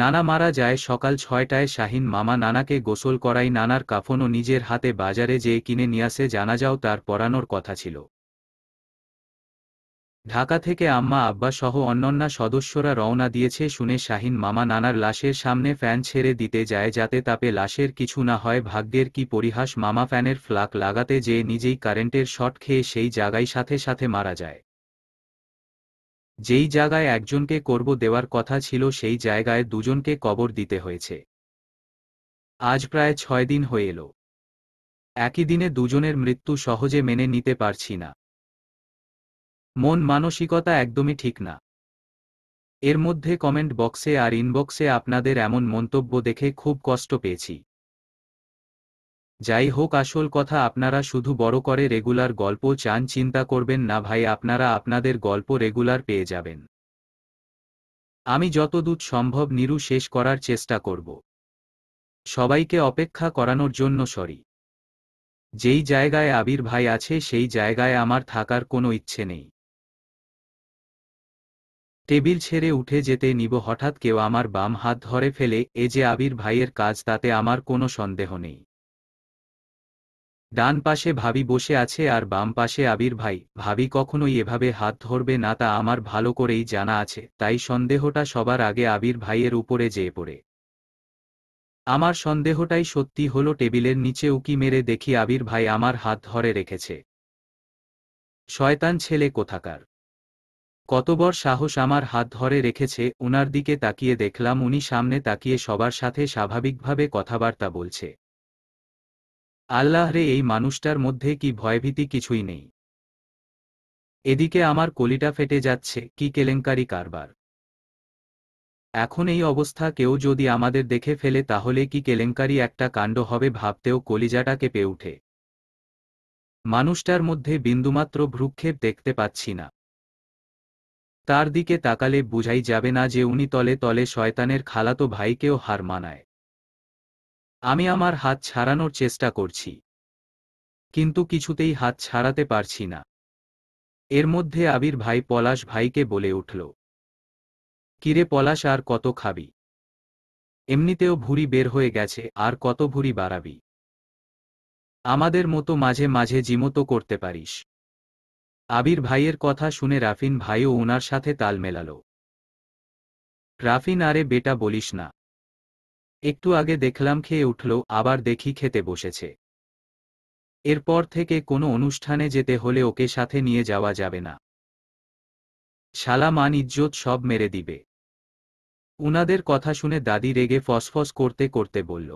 নানা মারা যায় সকাল ছয়টায় শাহিন মামা নানাকে গোসল করাই নানার কাফনও নিজের হাতে বাজারে যেয়ে কিনে নিয়াসে যাও তার পরানোর কথা ছিল ঢাকা থেকে আম্মা আব্বা সহ অন্যান্য সদস্যরা রওনা দিয়েছে শুনে শাহিন মামা নানার লাশের সামনে ফ্যান ছেড়ে দিতে যায় যাতে তাপে লাশের কিছু না হয় ভাগ্যের কি পরিহাস মামা ফ্যানের ফ্লাক লাগাতে যেয়ে নিজেই কারেন্টের শট খেয়ে সেই জায়গায় সাথে সাথে মারা যায় যেই জায়গায় একজনকে করব দেওয়ার কথা ছিল সেই জায়গায় দুজনকে কবর দিতে হয়েছে আজ প্রায় ছয় দিন হয়ে এলো একই দিনে দুজনের মৃত্যু সহজে মেনে নিতে পারছি না মন মানসিকতা একদমই ঠিক না এর মধ্যে কমেন্ট বক্সে আর ইনবক্সে আপনাদের এমন মন্তব্য দেখে খুব কষ্ট পেয়েছি যাই হোক আসল কথা আপনারা শুধু বড় করে রেগুলার গল্প চান চিন্তা করবেন না ভাই আপনারা আপনাদের গল্প রেগুলার পেয়ে যাবেন আমি যতদূর সম্ভব নিরু শেষ করার চেষ্টা করব সবাইকে অপেক্ষা করানোর জন্য সরি যেই জায়গায় আবির ভাই আছে সেই জায়গায় আমার থাকার কোনো ইচ্ছে নেই টেবিল ছেড়ে উঠে যেতে নিব হঠাৎ কেউ আমার বাম হাত ধরে ফেলে এ যে আবির ভাইয়ের কাজ তাতে আমার কোনো সন্দেহ নেই ডান পাশে ভাবি বসে আছে আর বাম পাশে আবির ভাই ভাবি কখনোই এভাবে হাত ধরবে না তা আমার ভালো করেই জানা আছে তাই সন্দেহটা সবার আগে আবির ভাইয়ের উপরে যেয়ে পড়ে আমার সন্দেহটাই সত্যি হলো টেবিলের নিচে উকি মেরে দেখি আবির ভাই আমার হাত ধরে রেখেছে শয়তান ছেলে কোথাকার কতবর সাহস আমার হাত ধরে রেখেছে উনার দিকে তাকিয়ে দেখলাম উনি সামনে তাকিয়ে সবার সাথে স্বাভাবিকভাবে কথাবার্তা বলছে আল্লাহরে এই মানুষটার মধ্যে কি ভয়ভীতি কিছুই নেই এদিকে আমার কলিটা ফেটে যাচ্ছে কি কেলেঙ্কারি কারবার এখন এই অবস্থা কেউ যদি আমাদের দেখে ফেলে তাহলে কি কেলেঙ্কারি একটা কাণ্ড হবে ভাবতেও কলিজাটা কেঁপে উঠে মানুষটার মধ্যে বিন্দুমাত্র ভ্রুক্ষেপ দেখতে পাচ্ছি না তার দিকে তাকালে বুঝাই যাবে না যে উনি তলে তলে শয়তানের খালাতো ভাইকেও হার মানায় আমি আমার হাত ছাড়ানোর চেষ্টা করছি কিন্তু কিছুতেই হাত ছাড়াতে পারছি না এর মধ্যে আবির ভাই পলাশ ভাইকে বলে উঠল কিরে পলাশ আর কত খাবি এমনিতেও ভুরি বের হয়ে গেছে আর কত ভুরি বাড়াবি আমাদের মতো মাঝে মাঝে জিমতো করতে পারিস আবির ভাইয়ের কথা শুনে রাফিন ভাইও ওনার সাথে তাল মেলাল রাফিন আরে বেটা বলিস না একটু আগে দেখলাম খেয়ে উঠল আবার দেখি খেতে বসেছে এরপর থেকে কোনো অনুষ্ঠানে যেতে হলে ওকে সাথে নিয়ে যাওয়া যাবে না শালা মান ইজ্জত সব মেরে দিবে উনাদের কথা শুনে দাদি রেগে ফসফস করতে করতে বলল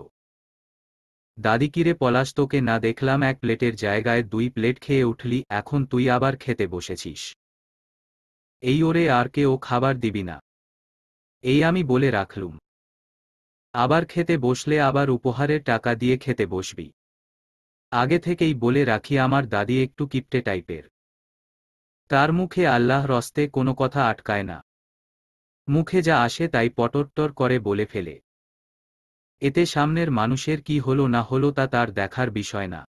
দাদি কিরে পলাশ তোকে না দেখলাম এক প্লেটের জায়গায় দুই প্লেট খেয়ে উঠলি এখন তুই আবার খেতে বসেছিস এই ওরে আর কেউ খাবার দিবি না এই আমি বলে রাখলুম আবার খেতে বসলে আবার উপহারের টাকা দিয়ে খেতে বসবি আগে থেকেই বলে রাখি আমার দাদি একটু কিপটে টাইপের তার মুখে আল্লাহ রস্তে কোনো কথা আটকায় না মুখে যা আসে তাই পটরটর করে বলে ফেলে এতে সামনের মানুষের কি হলো না হলো তা তার দেখার বিষয় না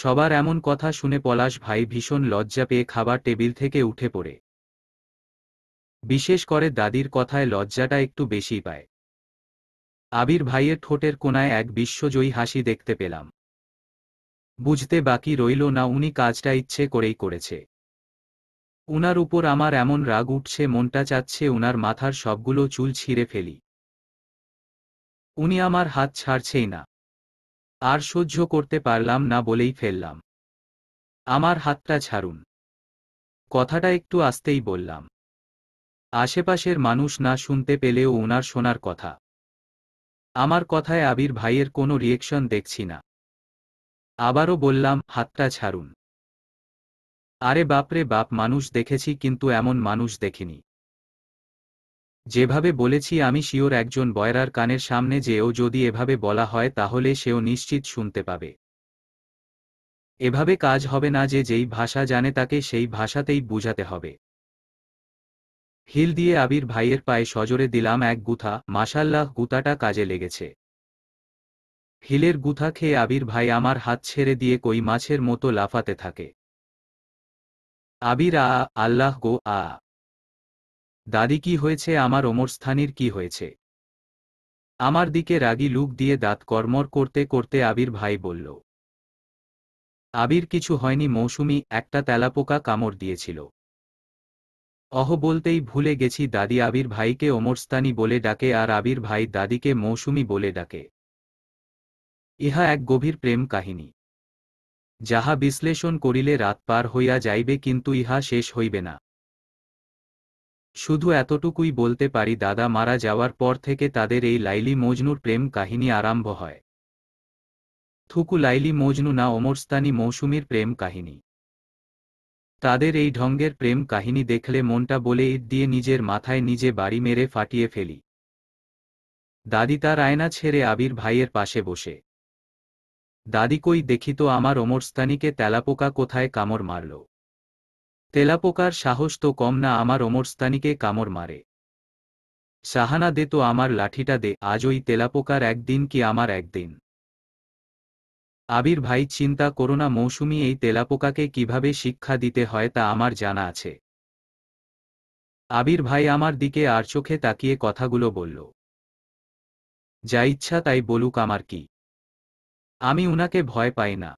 সবার এমন কথা শুনে পলাশ ভাই ভীষণ লজ্জা পেয়ে খাবার টেবিল থেকে উঠে পড়ে বিশেষ করে দাদির কথায় লজ্জাটা একটু বেশি পায় আবির ভাইয়ের ঠোঁটের কোনায় এক বিশ্বজয়ী হাসি দেখতে পেলাম বুঝতে বাকি রইল না উনি কাজটা ইচ্ছে করেই করেছে উনার উপর আমার এমন রাগ উঠছে মনটা চাচ্ছে উনার মাথার সবগুলো চুল ছিঁড়ে ফেলি উনি আমার হাত ছাড়ছেই না আর সহ্য করতে পারলাম না বলেই ফেললাম আমার হাতটা ছাড়ুন কথাটা একটু আসতেই বললাম আশেপাশের মানুষ না শুনতে পেলেও ওনার শোনার কথা আমার কথায় আবির ভাইয়ের কোনো রিয়েকশন দেখছি না আবারও বললাম হাতটা ছাড়ুন আরে বাপরে বাপ মানুষ দেখেছি কিন্তু এমন মানুষ দেখিনি যেভাবে বলেছি আমি শিওর একজন বয়রার কানের সামনে যেও যদি এভাবে বলা হয় তাহলে সেও নিশ্চিত শুনতে পাবে এভাবে কাজ হবে না যে যেই ভাষা জানে তাকে সেই ভাষাতেই বুঝাতে হবে হিল দিয়ে আবির ভাইয়ের পায়ে সজরে দিলাম এক গুথা মাসাল্লাহ গুতাটা কাজে লেগেছে হিলের গুথা খেয়ে আবির ভাই আমার হাত ছেড়ে দিয়ে কই মাছের মতো লাফাতে থাকে আবির আ আল্লাহ গো আ দাদি কি হয়েছে আমার ওমর স্থানীর কি হয়েছে আমার দিকে রাগি লুক দিয়ে দাঁত কর্মর করতে করতে আবির ভাই বলল আবির কিছু হয়নি মৌসুমি একটা তেলাপোকা কামড় দিয়েছিল অহ বলতেই ভুলে গেছি দাদি আবির ভাইকে অমরস্তানি বলে ডাকে আর আবির ভাই দাদিকে মৌসুমি বলে ডাকে ইহা এক গভীর প্রেম কাহিনী যাহা বিশ্লেষণ করিলে রাত পার হইয়া যাইবে কিন্তু ইহা শেষ হইবে না শুধু এতটুকুই বলতে পারি দাদা মারা যাওয়ার পর থেকে তাদের এই লাইলি মজনুর প্রেম কাহিনী আরম্ভ হয় থুকু লাইলি মজনু না ওমরস্তানি মৌসুমীর প্রেম কাহিনী তাদের এই ঢঙ্গের প্রেম কাহিনী দেখলে মনটা বলে ইট দিয়ে নিজের মাথায় নিজে বাড়ি মেরে ফাটিয়ে ফেলি দাদি তার আয়না ছেড়ে আবির ভাইয়ের পাশে বসে দাদি কই দেখিত আমার ওমরস্তানিকে তেলাপোকা কোথায় কামড় মারল তেলাপোকার সাহস তো কম না আমার ওমরস্তানিকে কামড় মারে সাহানা দে তো আমার লাঠিটা দে আজ ওই তেলাপোকার একদিন কি আমার একদিন আবির ভাই চিন্তা করোনা মৌসুমি এই তেলাপোকাকে কিভাবে শিক্ষা দিতে হয় তা আমার জানা আছে আবির ভাই আমার দিকে আর চোখে তাকিয়ে কথাগুলো বলল যা ইচ্ছা তাই বলুক আমার কি আমি উনাকে ভয় পাই না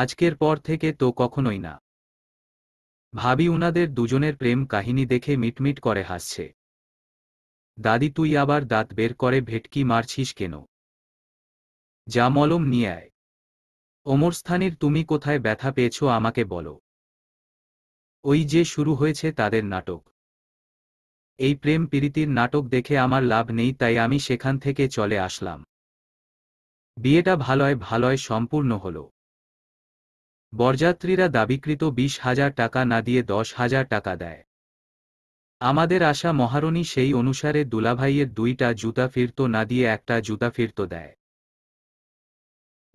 আজকের পর থেকে তো কখনোই না ভাবি উনাদের দুজনের প্রেম কাহিনী দেখে মিটমিট করে হাসছে দাদি তুই আবার দাঁত বের করে ভেটকি মারছিস কেন যা মলম নিয়ে আয় ওমর তুমি কোথায় ব্যথা পেয়েছ আমাকে বলো ওই যে শুরু হয়েছে তাদের নাটক এই প্রেম পীড়িতির নাটক দেখে আমার লাভ নেই তাই আমি সেখান থেকে চলে আসলাম বিয়েটা ভালয় ভালয় সম্পূর্ণ হল বরযাত্রীরা দাবিকৃত বিশ হাজার টাকা না দিয়ে দশ হাজার টাকা দেয় আমাদের আশা মহারণী সেই অনুসারে দুলাভাইয়ের দুইটা জুতা ফিরত না দিয়ে একটা জুতা ফিরত দেয়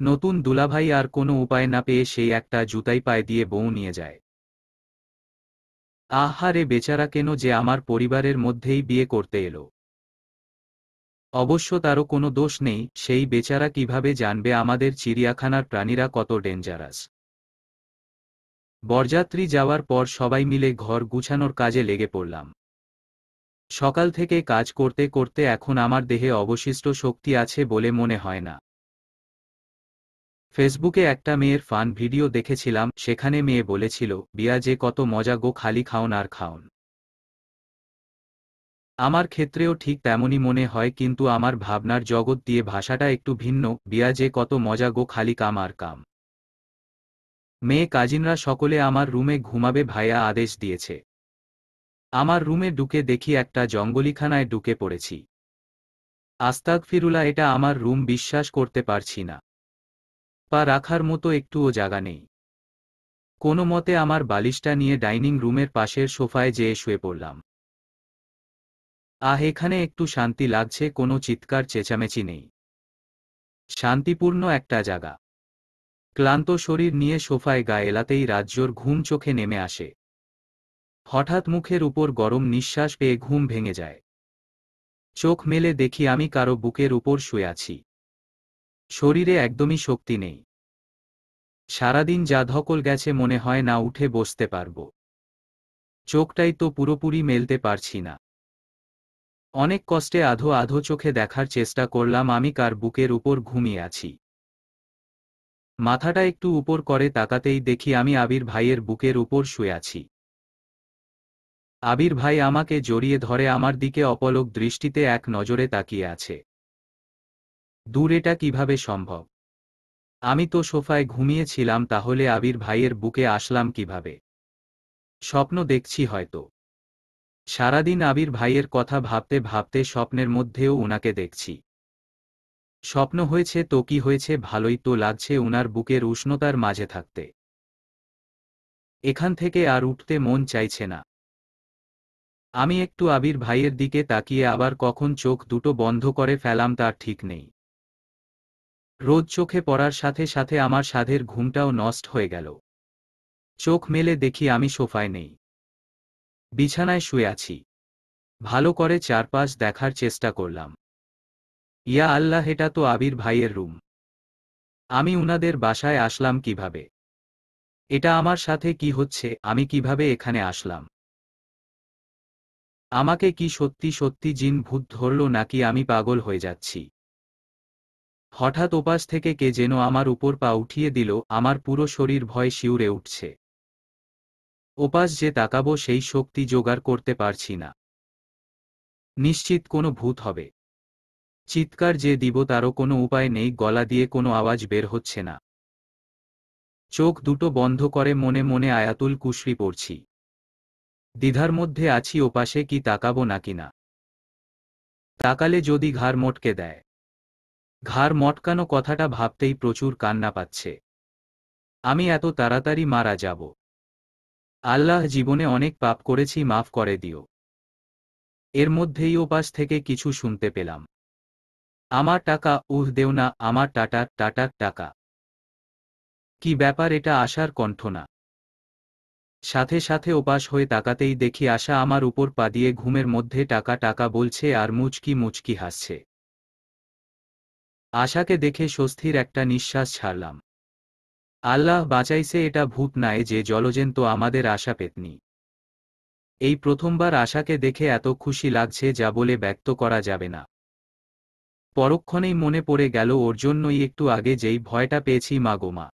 নতুন দুলাভাই আর কোনো উপায় না পেয়ে সেই একটা জুতাই পায়ে দিয়ে বউ নিয়ে যায় আহারে বেচারা কেন যে আমার পরিবারের মধ্যেই বিয়ে করতে এলো অবশ্য তারও কোনো দোষ নেই সেই বেচারা কিভাবে জানবে আমাদের চিড়িয়াখানার প্রাণীরা কত ডেঞ্জারাস বরযাত্রী যাওয়ার পর সবাই মিলে ঘর গুছানোর কাজে লেগে পড়লাম সকাল থেকে কাজ করতে করতে এখন আমার দেহে অবশিষ্ট শক্তি আছে বলে মনে হয় না ফেসবুকে একটা মেয়ের ফান ভিডিও দেখেছিলাম সেখানে মেয়ে বলেছিল বিয়া যে কত মজা গো খালি খাওন আর খাওন আমার ক্ষেত্রেও ঠিক তেমনই মনে হয় কিন্তু আমার ভাবনার জগৎ দিয়ে ভাষাটা একটু ভিন্ন বিয়া যে কত মজা গো খালি কাম আর কাম মেয়ে কাজিনরা সকলে আমার রুমে ঘুমাবে ভাইয়া আদেশ দিয়েছে আমার রুমে ঢুকে দেখি একটা জঙ্গলিখানায় ঢুকে পড়েছি আস্তাক ফিরুলা এটা আমার রুম বিশ্বাস করতে পারছি না পা রাখার মতো একটুও জাগা নেই কোনো মতে আমার বালিশটা নিয়ে ডাইনিং রুমের পাশের সোফায় যেয়ে শুয়ে পড়লাম আহ এখানে একটু শান্তি লাগছে কোনো চিৎকার চেঁচামেচি নেই শান্তিপূর্ণ একটা জায়গা ক্লান্ত শরীর নিয়ে সোফায় গা এলাতেই রাজ্যর ঘুম চোখে নেমে আসে হঠাৎ মুখের উপর গরম নিঃশ্বাস পেয়ে ঘুম ভেঙে যায় চোখ মেলে দেখি আমি কারো বুকের উপর শুয়ে আছি শরীরে একদমই শক্তি নেই সারাদিন যা ধকল গেছে মনে হয় না উঠে বসতে পারব চোখটাই তো পুরোপুরি মেলতে পারছি না অনেক কষ্টে আধো আধো চোখে দেখার চেষ্টা করলাম আমি কার বুকের উপর ঘুমিয়ে আছি মাথাটা একটু উপর করে তাকাতেই দেখি আমি আবির ভাইয়ের বুকের উপর শুয়ে আছি আবির ভাই আমাকে জড়িয়ে ধরে আমার দিকে অপলক দৃষ্টিতে এক নজরে তাকিয়ে আছে দূর এটা কিভাবে সম্ভব আমি তো সোফায় ঘুমিয়েছিলাম তাহলে আবির ভাইয়ের বুকে আসলাম কিভাবে স্বপ্ন দেখছি হয়তো সারাদিন আবির ভাইয়ের কথা ভাবতে ভাবতে স্বপ্নের মধ্যেও উনাকে দেখছি স্বপ্ন হয়েছে তো কি হয়েছে ভালোই তো লাগছে উনার বুকের উষ্ণতার মাঝে থাকতে এখান থেকে আর উঠতে মন চাইছে না আমি একটু আবির ভাইয়ের দিকে তাকিয়ে আবার কখন চোখ দুটো বন্ধ করে ফেলাম তার ঠিক নেই রোদ চোখে পড়ার সাথে সাথে আমার সাধের ঘুমটাও নষ্ট হয়ে গেল চোখ মেলে দেখি আমি সোফায় নেই বিছানায় শুয়ে আছি ভালো করে চারপাশ দেখার চেষ্টা করলাম ইয়া আল্লাহ এটা তো আবির ভাইয়ের রুম আমি উনাদের বাসায় আসলাম কিভাবে এটা আমার সাথে কি হচ্ছে আমি কিভাবে এখানে আসলাম আমাকে কি সত্যি সত্যি জিন ভূত ধরল নাকি আমি পাগল হয়ে যাচ্ছি হঠাৎ ওপাশ থেকে কে যেন আমার উপর পা উঠিয়ে দিল আমার পুরো শরীর ভয় শিউরে উঠছে ওপাশ যে তাকাবো সেই শক্তি জোগাড় করতে পারছি না নিশ্চিত কোনো ভূত হবে চিৎকার যে দিব তারও কোনো উপায় নেই গলা দিয়ে কোনো আওয়াজ বের হচ্ছে না চোখ দুটো বন্ধ করে মনে মনে আয়াতুল কুশরি পড়ছি দ্বিধার মধ্যে আছি ওপাশে কি তাকাবো নাকি না তাকালে যদি ঘাড় মোটকে দেয় ঘাড় মটকানো কথাটা ভাবতেই প্রচুর কান্না পাচ্ছে আমি এত তাড়াতাড়ি মারা যাব আল্লাহ জীবনে অনেক পাপ করেছি মাফ করে দিও এর মধ্যেই ওপাস থেকে কিছু শুনতে পেলাম আমার টাকা উহ দেও না আমার টাটা টাটার টাকা কি ব্যাপার এটা আশার কণ্ঠ না সাথে সাথে ওপাস হয়ে তাকাতেই দেখি আশা আমার উপর পা দিয়ে ঘুমের মধ্যে টাকা টাকা বলছে আর মুচকি মুচকি হাসছে আশাকে দেখে স্বস্তির একটা নিঃশ্বাস ছাড়লাম আল্লাহ বাঁচাইছে এটা ভূত নাই যে তো আমাদের আশা পেতনি এই প্রথমবার আশাকে দেখে এত খুশি লাগছে যা বলে ব্যক্ত করা যাবে না পরক্ষণেই মনে পড়ে গেল ওর জন্যই একটু আগে যেই ভয়টা পেয়েছি মাগোমা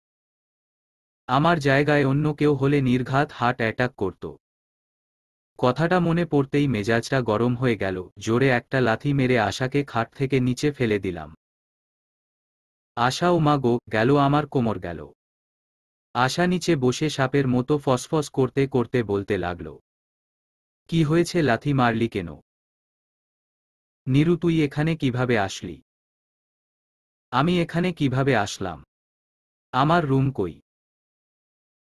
আমার জায়গায় অন্য কেউ হলে নির্ঘাত হার্ট অ্যাটাক করত কথাটা মনে পড়তেই মেজাজটা গরম হয়ে গেল জোরে একটা লাথি মেরে আশাকে খাট থেকে নিচে ফেলে দিলাম আশাও মাগো গেল আমার কোমর গেল আশা নিচে বসে সাপের মতো ফসফস করতে করতে বলতে লাগল কি হয়েছে লাথি মারলি কেন নিরু তুই এখানে কিভাবে আসলি আমি এখানে কিভাবে আসলাম আমার রুম কই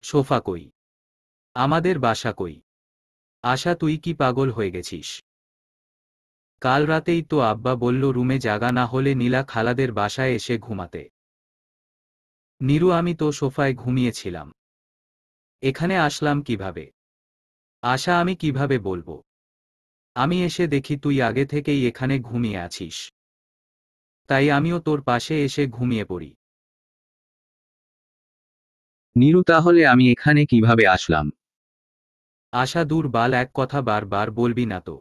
সোফা কই আমাদের বাসা কই আশা তুই কি পাগল হয়ে গেছিস কাল রাতেই তো আব্বা বলল রুমে জাগা না হলে নীলা খালাদের বাসায় এসে ঘুমাতে নীরু আমি তো সোফায় ঘুমিয়েছিলাম এখানে আসলাম কিভাবে আশা আমি কিভাবে বলবো আমি এসে দেখি তুই আগে থেকেই এখানে ঘুমিয়ে আছিস তাই আমিও তোর পাশে এসে ঘুমিয়ে পড়ি নীরু তাহলে আমি এখানে কিভাবে আসলাম আশা দূর বাল এক কথা বারবার বলবি না তো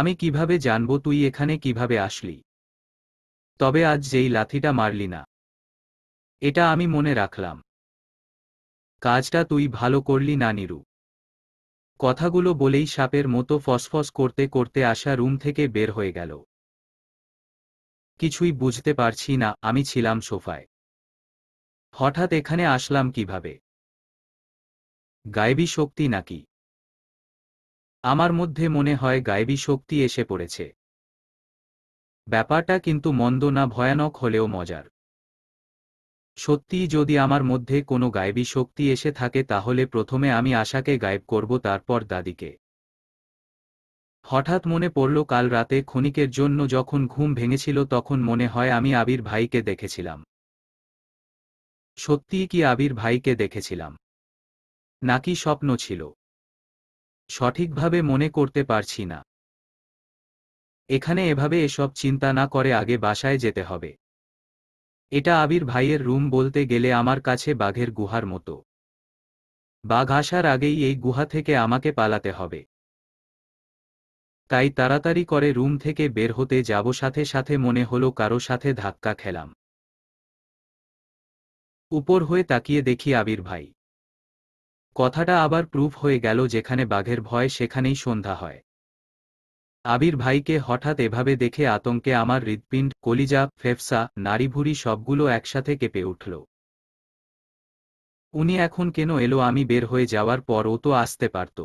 আমি কিভাবে জানব তুই এখানে কিভাবে আসলি তবে আজ যেই লাথিটা মারলি না এটা আমি মনে রাখলাম কাজটা তুই ভালো করলি না নিরু কথাগুলো বলেই সাপের মতো ফসফস করতে করতে আসা রুম থেকে বের হয়ে গেল কিছুই বুঝতে পারছি না আমি ছিলাম সোফায় হঠাৎ এখানে আসলাম কিভাবে গাইবি শক্তি নাকি আমার মধ্যে মনে হয় গায়েবী শক্তি এসে পড়েছে ব্যাপারটা কিন্তু মন্দ না ভয়ানক হলেও মজার সত্যিই যদি আমার মধ্যে কোনো গায়বী শক্তি এসে থাকে তাহলে প্রথমে আমি আশাকে গায়েব করব তারপর দাদিকে হঠাৎ মনে পড়ল কাল রাতে ক্ষণিকের জন্য যখন ঘুম ভেঙেছিল তখন মনে হয় আমি আবির ভাইকে দেখেছিলাম সত্যিই কি আবির ভাইকে দেখেছিলাম নাকি স্বপ্ন ছিল সঠিকভাবে মনে করতে পারছি না এখানে এভাবে এসব চিন্তা না করে আগে বাসায় যেতে হবে এটা আবির ভাইয়ের রুম বলতে গেলে আমার কাছে বাঘের গুহার মতো বাঘ আসার আগেই এই গুহা থেকে আমাকে পালাতে হবে তাই তাড়াতাড়ি করে রুম থেকে বের হতে যাব সাথে সাথে মনে হলো কারো সাথে ধাক্কা খেলাম উপর হয়ে তাকিয়ে দেখি আবির ভাই কথাটা আবার প্রুফ হয়ে গেল যেখানে বাঘের ভয় সেখানেই সন্ধ্যা হয় আবির ভাইকে হঠাৎ এভাবে দেখে আতঙ্কে আমার হৃৎপিণ্ড কলিজা ফেফসা নারীভুরি সবগুলো একসাথে কেঁপে উঠল উনি এখন কেন এলো আমি বের হয়ে যাওয়ার পর ও তো আসতে পারত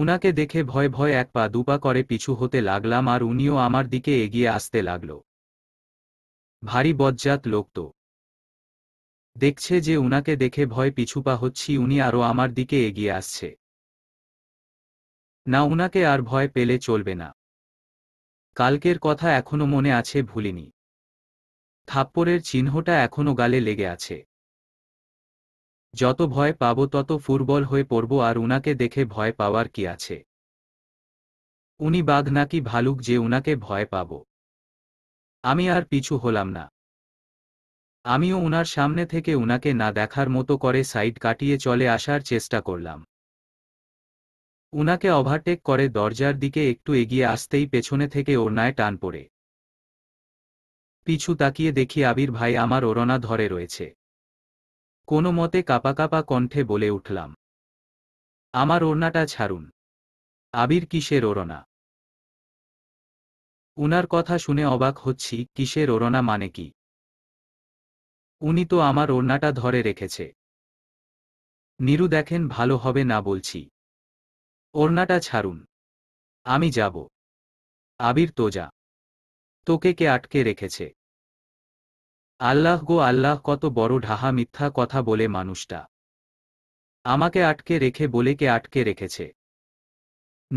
উনাকে দেখে ভয় ভয় এক পা দুপা করে পিছু হতে লাগলাম আর উনিও আমার দিকে এগিয়ে আসতে লাগল ভারী বজ্জাত লোক তো দেখছে যে উনাকে দেখে ভয় পিছুপা হচ্ছি উনি আরও আমার দিকে এগিয়ে আসছে না উনাকে আর ভয় পেলে চলবে না কালকের কথা এখনো মনে আছে ভুলিনি থাপ্পড়ের চিহ্নটা এখনো গালে লেগে আছে যত ভয় পাব তত ফুরবল হয়ে পড়ব আর উনাকে দেখে ভয় পাওয়ার কি আছে উনি বাঘ নাকি ভালুক যে উনাকে ভয় পাব আমি আর পিছু হলাম না আমিও উনার সামনে থেকে উনাকে না দেখার মতো করে সাইড কাটিয়ে চলে আসার চেষ্টা করলাম উনাকে ওভারটেক করে দরজার দিকে একটু এগিয়ে আসতেই পেছনে থেকে ওড়নায় টান পড়ে পিছু তাকিয়ে দেখি আবির ভাই আমার ওরনা ধরে রয়েছে কোনো মতে কাপা কাপা কণ্ঠে বলে উঠলাম আমার ওড়নাটা ছাড়ুন আবির কিসের ওরনা উনার কথা শুনে অবাক হচ্ছি কিসের ওরনা মানে কি উনি তো আমার ওড়নাটা ধরে রেখেছে নীরু দেখেন ভালো হবে না বলছি ওড়নাটা ছাড়ুন আমি যাব আবির তো যা তোকে কে আটকে রেখেছে আল্লাহ গো আল্লাহ কত বড় ঢাহা মিথ্যা কথা বলে মানুষটা আমাকে আটকে রেখে বলে কে আটকে রেখেছে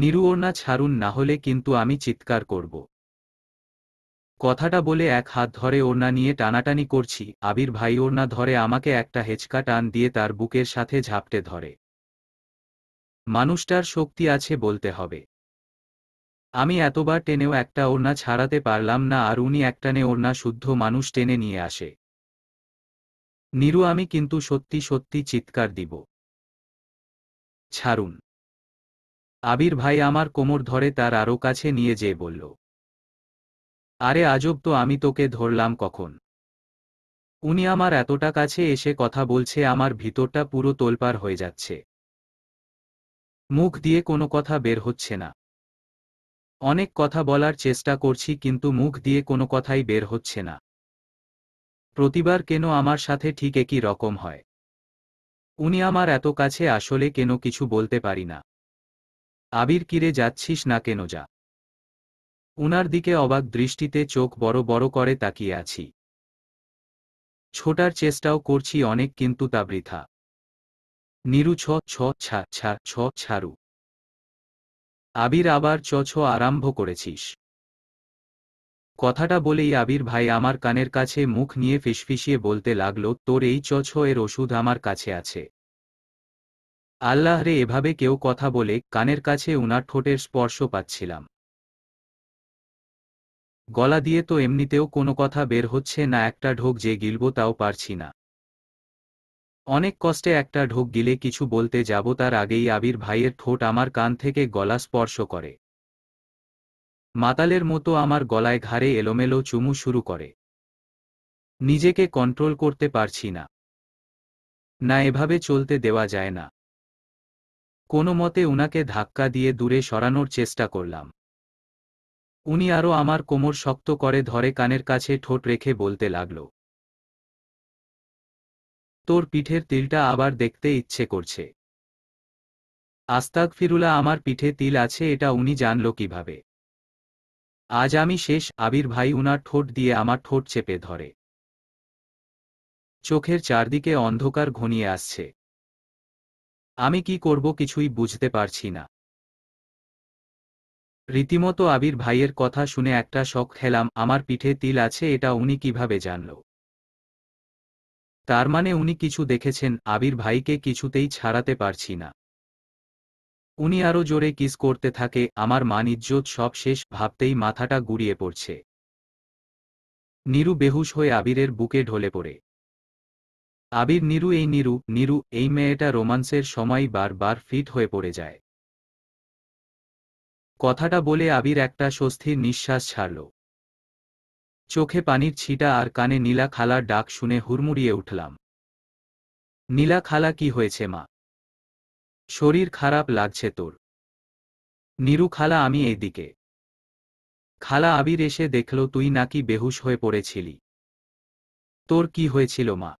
নিরুওনা ছাড়ুন না হলে কিন্তু আমি চিৎকার করব কথাটা বলে এক হাত ধরে ওড়না নিয়ে টানাটানি করছি আবির ভাই ওড়না ধরে আমাকে একটা হেঁচকা টান দিয়ে তার বুকের সাথে ঝাপটে ধরে মানুষটার শক্তি আছে বলতে হবে আমি এতবার টেনেও একটা ওড়না ছাড়াতে পারলাম না আর উনি একটানে ওড়না শুদ্ধ মানুষ টেনে নিয়ে আসে নিরু আমি কিন্তু সত্যি সত্যি চিৎকার দিব ছাড়ুন আবির ভাই আমার কোমর ধরে তার আরও কাছে নিয়ে যেয়ে বলল আরে আজব তো আমি তোকে ধরলাম কখন উনি আমার এতটা কাছে এসে কথা বলছে আমার ভিতরটা পুরো তোলপার হয়ে যাচ্ছে মুখ দিয়ে কোনো কথা বের হচ্ছে না অনেক কথা বলার চেষ্টা করছি কিন্তু মুখ দিয়ে কোনো কথাই বের হচ্ছে না প্রতিবার কেন আমার সাথে ঠিক একই রকম হয় উনি আমার এত কাছে আসলে কেন কিছু বলতে পারি না আবির কিরে যাচ্ছিস না কেন যা উনার দিকে অবাক দৃষ্টিতে চোখ বড় বড় করে তাকিয়ে আছি ছোটার চেষ্টাও করছি অনেক কিন্তু তা বৃথা নিরু ছ ছ ছা ছা ছ ছাড়ু আবির আবার চ ছ আরম্ভ করেছিস কথাটা বলেই আবির ভাই আমার কানের কাছে মুখ নিয়ে ফিসফিসিয়ে বলতে লাগল তোর এই চ ছ এর ওষুধ আমার কাছে আছে আল্লাহরে এভাবে কেউ কথা বলে কানের কাছে উনার ঠোঁটের স্পর্শ পাচ্ছিলাম গলা দিয়ে তো এমনিতেও কোনো কথা বের হচ্ছে না একটা ঢোক যে গিলব তাও পারছি না অনেক কষ্টে একটা ঢোক গিলে কিছু বলতে যাব তার আগেই আবির ভাইয়ের ঠোঁট আমার কান থেকে গলা স্পর্শ করে মাতালের মতো আমার গলায় ঘাড়ে এলোমেলো চুমু শুরু করে নিজেকে কন্ট্রোল করতে পারছি না না এভাবে চলতে দেওয়া যায় না কোনো মতে উনাকে ধাক্কা দিয়ে দূরে সরানোর চেষ্টা করলাম উনি আরও আমার কোমর শক্ত করে ধরে কানের কাছে ঠোঁট রেখে বলতে লাগল তোর পিঠের তিলটা আবার দেখতে ইচ্ছে করছে আস্তাক ফিরুলা আমার পিঠে তিল আছে এটা উনি জানল কিভাবে আজ আমি শেষ আবির ভাই উনার ঠোঁট দিয়ে আমার ঠোঁট চেপে ধরে চোখের চারদিকে অন্ধকার ঘনিয়ে আসছে আমি কি করব কিছুই বুঝতে পারছি না রীতিমতো আবির ভাইয়ের কথা শুনে একটা শখ খেলাম আমার পিঠে তিল আছে এটা উনি কিভাবে জানল তার মানে উনি কিছু দেখেছেন আবির ভাইকে কিছুতেই ছাড়াতে পারছি না উনি আরো জোরে কিস করতে থাকে আমার মান ইজ্জত সব শেষ ভাবতেই মাথাটা গুড়িয়ে পড়ছে নিরু বেহুশ হয়ে আবিরের বুকে ঢলে পড়ে আবির নিরু এই নিরু নিরু এই মেয়েটা রোমান্সের সময় বারবার ফিট হয়ে পড়ে যায় কথাটা বলে আবির একটা স্বস্তির নিঃশ্বাস ছাড়ল চোখে পানির ছিটা আর কানে নীলা খালার ডাক শুনে হুড়মুড়িয়ে উঠলাম নীলা খালা কি হয়েছে মা শরীর খারাপ লাগছে তোর নিরু খালা আমি এদিকে খালা আবির এসে দেখল তুই নাকি বেহুশ হয়ে পড়েছিলি তোর কি হয়েছিল মা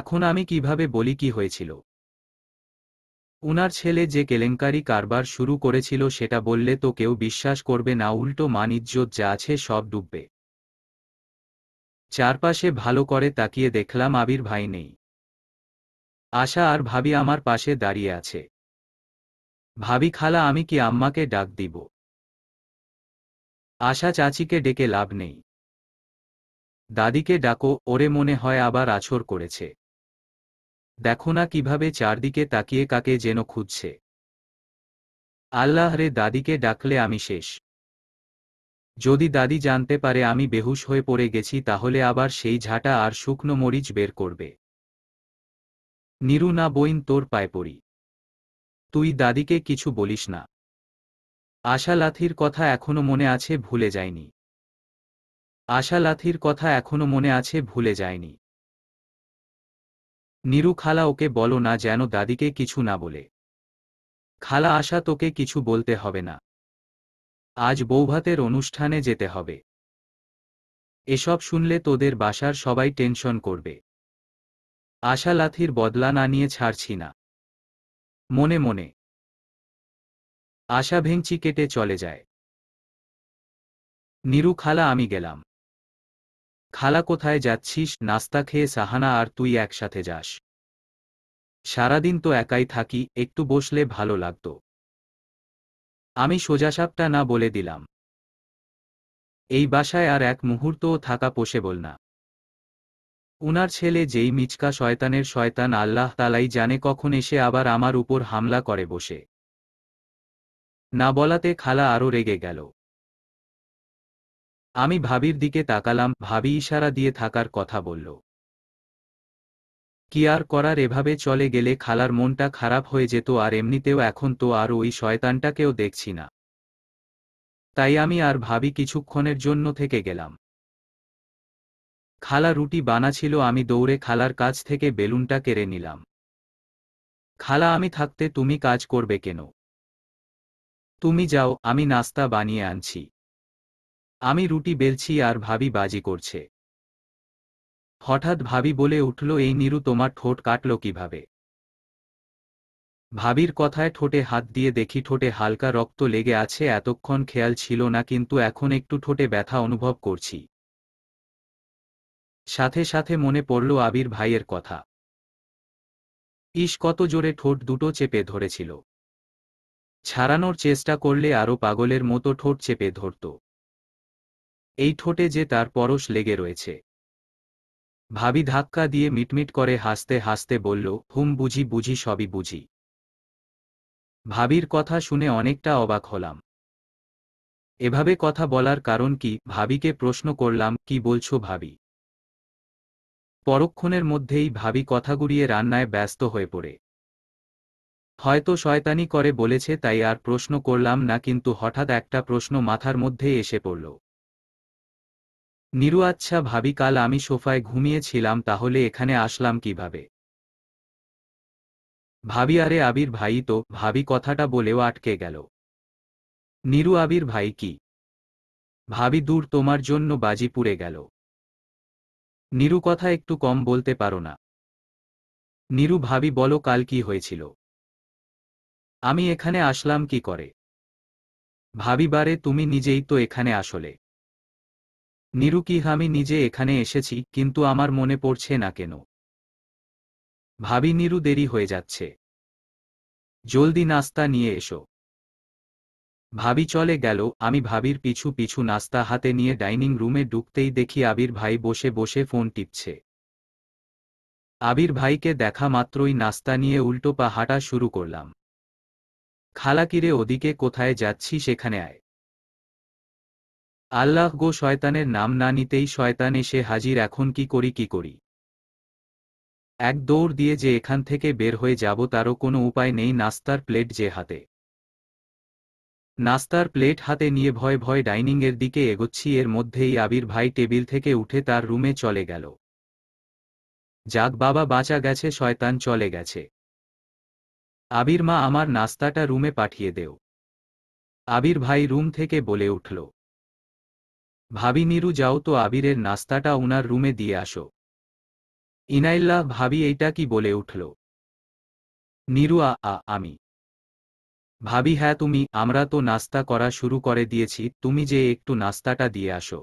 এখন আমি কিভাবে বলি কি হয়েছিল উনার ছেলে যে কেলেঙ্কারি কারবার শুরু করেছিল সেটা বললে তো কেউ বিশ্বাস করবে না উল্টো মান ইজ্জত যা আছে সব ডুববে চারপাশে ভালো করে তাকিয়ে দেখলাম আবির ভাই নেই আশা আর ভাবি আমার পাশে দাঁড়িয়ে আছে ভাবি খালা আমি কি আম্মাকে ডাক দিব আশা চাচিকে ডেকে লাভ নেই দাদিকে ডাকো ওরে মনে হয় আবার আছর করেছে দেখো না কিভাবে চারদিকে তাকিয়ে কাকে যেন খুঁজছে আল্লাহ রে দাদিকে ডাকলে আমি শেষ যদি দাদি জানতে পারে আমি বেহুশ হয়ে পড়ে গেছি তাহলে আবার সেই ঝাঁটা আর শুকনো মরিচ বের করবে নিরু না বইন তোর পায়ে পড়ি তুই দাদিকে কিছু বলিস না আশা লাথির কথা এখনো মনে আছে ভুলে যায়নি আশা লাথির কথা এখনো মনে আছে ভুলে যায়নি নিরু খালা ওকে বলো না যেন দাদিকে কিছু না বলে খালা আশা তোকে কিছু বলতে হবে না আজ বৌভাতের অনুষ্ঠানে যেতে হবে এসব শুনলে তোদের বাসার সবাই টেনশন করবে আশা লাথির বদলা না নিয়ে ছাড়ছি না মনে মনে আশা ভেঙচি কেটে চলে যায় নিরু খালা আমি গেলাম খালা কোথায় যাচ্ছিস নাস্তা খেয়ে সাহানা আর তুই একসাথে যাস সারাদিন তো একাই থাকি একটু বসলে ভালো লাগত আমি সোজাসাপটা না বলে দিলাম এই বাসায় আর এক মুহূর্তও থাকা বল না উনার ছেলে যেই মিচকা শয়তানের শয়তান আল্লাহ তালাই জানে কখন এসে আবার আমার উপর হামলা করে বসে না বলাতে খালা আরও রেগে গেল আমি ভাবির দিকে তাকালাম ভাবি ইশারা দিয়ে থাকার কথা বলল কি আর করার এভাবে চলে গেলে খালার মনটা খারাপ হয়ে যেত আর এমনিতেও এখন তো আর ওই শয়তানটাকেও দেখছি না তাই আমি আর ভাবি কিছুক্ষণের জন্য থেকে গেলাম খালা রুটি বানাছিল আমি দৌড়ে খালার কাছ থেকে বেলুনটা কেড়ে নিলাম খালা আমি থাকতে তুমি কাজ করবে কেন তুমি যাও আমি নাস্তা বানিয়ে আনছি আমি রুটি বেলছি আর ভাবি বাজি করছে হঠাৎ ভাবি বলে উঠল এই নিরু তোমার ঠোঁট কাটল কিভাবে ভাবির কথায় ঠোঁটে হাত দিয়ে দেখি ঠোঁটে হালকা রক্ত লেগে আছে এতক্ষণ খেয়াল ছিল না কিন্তু এখন একটু ঠোঁটে ব্যথা অনুভব করছি সাথে সাথে মনে পড়ল আবির ভাইয়ের কথা ইস কত জোরে ঠোঁট দুটো চেপে ধরেছিল ছাড়ানোর চেষ্টা করলে আরও পাগলের মতো ঠোঁট চেপে ধরত এই ঠোঁটে যে তার পরশ লেগে রয়েছে ভাবি ধাক্কা দিয়ে মিটমিট করে হাসতে হাসতে বলল হুম বুঝি বুঝি সবই বুঝি ভাবির কথা শুনে অনেকটা অবাক হলাম এভাবে কথা বলার কারণ কি ভাবিকে প্রশ্ন করলাম কি বলছো ভাবি পরক্ষণের মধ্যেই ভাবি কথা গুড়িয়ে রান্নায় ব্যস্ত হয়ে পড়ে হয়তো শয়তানি করে বলেছে তাই আর প্রশ্ন করলাম না কিন্তু হঠাৎ একটা প্রশ্ন মাথার মধ্যে এসে পড়ল নিরু আচ্ছা ভাবি কাল আমি সোফায় ঘুমিয়েছিলাম তাহলে এখানে আসলাম কিভাবে ভাবি আরে আবির ভাই তো ভাবি কথাটা বলেও আটকে গেল নিরু আবির ভাই কি ভাবি দূর তোমার জন্য বাজি পুড়ে গেল নিরু কথা একটু কম বলতে পারো না নিরু ভাবি বলো কাল কি হয়েছিল আমি এখানে আসলাম কি করে ভাবিবারে তুমি নিজেই তো এখানে আসলে নিরুকি আমি নিজে এখানে এসেছি কিন্তু আমার মনে পড়ছে না কেন ভাবি নিরু দেরি হয়ে যাচ্ছে জলদি নাস্তা নিয়ে এসো ভাবি চলে গেল আমি ভাবির পিছু পিছু নাস্তা হাতে নিয়ে ডাইনিং রুমে ঢুকতেই দেখি আবির ভাই বসে বসে ফোন টিপছে আবির ভাইকে দেখা মাত্রই নাস্তা নিয়ে উল্টো পা হাঁটা শুরু করলাম খালাকিরে ওদিকে কোথায় যাচ্ছি সেখানে আয় আল্লাহ গো শয়তানের নাম না নিতেই শয়তান এসে হাজির এখন কি করি কি করি এক দৌড় দিয়ে যে এখান থেকে বের হয়ে যাব তারও কোনো উপায় নেই নাস্তার প্লেট যে হাতে নাস্তার প্লেট হাতে নিয়ে ভয় ভয় ডাইনিংয়ের দিকে এগোচ্ছি এর মধ্যেই আবির ভাই টেবিল থেকে উঠে তার রুমে চলে গেল যাক বাবা বাঁচা গেছে শয়তান চলে গেছে আবির মা আমার নাস্তাটা রুমে পাঠিয়ে দেও আবির ভাই রুম থেকে বলে উঠল ভাবি নিরু যাও তো আবিরের নাস্তাটা উনার রুমে দিয়ে আসো ইনাইল্লা ভাবি এইটা কি বলে উঠল নিরু আ আ আমি ভাবি হ্যাঁ তুমি আমরা তো নাস্তা করা শুরু করে দিয়েছি তুমি যে একটু নাস্তাটা দিয়ে আসো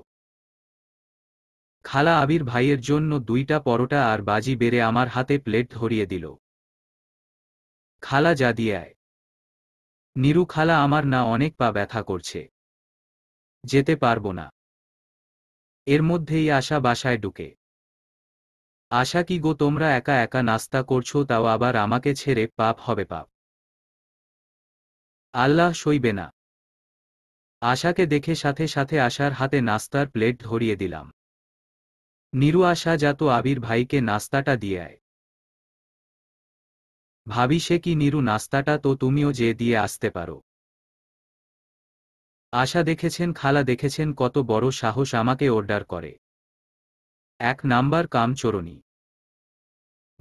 খালা আবির ভাইয়ের জন্য দুইটা পরোটা আর বাজি বেড়ে আমার হাতে প্লেট ধরিয়ে দিল খালা যা দিয়ে আয় নিরু খালা আমার না অনেক পা ব্যথা করছে যেতে পারবো না এর মধ্যেই আশা বাসায় ঢুকে আশা কি গো তোমরা একা একা নাস্তা করছো তাও আবার আমাকে ছেড়ে পাপ হবে পাপ আল্লাহ সইবে না আশাকে দেখে সাথে সাথে আশার হাতে নাস্তার প্লেট ধরিয়ে দিলাম নিরু আশা যাত আবির ভাইকে নাস্তাটা দিয়ে আয় ভাবি সে কি নিরু নাস্তাটা তো তুমিও যে দিয়ে আসতে পারো আশা দেখেছেন খালা দেখেছেন কত বড় সাহস আমাকে অর্ডার করে এক নাম্বার কামচরণী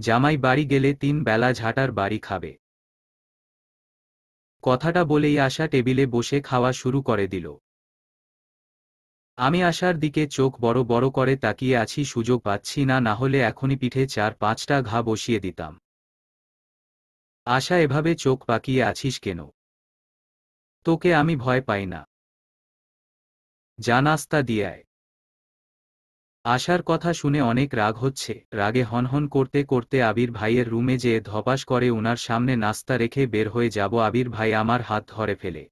জামাই বাড়ি গেলে তিন বেলা ঝাটার বাড়ি খাবে কথাটা বলেই আশা টেবিলে বসে খাওয়া শুরু করে দিল আমি আশার দিকে চোখ বড় বড় করে তাকিয়ে আছি সুযোগ পাচ্ছি না না হলে এখনই পিঠে চার পাঁচটা ঘা বসিয়ে দিতাম আশা এভাবে চোখ পাকিয়ে আছিস কেন তোকে আমি ভয় পাই না যা নাস্তা দিয়ায় আশার কথা শুনে অনেক রাগ হচ্ছে রাগে হনহন করতে করতে আবির ভাইয়ের রুমে যেয়ে ধপাস করে উনার সামনে নাস্তা রেখে বের হয়ে যাব আবির ভাই আমার হাত ধরে ফেলে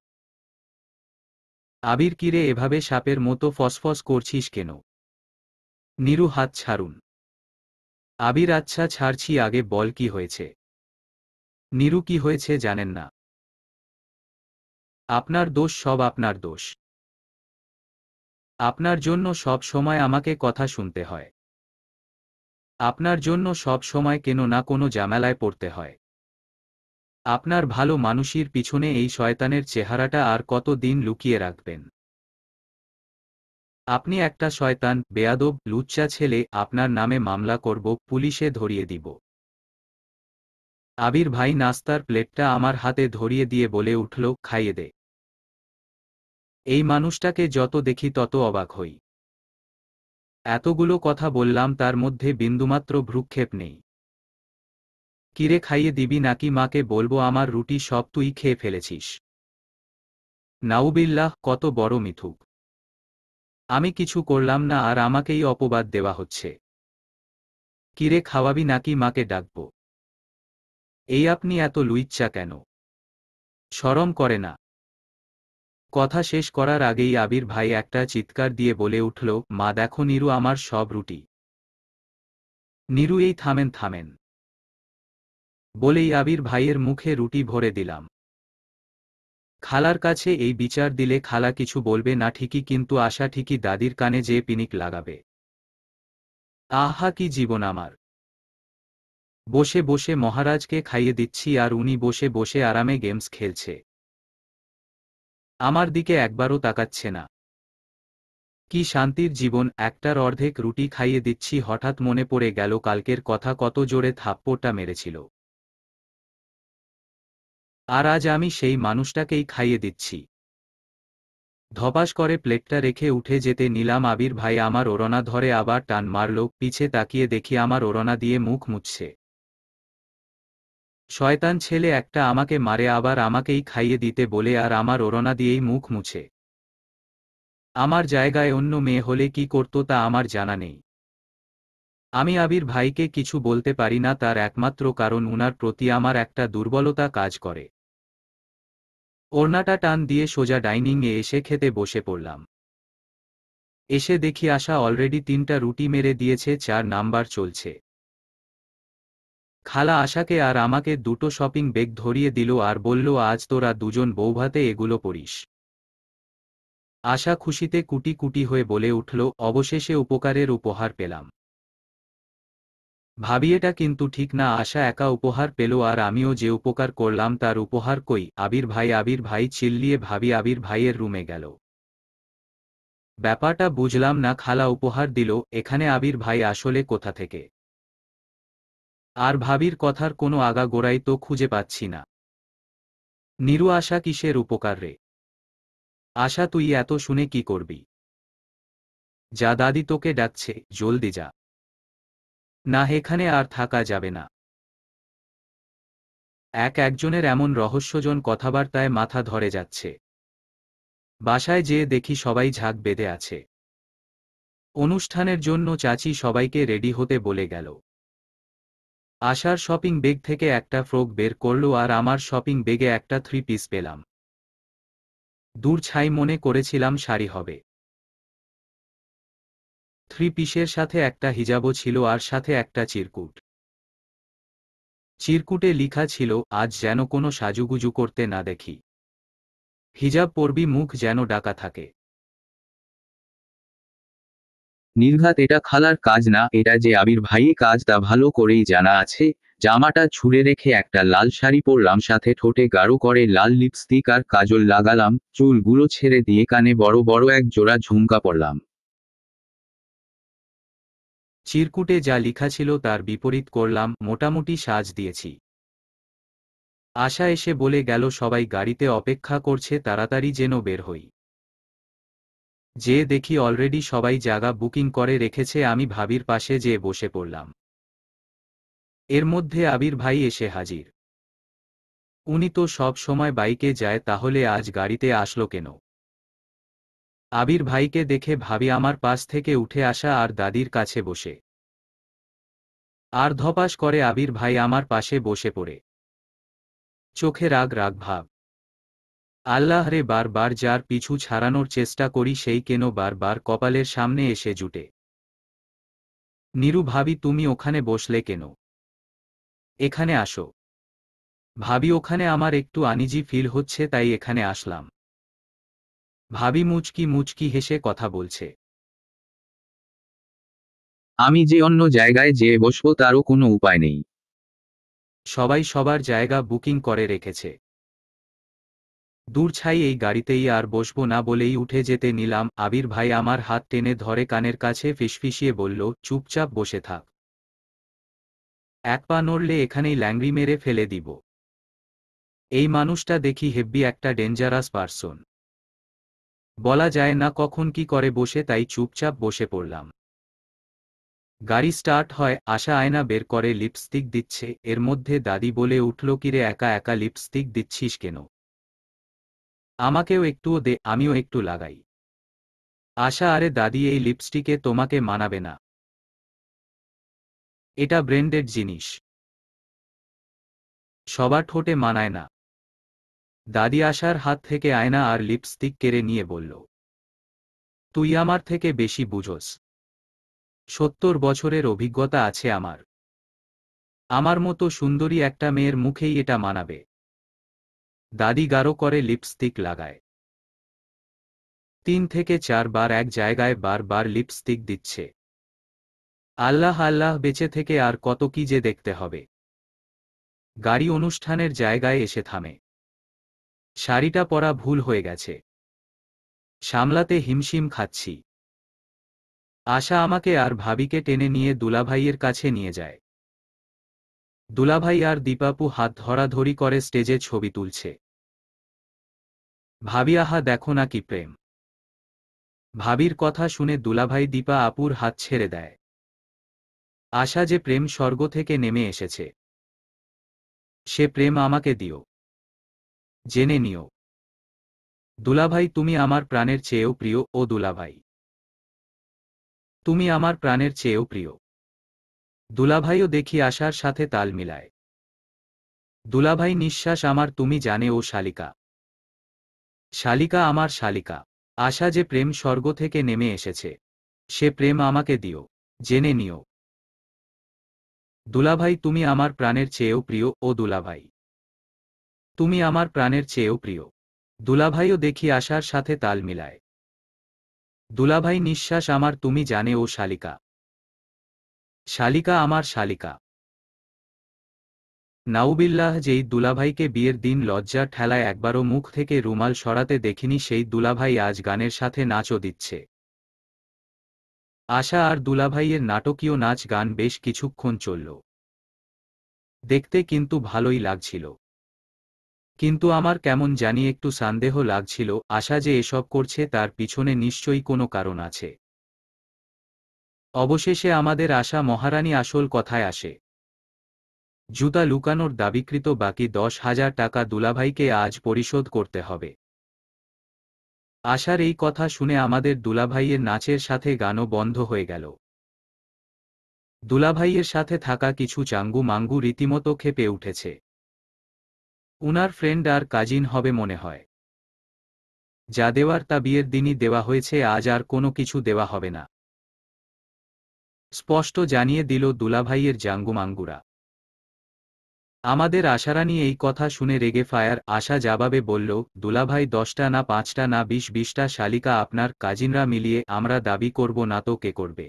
আবির কিরে এভাবে সাপের মতো ফসফস করছিস কেন নিরু হাত ছাড়ুন আবির আচ্ছা ছাড়ছি আগে বল কি হয়েছে নিরু কি হয়েছে জানেন না আপনার দোষ সব আপনার দোষ আপনার জন্য সব সময় আমাকে কথা শুনতে হয় আপনার জন্য সব সময় কেন না কোনো জামেলায় পড়তে হয় আপনার ভালো মানুষের পিছনে এই শয়তানের চেহারাটা আর কত দিন লুকিয়ে রাখবেন আপনি একটা শয়তান বেয়াদব লুচ্চা ছেলে আপনার নামে মামলা করব পুলিশে ধরিয়ে দিব আবির ভাই নাস্তার প্লেটটা আমার হাতে ধরিয়ে দিয়ে বলে উঠল খাইয়ে দে এই মানুষটাকে যত দেখি তত অবাক হই এতগুলো কথা বললাম তার মধ্যে বিন্দুমাত্র ভ্রুক্ষেপ নেই কিরে খাইয়ে দিবি নাকি মাকে বলবো আমার রুটি সব তুই খেয়ে ফেলেছিস নাউবিল্লাহ কত বড় মিথুক আমি কিছু করলাম না আর আমাকেই অপবাদ দেওয়া হচ্ছে কিরে খাওয়াবি নাকি মাকে ডাকব এই আপনি এত লুইচ্ছা কেন সরম করে না কথা শেষ করার আগেই আবির ভাই একটা চিৎকার দিয়ে বলে উঠল মা দেখো নিরু আমার সব রুটি নিরু এই থামেন থামেন বলেই আবির ভাইয়ের মুখে রুটি ভরে দিলাম খালার কাছে এই বিচার দিলে খালা কিছু বলবে না ঠিকই কিন্তু আশা ঠিকই দাদির কানে যে পিনিক লাগাবে আহা কি জীবন আমার বসে বসে মহারাজকে খাইয়ে দিচ্ছি আর উনি বসে বসে আরামে গেমস খেলছে আমার দিকে একবারও তাকাচ্ছে না কি শান্তির জীবন একটার অর্ধেক রুটি খাইয়ে দিচ্ছি হঠাৎ মনে পড়ে গেল কালকের কথা কত জোরে থাপ্পড়টা মেরেছিল আর আজ আমি সেই মানুষটাকেই খাইয়ে দিচ্ছি ধপাস করে প্লেটটা রেখে উঠে যেতে নিলাম আবির ভাই আমার ওরনা ধরে আবার টান মারল পিছে তাকিয়ে দেখি আমার ওরনা দিয়ে মুখ মুছছে শয়তান ছেলে একটা আমাকে মারে আবার আমাকেই খাইয়ে দিতে বলে আর আমার ওরনা দিয়েই মুখ মুছে আমার জায়গায় অন্য মেয়ে হলে কি করত তা আমার জানা নেই আমি আবির ভাইকে কিছু বলতে পারি না তার একমাত্র কারণ উনার প্রতি আমার একটা দুর্বলতা কাজ করে ওড়নাটা টান দিয়ে সোজা ডাইনিংয়ে এসে খেতে বসে পড়লাম এসে দেখি আশা অলরেডি তিনটা রুটি মেরে দিয়েছে চার নাম্বার চলছে খালা আশাকে আর আমাকে দুটো শপিং বেগ ধরিয়ে দিল আর বলল আজ তোরা দুজন বৌভাতে এগুলো পড়িস আশা খুশিতে কুটি কুটি হয়ে বলে উঠল অবশেষে উপকারের উপহার পেলাম ভাবি এটা কিন্তু ঠিক না আশা একা উপহার পেল আর আমিও যে উপকার করলাম তার উপহার কই আবির ভাই আবির ভাই চিল্লিয়ে ভাবি আবির ভাইয়ের রুমে গেল ব্যাপারটা বুঝলাম না খালা উপহার দিল এখানে আবির ভাই আসলে কোথা থেকে আর ভাবির কথার কোনো আগাগোড়াই তো খুঁজে পাচ্ছি না নিরু আশা কিসের উপকার রে আশা তুই এত শুনে কি করবি যা দাদি তোকে ডাকছে জলদি যা না এখানে আর থাকা যাবে না এক একজনের এমন রহস্যজন কথাবার্তায় মাথা ধরে যাচ্ছে বাসায় যেয়ে দেখি সবাই ঝাঁক বেঁধে আছে অনুষ্ঠানের জন্য চাচি সবাইকে রেডি হতে বলে গেল আশার শপিং বেগ থেকে একটা ফ্রক বের করলো আর আমার শপিং বেগে একটা থ্রি পিস পেলাম দূর ছাই মনে করেছিলাম শাড়ি হবে থ্রি পিসের সাথে একটা হিজাবও ছিল আর সাথে একটা চিরকুট চিরকুটে লিখা ছিল আজ যেন কোনো সাজুগুজু করতে না দেখি হিজাব পরবি মুখ যেন ডাকা থাকে নির্ঘাত এটা খালার কাজ না এটা যে আবির ভাই কাজ তা ভালো করেই জানা আছে জামাটা ছুঁড়ে রেখে একটা লাল শাড়ি পরলাম সাথে ঠোঁটে গাঢ় করে লাল লিপস্টিক আর কাজল লাগালাম চুলগুলো ছেড়ে দিয়ে কানে বড় বড় এক জোড়া ঝুমকা পড়লাম চিরকুটে যা লিখা ছিল তার বিপরীত করলাম মোটামুটি সাজ দিয়েছি আশা এসে বলে গেল সবাই গাড়িতে অপেক্ষা করছে তাড়াতাড়ি যেন বের হই যে দেখি অলরেডি সবাই জাগা বুকিং করে রেখেছে আমি ভাবির পাশে যেয়ে বসে পড়লাম এর মধ্যে আবির ভাই এসে হাজির উনি তো সব সময় বাইকে যায় তাহলে আজ গাড়িতে আসলো কেন আবির ভাইকে দেখে ভাবি আমার পাশ থেকে উঠে আসা আর দাদির কাছে বসে আর ধপাস করে আবির ভাই আমার পাশে বসে পড়ে চোখে রাগ রাগ ভাব আল্লাহরে বারবার যার পিছু ছাড়ানোর চেষ্টা করি সেই কেন বারবার কপালের সামনে এসে জুটে নিরু ভাবি তুমি ওখানে বসলে কেন এখানে আসো ভাবি ওখানে আমার একটু আনিজি ফিল হচ্ছে তাই এখানে আসলাম ভাবি মুচকি মুচকি হেসে কথা বলছে আমি যে অন্য জায়গায় যেয়ে বসবো তারও কোনো উপায় নেই সবাই সবার জায়গা বুকিং করে রেখেছে দূর ছাই এই গাড়িতেই আর বসবো না বলেই উঠে যেতে নিলাম আবির ভাই আমার হাত টেনে ধরে কানের কাছে ফিসফিসিয়ে বলল চুপচাপ বসে থাক এক পা নড়লে এখানেই ল্যাংড়ি মেরে ফেলে দিব এই মানুষটা দেখি হেব্বি একটা ডেঞ্জারাস পার্সন বলা যায় না কখন কি করে বসে তাই চুপচাপ বসে পড়লাম গাড়ি স্টার্ট হয় আশা আয়না বের করে লিপস্টিক দিচ্ছে এর মধ্যে দাদি বলে উঠল কিরে একা একা লিপস্টিক দিচ্ছিস কেন আমাকেও একটুও দে আমিও একটু লাগাই আশা আরে দাদি এই লিপস্টিকে তোমাকে মানাবে না এটা ব্র্যান্ডেড জিনিস সবার ঠোঁটে মানায় না দাদি আশার হাত থেকে আয়না আর লিপস্টিক কেড়ে নিয়ে বলল তুই আমার থেকে বেশি বুঝোস সত্তর বছরের অভিজ্ঞতা আছে আমার আমার মতো সুন্দরী একটা মেয়ের মুখেই এটা মানাবে দাদি গাঢ় করে লিপস্টিক লাগায় তিন থেকে চার বার এক জায়গায় বারবার লিপস্টিক দিচ্ছে আল্লাহ আল্লাহ বেঁচে থেকে আর কত কি যে দেখতে হবে গাড়ি অনুষ্ঠানের জায়গায় এসে থামে শাড়িটা পরা ভুল হয়ে গেছে সামলাতে হিমশিম খাচ্ছি আশা আমাকে আর ভাবিকে টেনে নিয়ে দুলাভাইয়ের কাছে নিয়ে যায় দুলাভাই আর দীপাপু হাত ধরাধরি করে স্টেজে ছবি তুলছে ভাবি আহা দেখো না কি প্রেম ভাবির কথা শুনে দুলাভাই দীপা আপুর হাত ছেড়ে দেয় আশা যে প্রেম স্বর্গ থেকে নেমে এসেছে সে প্রেম আমাকে দিও জেনে নিও দুলাভাই তুমি আমার প্রাণের চেয়েও প্রিয় ও দুলাভাই তুমি আমার প্রাণের চেয়েও প্রিয় দুলাভাইও দেখি আশার সাথে তাল মিলায় দুলাভাই নিঃশ্বাস আমার তুমি জানে ও শালিকা শালিকা আমার শালিকা আশা যে প্রেম স্বর্গ থেকে নেমে এসেছে সে প্রেম আমাকে দিও জেনে নিও দুলাভাই তুমি আমার প্রাণের চেয়েও প্রিয় ও দুলাভাই তুমি আমার প্রাণের চেয়েও প্রিয় দুলাভাইও দেখি আশার সাথে তাল মিলায় দুলাভাই নিঃশ্বাস আমার তুমি জানে ও শালিকা শালিকা আমার শালিকা নাউবিল্লাহ যেই দুলাভাইকে বিয়ের দিন লজ্জা ঠেলায় একবারও মুখ থেকে রুমাল সরাতে দেখিনি সেই দুলাভাই আজ গানের সাথে নাচও দিচ্ছে আশা আর দুলাভাইয়ের নাটকীয় নাচ গান বেশ কিছুক্ষণ চলল দেখতে কিন্তু ভালোই লাগছিল কিন্তু আমার কেমন জানি একটু সন্দেহ লাগছিল আশা যে এসব করছে তার পিছনে নিশ্চয়ই কোনো কারণ আছে অবশেষে আমাদের আশা মহারানী আসল কথায় আসে জুতা লুকানোর দাবিকৃত বাকি দশ হাজার টাকা দুলাভাইকে আজ পরিশোধ করতে হবে আশার এই কথা শুনে আমাদের দুলাভাইয়ের নাচের সাথে গানও বন্ধ হয়ে গেল দুলাভাইয়ের সাথে থাকা কিছু চাঙ্গু মাঙ্গু রীতিমতো খেপে উঠেছে উনার ফ্রেন্ড আর কাজিন হবে মনে হয় যা দেওয়ার তা বিয়ের দিনই দেওয়া হয়েছে আজ আর কোনো কিছু দেওয়া হবে না স্পষ্ট জানিয়ে দিল দুলাভাইয়ের জাঙ্গুমাঙ্গুরা আমাদের আশারানি এই কথা শুনে রেগে ফায়ার আশা যাবাবে বলল দুলাভাই দশটা না পাঁচটা না বিশ বিশটা শালিকা আপনার কাজিনরা মিলিয়ে আমরা দাবি করব না তো কে করবে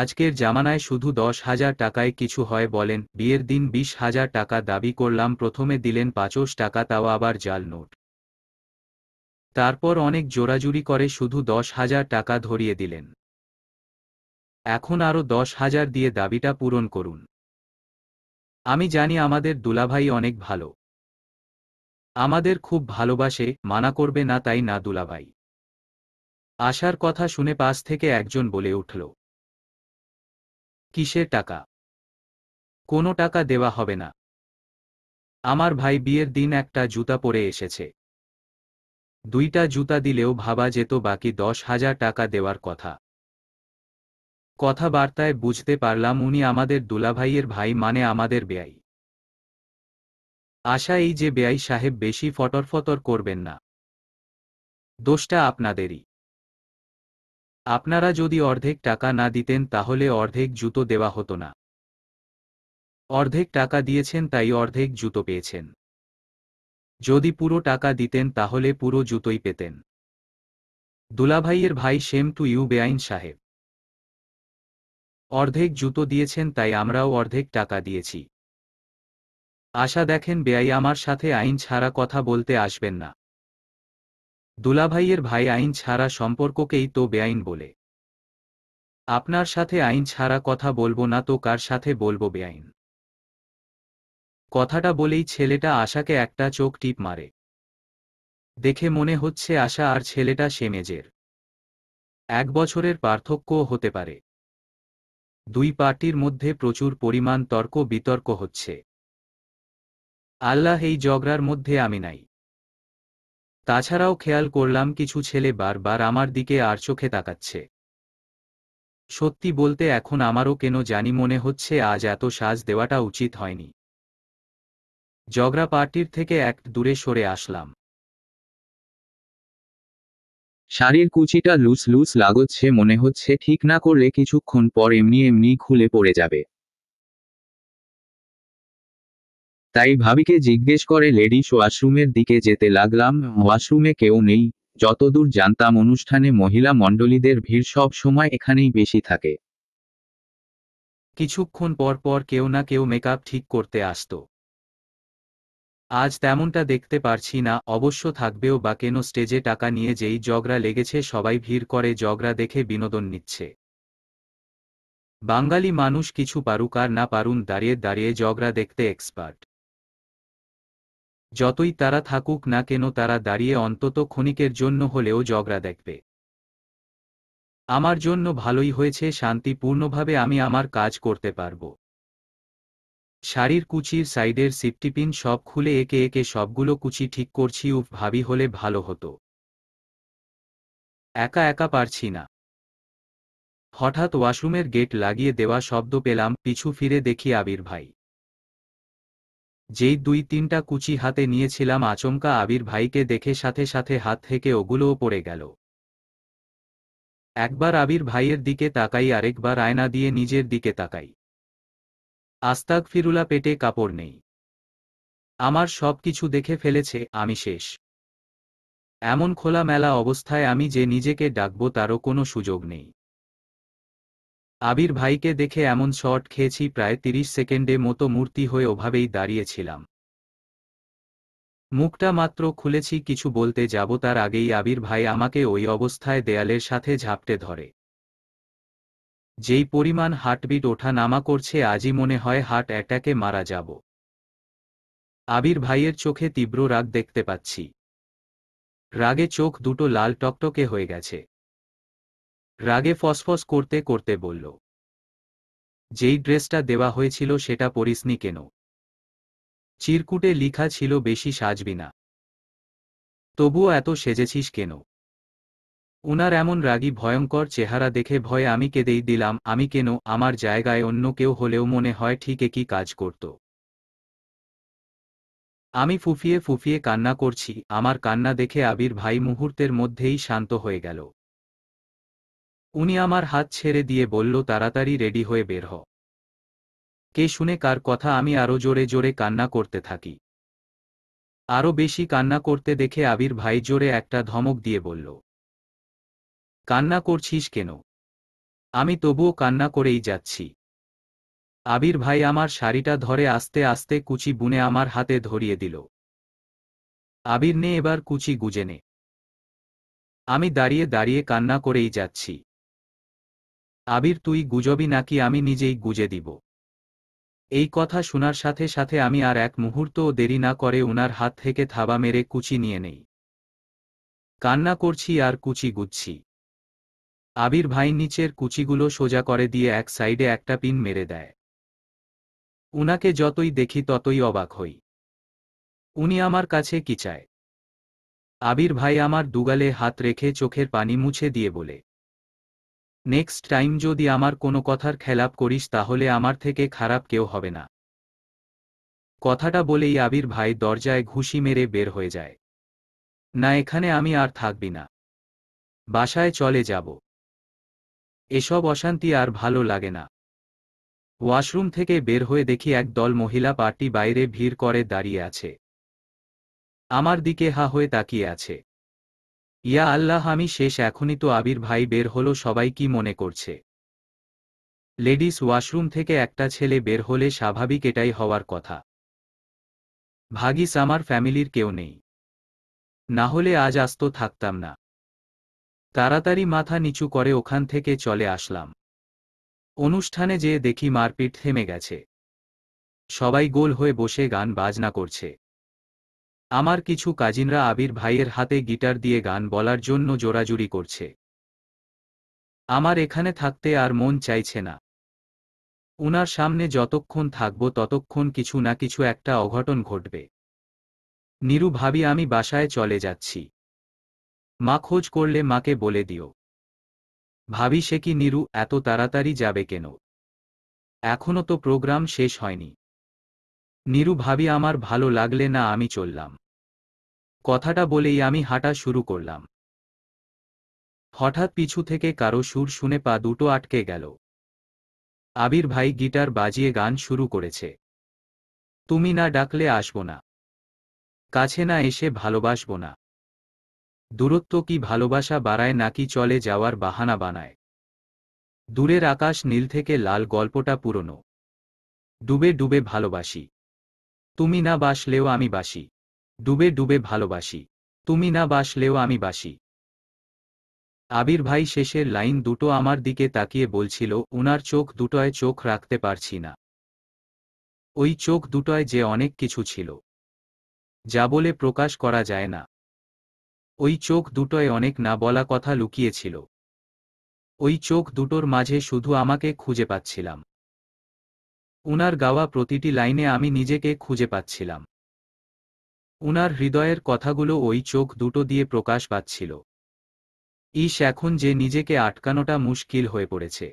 আজকের জামানায় শুধু দশ হাজার টাকায় কিছু হয় বলেন বিয়ের দিন বিশ হাজার টাকা দাবি করলাম প্রথমে দিলেন পাঁচশ টাকা তাও আবার জাল নোট তারপর অনেক জোরাজুরি করে শুধু দশ হাজার টাকা ধরিয়ে দিলেন এখন আরও দশ হাজার দিয়ে দাবিটা পূরণ করুন আমি জানি আমাদের দুলাভাই অনেক ভালো আমাদের খুব ভালোবাসে মানা করবে না তাই না দুলাভাই আশার কথা শুনে পাশ থেকে একজন বলে উঠল কিসের টাকা কোনো টাকা দেওয়া হবে না আমার ভাই বিয়ের দিন একটা জুতা পরে এসেছে দুইটা জুতা দিলেও ভাবা যেত বাকি দশ হাজার টাকা দেওয়ার কথা কথাবার্তায় বুঝতে পারলাম উনি আমাদের দুলাভাইয়ের ভাই মানে আমাদের বেয়াই আশা এই যে বেয়াই সাহেব বেশি ফটরফতর করবেন না দোষটা আপনাদেরই আপনারা যদি অর্ধেক টাকা না দিতেন তাহলে অর্ধেক জুতো দেওয়া হতো না অর্ধেক টাকা দিয়েছেন তাই অর্ধেক জুতো পেয়েছেন যদি পুরো টাকা দিতেন তাহলে পুরো জুতোই পেতেন দুলাভাইয়ের ভাই সেম টু ইউ বেআইন সাহেব অর্ধেক জুতো দিয়েছেন তাই আমরাও অর্ধেক টাকা দিয়েছি আশা দেখেন বেআই আমার সাথে আইন ছাড়া কথা বলতে আসবেন না দুলাভাইয়ের ভাই আইন ছাড়া সম্পর্ককেই তো বেআইন বলে আপনার সাথে আইন ছাড়া কথা বলবো না তো কার সাথে বলবো বেআইন কথাটা বলেই ছেলেটা আশাকে একটা চোখ টিপ মারে দেখে মনে হচ্ছে আশা আর ছেলেটা সেমেজের এক বছরের পার্থক্যও হতে পারে দুই পার্টির মধ্যে প্রচুর পরিমাণ তর্ক বিতর্ক হচ্ছে আল্লাহ এই জগরার মধ্যে আমি নাই তাছাড়াও খেয়াল করলাম কিছু ছেলে বারবার আমার দিকে আর চোখে তাকাচ্ছে সত্যি বলতে এখন আমারও কেন জানি মনে হচ্ছে আজ এত সাজ দেওয়াটা উচিত হয়নি জগরা পার্টির থেকে এক দূরে সরে আসলাম শাড়ির কুচিটা লুস লুস লাগছে মনে হচ্ছে ঠিক না করলে কিছুক্ষণ পর এমনি এমনি খুলে পড়ে যাবে তাই ভাবিকে জিজ্ঞেস করে লেডিস ওয়াশরুমের দিকে যেতে লাগলাম ওয়াশরুমে কেউ নেই যতদূর জানতাম অনুষ্ঠানে মহিলা মণ্ডলীদের ভিড় সব সময় এখানেই বেশি থাকে কিছুক্ষণ পর পর কেউ না কেউ মেকআপ ঠিক করতে আসতো আজ তেমনটা দেখতে পারছি না অবশ্য থাকবেও বা কেন স্টেজে টাকা নিয়ে যেই জগরা লেগেছে সবাই ভিড় করে জগরা দেখে বিনোদন নিচ্ছে বাঙালি মানুষ কিছু পারুক আর না পারুন দাঁড়িয়ে দাঁড়িয়ে জগরা দেখতে এক্সপার্ট যতই তারা থাকুক না কেন তারা দাঁড়িয়ে অন্তত ক্ষণিকের জন্য হলেও জগরা দেখবে আমার জন্য ভালোই হয়েছে শান্তিপূর্ণভাবে আমি আমার কাজ করতে পারবো শাড়ির কুচির সাইডের সিপটিপিন সব খুলে একে একে সবগুলো কুচি ঠিক করছি উফ ভাবি হলে ভালো হতো একা একা পারছি না হঠাৎ ওয়াশরুমের গেট লাগিয়ে দেওয়া শব্দ পেলাম পিছু ফিরে দেখি আবির ভাই যেই দুই তিনটা কুচি হাতে নিয়েছিলাম আচমকা আবির ভাইকে দেখে সাথে সাথে হাত থেকে ওগুলোও পড়ে গেল একবার আবির ভাইয়ের দিকে তাকাই আরেকবার আয়না দিয়ে নিজের দিকে তাকাই আস্তাক ফিরুলা পেটে কাপড় নেই আমার সব কিছু দেখে ফেলেছে আমি শেষ এমন খোলা মেলা অবস্থায় আমি যে নিজেকে ডাকব তারও কোনো সুযোগ নেই আবির ভাইকে দেখে এমন শট খেয়েছি প্রায় তিরিশ সেকেন্ডে মতো মূর্তি হয়ে ওভাবেই দাঁড়িয়েছিলাম মুখটা মাত্র খুলেছি কিছু বলতে যাব তার আগেই আবির ভাই আমাকে ওই অবস্থায় দেয়ালের সাথে ঝাপটে ধরে যেই পরিমাণ হার্টবিট ওঠা নামা করছে আজই মনে হয় হার্ট অ্যাটাকে মারা যাব আবির ভাইয়ের চোখে তীব্র রাগ দেখতে পাচ্ছি রাগে চোখ দুটো লাল টকটকে হয়ে গেছে রাগে ফসফস করতে করতে বলল যেই ড্রেসটা দেওয়া হয়েছিল সেটা পরিসনি কেন চিরকুটে লিখা ছিল বেশি সাজবি না তবুও এত সেজেছিস কেন উনার এমন রাগী ভয়ঙ্কর চেহারা দেখে ভয়ে আমি কেঁদেই দিলাম আমি কেন আমার জায়গায় অন্য কেউ হলেও মনে হয় ঠিক একই কাজ করত আমি ফুফিয়ে ফুফিয়ে কান্না করছি আমার কান্না দেখে আবির ভাই মুহূর্তের মধ্যেই শান্ত হয়ে গেল উনি আমার হাত ছেড়ে দিয়ে বলল তাড়াতাড়ি রেডি হয়ে বের হ কে শুনে কার কথা আমি আরো জোরে জোরে কান্না করতে থাকি আরো বেশি কান্না করতে দেখে আবির ভাই জোরে একটা ধমক দিয়ে বলল কান্না করছিস কেন আমি তবুও কান্না করেই যাচ্ছি আবির ভাই আমার শাড়িটা ধরে আস্তে আস্তে কুচি বুনে আমার হাতে ধরিয়ে দিল আবির নে এবার কুচি গুজে নে আমি দাঁড়িয়ে দাঁড়িয়ে কান্না করেই যাচ্ছি আবির তুই গুজবি নাকি আমি নিজেই গুজে দিব এই কথা শোনার সাথে সাথে আমি আর এক মুহূর্তও দেরি না করে ওনার হাত থেকে থাবা মেরে কুচি নিয়ে নেই কান্না করছি আর কুচি গুচ্ছি আবির ভাই নিচের কুচিগুলো সোজা করে দিয়ে এক সাইডে একটা পিন মেরে দেয় উনাকে যতই দেখি ততই অবাক হই উনি আমার কাছে কি চায় আবির ভাই আমার দুগালে হাত রেখে চোখের পানি মুছে দিয়ে বলে নেক্সট টাইম যদি আমার কোনো কথার খেলাপ করিস তাহলে আমার থেকে খারাপ কেউ হবে না কথাটা বলেই আবির ভাই দরজায় ঘুষি মেরে বের হয়ে যায় না এখানে আমি আর থাকবি না বাসায় চলে যাব এসব অশান্তি আর ভালো লাগে না ওয়াশরুম থেকে বের হয়ে দেখি এক দল মহিলা পার্টি বাইরে ভিড় করে দাঁড়িয়ে আছে আমার দিকে হা হয়ে তাকিয়ে আছে ইয়া আল্লাহ আমি শেষ এখনই তো আবির ভাই বের হলো সবাই কি মনে করছে লেডিস ওয়াশরুম থেকে একটা ছেলে বের হলে স্বাভাবিক এটাই হওয়ার কথা ভাগিস আমার ফ্যামিলির কেউ নেই না হলে আজ আস্ত থাকতাম না তাড়াতাড়ি মাথা নিচু করে ওখান থেকে চলে আসলাম অনুষ্ঠানে যেয়ে দেখি মারপিট থেমে গেছে সবাই গোল হয়ে বসে গান বাজনা করছে আমার কিছু কাজিনরা আবির ভাইয়ের হাতে গিটার দিয়ে গান বলার জন্য জোরাজুরি করছে আমার এখানে থাকতে আর মন চাইছে না উনার সামনে যতক্ষণ থাকব ততক্ষণ কিছু না কিছু একটা অঘটন ঘটবে নিরু ভাবি আমি বাসায় চলে যাচ্ছি মা খোঁজ করলে মাকে বলে দিও ভাবি সে কি নিরু এত তাড়াতাড়ি যাবে কেন এখনো তো প্রোগ্রাম শেষ হয়নি নিরু ভাবি আমার ভালো লাগলে না আমি চললাম কথাটা বলেই আমি হাঁটা শুরু করলাম হঠাৎ পিছু থেকে কারো সুর শুনে পা দুটো আটকে গেল আবির ভাই গিটার বাজিয়ে গান শুরু করেছে তুমি না ডাকলে আসব না কাছে না এসে ভালোবাসব না দূরত্ব কি ভালোবাসা বাড়ায় নাকি চলে যাওয়ার বাহানা বানায় দূরের আকাশ নীল থেকে লাল গল্পটা পুরনো ডুবে ডুবে ভালোবাসি তুমি না বাসলেও আমি বাসি ডুবে ডুবে ভালোবাসি তুমি না বাসলেও আমি বাসি আবির ভাই শেষের লাইন দুটো আমার দিকে তাকিয়ে বলছিল উনার চোখ দুটোয় চোখ রাখতে পারছি না ওই চোখ দুটোয় যে অনেক কিছু ছিল যা বলে প্রকাশ করা যায় না ওই চোখ দুটোয় অনেক না বলা কথা লুকিয়েছিল ওই চোখ দুটোর মাঝে শুধু আমাকে খুঁজে পাচ্ছিলাম উনার গাওয়া প্রতিটি লাইনে আমি নিজেকে খুঁজে পাচ্ছিলাম উনার হৃদয়ের কথাগুলো ওই চোখ দুটো দিয়ে প্রকাশ পাচ্ছিল ইস এখন যে নিজেকে আটকানোটা মুশকিল হয়ে পড়েছে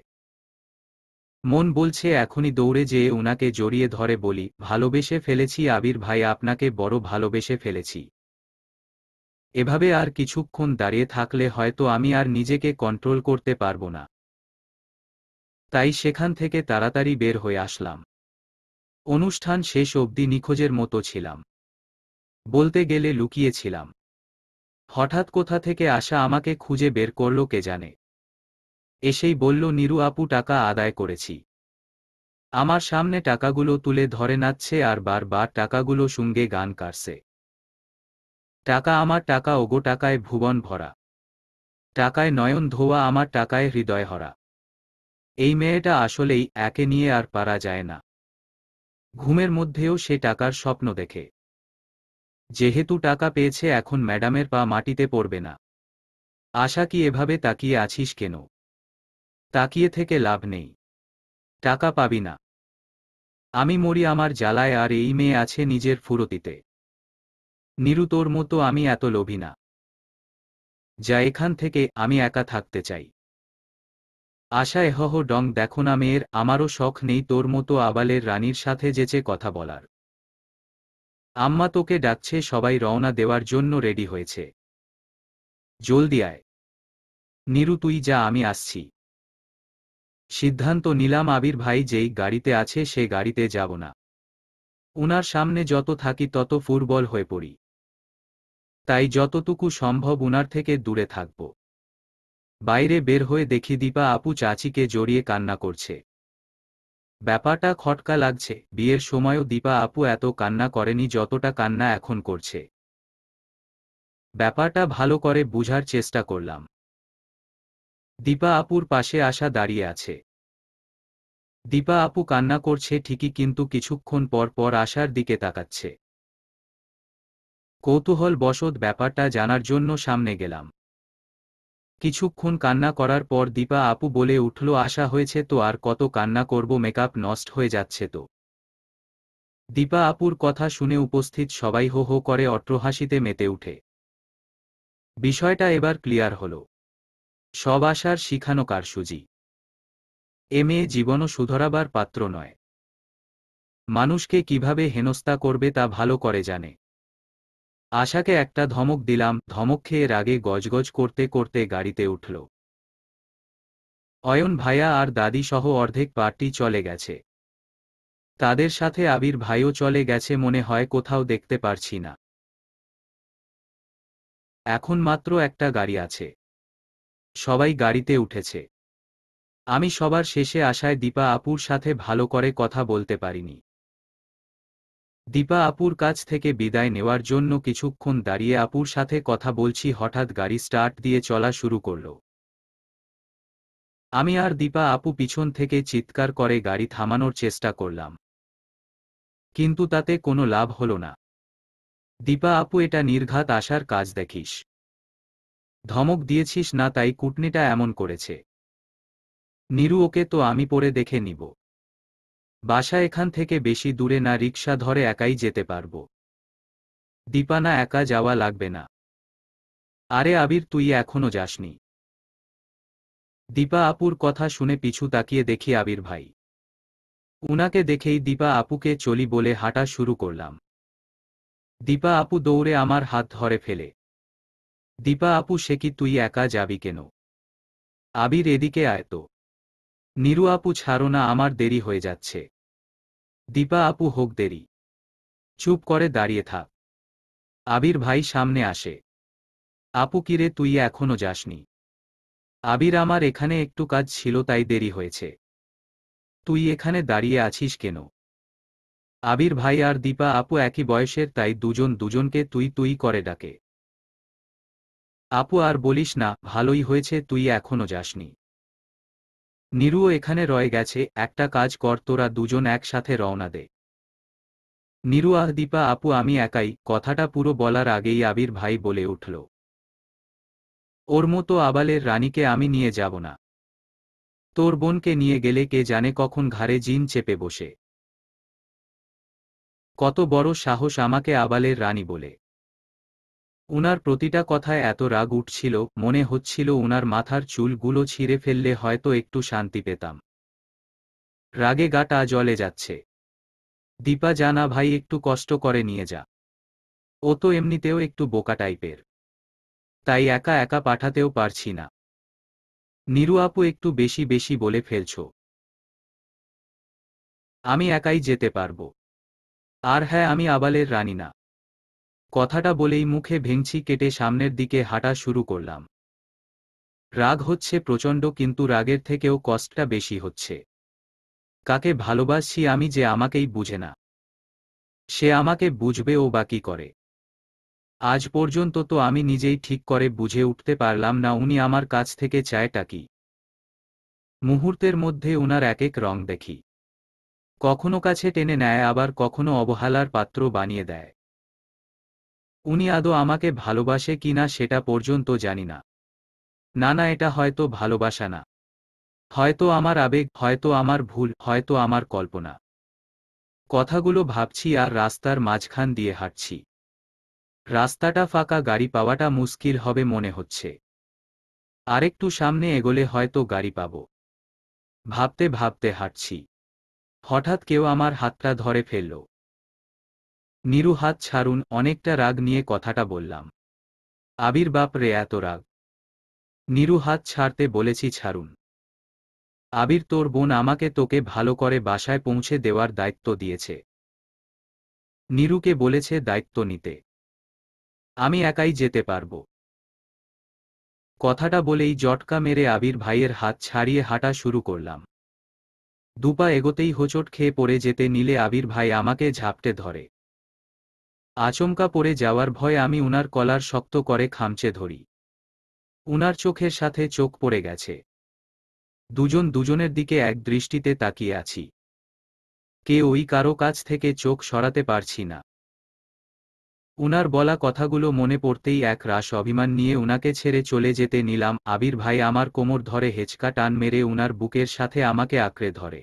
মন বলছে এখনই দৌড়ে যেয়ে উনাকে জড়িয়ে ধরে বলি ভালোবেসে ফেলেছি আবির ভাই আপনাকে বড় ভালোবেসে ফেলেছি এভাবে আর কিছুক্ষণ দাঁড়িয়ে থাকলে হয়তো আমি আর নিজেকে কন্ট্রোল করতে পারবো না তাই সেখান থেকে তাড়াতাড়ি বের হয়ে আসলাম অনুষ্ঠান শেষ অবধি নিখোঁজের মতো ছিলাম বলতে গেলে লুকিয়েছিলাম হঠাৎ কোথা থেকে আসা আমাকে খুঁজে বের করল কে জানে এসেই বলল নিরু আপু টাকা আদায় করেছি আমার সামনে টাকাগুলো তুলে ধরে নাচ্ছে আর বারবার টাকাগুলো শুঙ্গে গান কাটছে টাকা আমার টাকা ওগো টাকায় ভুবন ভরা টাকায় নয়ন ধোয়া আমার টাকায় হৃদয় হরা এই মেয়েটা আসলেই একে নিয়ে আর পারা যায় না ঘুমের মধ্যেও সে টাকার স্বপ্ন দেখে যেহেতু টাকা পেয়েছে এখন ম্যাডামের পা মাটিতে পড়বে না আশা কি এভাবে তাকিয়ে আছিস কেন তাকিয়ে থেকে লাভ নেই টাকা পাবি না আমি মরি আমার জ্বালায় আর এই মেয়ে আছে নিজের ফুরতিতে নিরু তোর মতো আমি এত লোভী না যা এখান থেকে আমি একা থাকতে চাই আশা এহহ ডং দেখো না মেয়ের আমারও শখ নেই তোর মতো আবালের রানীর সাথে যেচে কথা বলার আম্মা তোকে ডাকছে সবাই রওনা দেওয়ার জন্য রেডি হয়েছে জলদি আয় নিরু তুই যা আমি আসছি সিদ্ধান্ত নিলাম আবির ভাই যেই গাড়িতে আছে সে গাড়িতে যাব না উনার সামনে যত থাকি তত ফুটবল হয়ে পড়ি তাই যতটুকু সম্ভব উনার থেকে দূরে থাকব বাইরে বের হয়ে দেখি দীপা আপু চাচিকে জড়িয়ে কান্না করছে ব্যাপারটা খটকা লাগছে বিয়ের সময়ও দীপা আপু এত কান্না করেনি যতটা কান্না এখন করছে ব্যাপারটা ভালো করে বুঝার চেষ্টা করলাম দীপা আপুর পাশে আসা দাঁড়িয়ে আছে দীপা আপু কান্না করছে ঠিকই কিন্তু কিছুক্ষণ পর পর আশার দিকে তাকাচ্ছে কৌতূহল বসত ব্যাপারটা জানার জন্য সামনে গেলাম কিছুক্ষণ কান্না করার পর দীপা আপু বলে উঠল আশা হয়েছে তো আর কত কান্না করব মেকআপ নষ্ট হয়ে যাচ্ছে তো দীপা আপুর কথা শুনে উপস্থিত সবাই হো হো করে অট্টহাসিতে মেতে উঠে বিষয়টা এবার ক্লিয়ার হল সব আশার শিখানো কারসুজি এ মেয়ে জীবনও সুধরাবার পাত্র নয় মানুষকে কিভাবে হেনস্থা করবে তা ভালো করে জানে আশাকে একটা ধমক দিলাম ধমক খেয়ে রাগে গজগজ করতে করতে গাড়িতে উঠল অয়ন ভাইয়া আর দাদি সহ অর্ধেক পার্টি চলে গেছে তাদের সাথে আবির ভাইও চলে গেছে মনে হয় কোথাও দেখতে পারছি না এখন মাত্র একটা গাড়ি আছে সবাই গাড়িতে উঠেছে আমি সবার শেষে আসায় দীপা আপুর সাথে ভালো করে কথা বলতে পারিনি দীপা আপুর কাছ থেকে বিদায় নেওয়ার জন্য কিছুক্ষণ দাঁড়িয়ে আপুর সাথে কথা বলছি হঠাৎ গাড়ি স্টার্ট দিয়ে চলা শুরু করল আমি আর দীপা আপু পিছন থেকে চিৎকার করে গাড়ি থামানোর চেষ্টা করলাম কিন্তু তাতে কোনো লাভ হল না দীপা আপু এটা নির্ঘাত আসার কাজ দেখিস ধমক দিয়েছিস না তাই কুটনিটা এমন করেছে নিরু ওকে তো আমি পরে দেখে নিব বাসা এখান থেকে বেশি দূরে না রিক্সা ধরে একাই যেতে পারব দীপানা একা যাওয়া লাগবে না আরে আবির তুই এখনো যাসনি দীপা আপুর কথা শুনে পিছু তাকিয়ে দেখি আবির ভাই উনাকে দেখেই দীপা আপুকে চলি বলে হাঁটা শুরু করলাম দীপা আপু দৌড়ে আমার হাত ধরে ফেলে দীপা আপু সে কি তুই একা যাবি কেন আবির এদিকে আয়ত নিরু আপু ছাড়ো না আমার দেরি হয়ে যাচ্ছে দীপা আপু হোক দেরি চুপ করে দাঁড়িয়ে থাক আবির ভাই সামনে আসে আপু কিরে তুই এখনো যাসনি আবির আমার এখানে একটু কাজ ছিল তাই দেরি হয়েছে তুই এখানে দাঁড়িয়ে আছিস কেন আবির ভাই আর দীপা আপু একই বয়সের তাই দুজন দুজনকে তুই তুই করে ডাকে আপু আর বলিস না ভালোই হয়েছে তুই এখনো যাসনি নিরুও এখানে রয়ে গেছে একটা কাজ কর তোরা দুজন একসাথে রওনা দে নিরু আহ দীপা আপু আমি একাই কথাটা পুরো বলার আগেই আবির ভাই বলে উঠল ওর মতো আবালের রানীকে আমি নিয়ে যাব না তোর বোনকে নিয়ে গেলে কে জানে কখন ঘাড়ে জিন চেপে বসে কত বড় সাহস আমাকে আবালের রানী বলে উনার প্রতিটা কথায় এত রাগ উঠছিল মনে হচ্ছিল উনার মাথার চুলগুলো ছিঁড়ে ফেললে হয়তো একটু শান্তি পেতাম রাগে গাটা জলে যাচ্ছে দীপা জানা ভাই একটু কষ্ট করে নিয়ে যা ও তো এমনিতেও একটু বোকা টাইপের তাই একা একা পাঠাতেও পারছি না নিরু আপু একটু বেশি বেশি বলে ফেলছ আমি একাই যেতে পারবো আর হ্যাঁ আমি আবালের রানী না কথাটা বলেই মুখে ভেংছি কেটে সামনের দিকে হাঁটা শুরু করলাম রাগ হচ্ছে প্রচণ্ড কিন্তু রাগের থেকেও কষ্টটা বেশি হচ্ছে কাকে ভালোবাসি আমি যে আমাকেই বুঝে না সে আমাকে বুঝবে ও বাকি করে আজ পর্যন্ত তো আমি নিজেই ঠিক করে বুঝে উঠতে পারলাম না উনি আমার কাছ থেকে চায়টা কি মুহূর্তের মধ্যে ওনার এক এক রং দেখি কখনো কাছে টেনে নেয় আবার কখনো অবহেলার পাত্র বানিয়ে দেয় উনি আদৌ আমাকে ভালোবাসে কি না সেটা পর্যন্ত জানি না না না এটা হয়তো ভালোবাসা না হয়তো আমার আবেগ হয়তো আমার ভুল হয়তো আমার কল্পনা কথাগুলো ভাবছি আর রাস্তার মাঝখান দিয়ে হাঁটছি রাস্তাটা ফাঁকা গাড়ি পাওয়াটা মুশকিল হবে মনে হচ্ছে আরেকটু সামনে এগোলে হয়তো গাড়ি পাব ভাবতে ভাবতে হাঁটছি হঠাৎ কেউ আমার হাতটা ধরে ফেলল নিরু হাত ছাড়ুন অনেকটা রাগ নিয়ে কথাটা বললাম আবির বাপ রে এত রাগ নিরু হাত ছাড়তে বলেছি ছাড়ুন আবির তোর বোন আমাকে তোকে ভালো করে বাসায় পৌঁছে দেওয়ার দায়িত্ব দিয়েছে নিরুকে বলেছে দায়িত্ব নিতে আমি একাই যেতে পারব কথাটা বলেই জটকা মেরে আবির ভাইয়ের হাত ছাড়িয়ে হাঁটা শুরু করলাম দুপা এগোতেই হোঁচট খেয়ে পড়ে যেতে নিলে আবির ভাই আমাকে ঝাপটে ধরে আচমকা পড়ে যাওয়ার ভয়ে আমি উনার কলার শক্ত করে খামচে ধরি উনার চোখের সাথে চোখ পড়ে গেছে দুজন দুজনের দিকে এক দৃষ্টিতে তাকিয়ে আছি কে ওই কারো কাছ থেকে চোখ সরাতে পারছি না উনার বলা কথাগুলো মনে পড়তেই এক রাস অভিমান নিয়ে উনাকে ছেড়ে চলে যেতে নিলাম আবির ভাই আমার কোমর ধরে হেঁচকা টান মেরে উনার বুকের সাথে আমাকে আঁকড়ে ধরে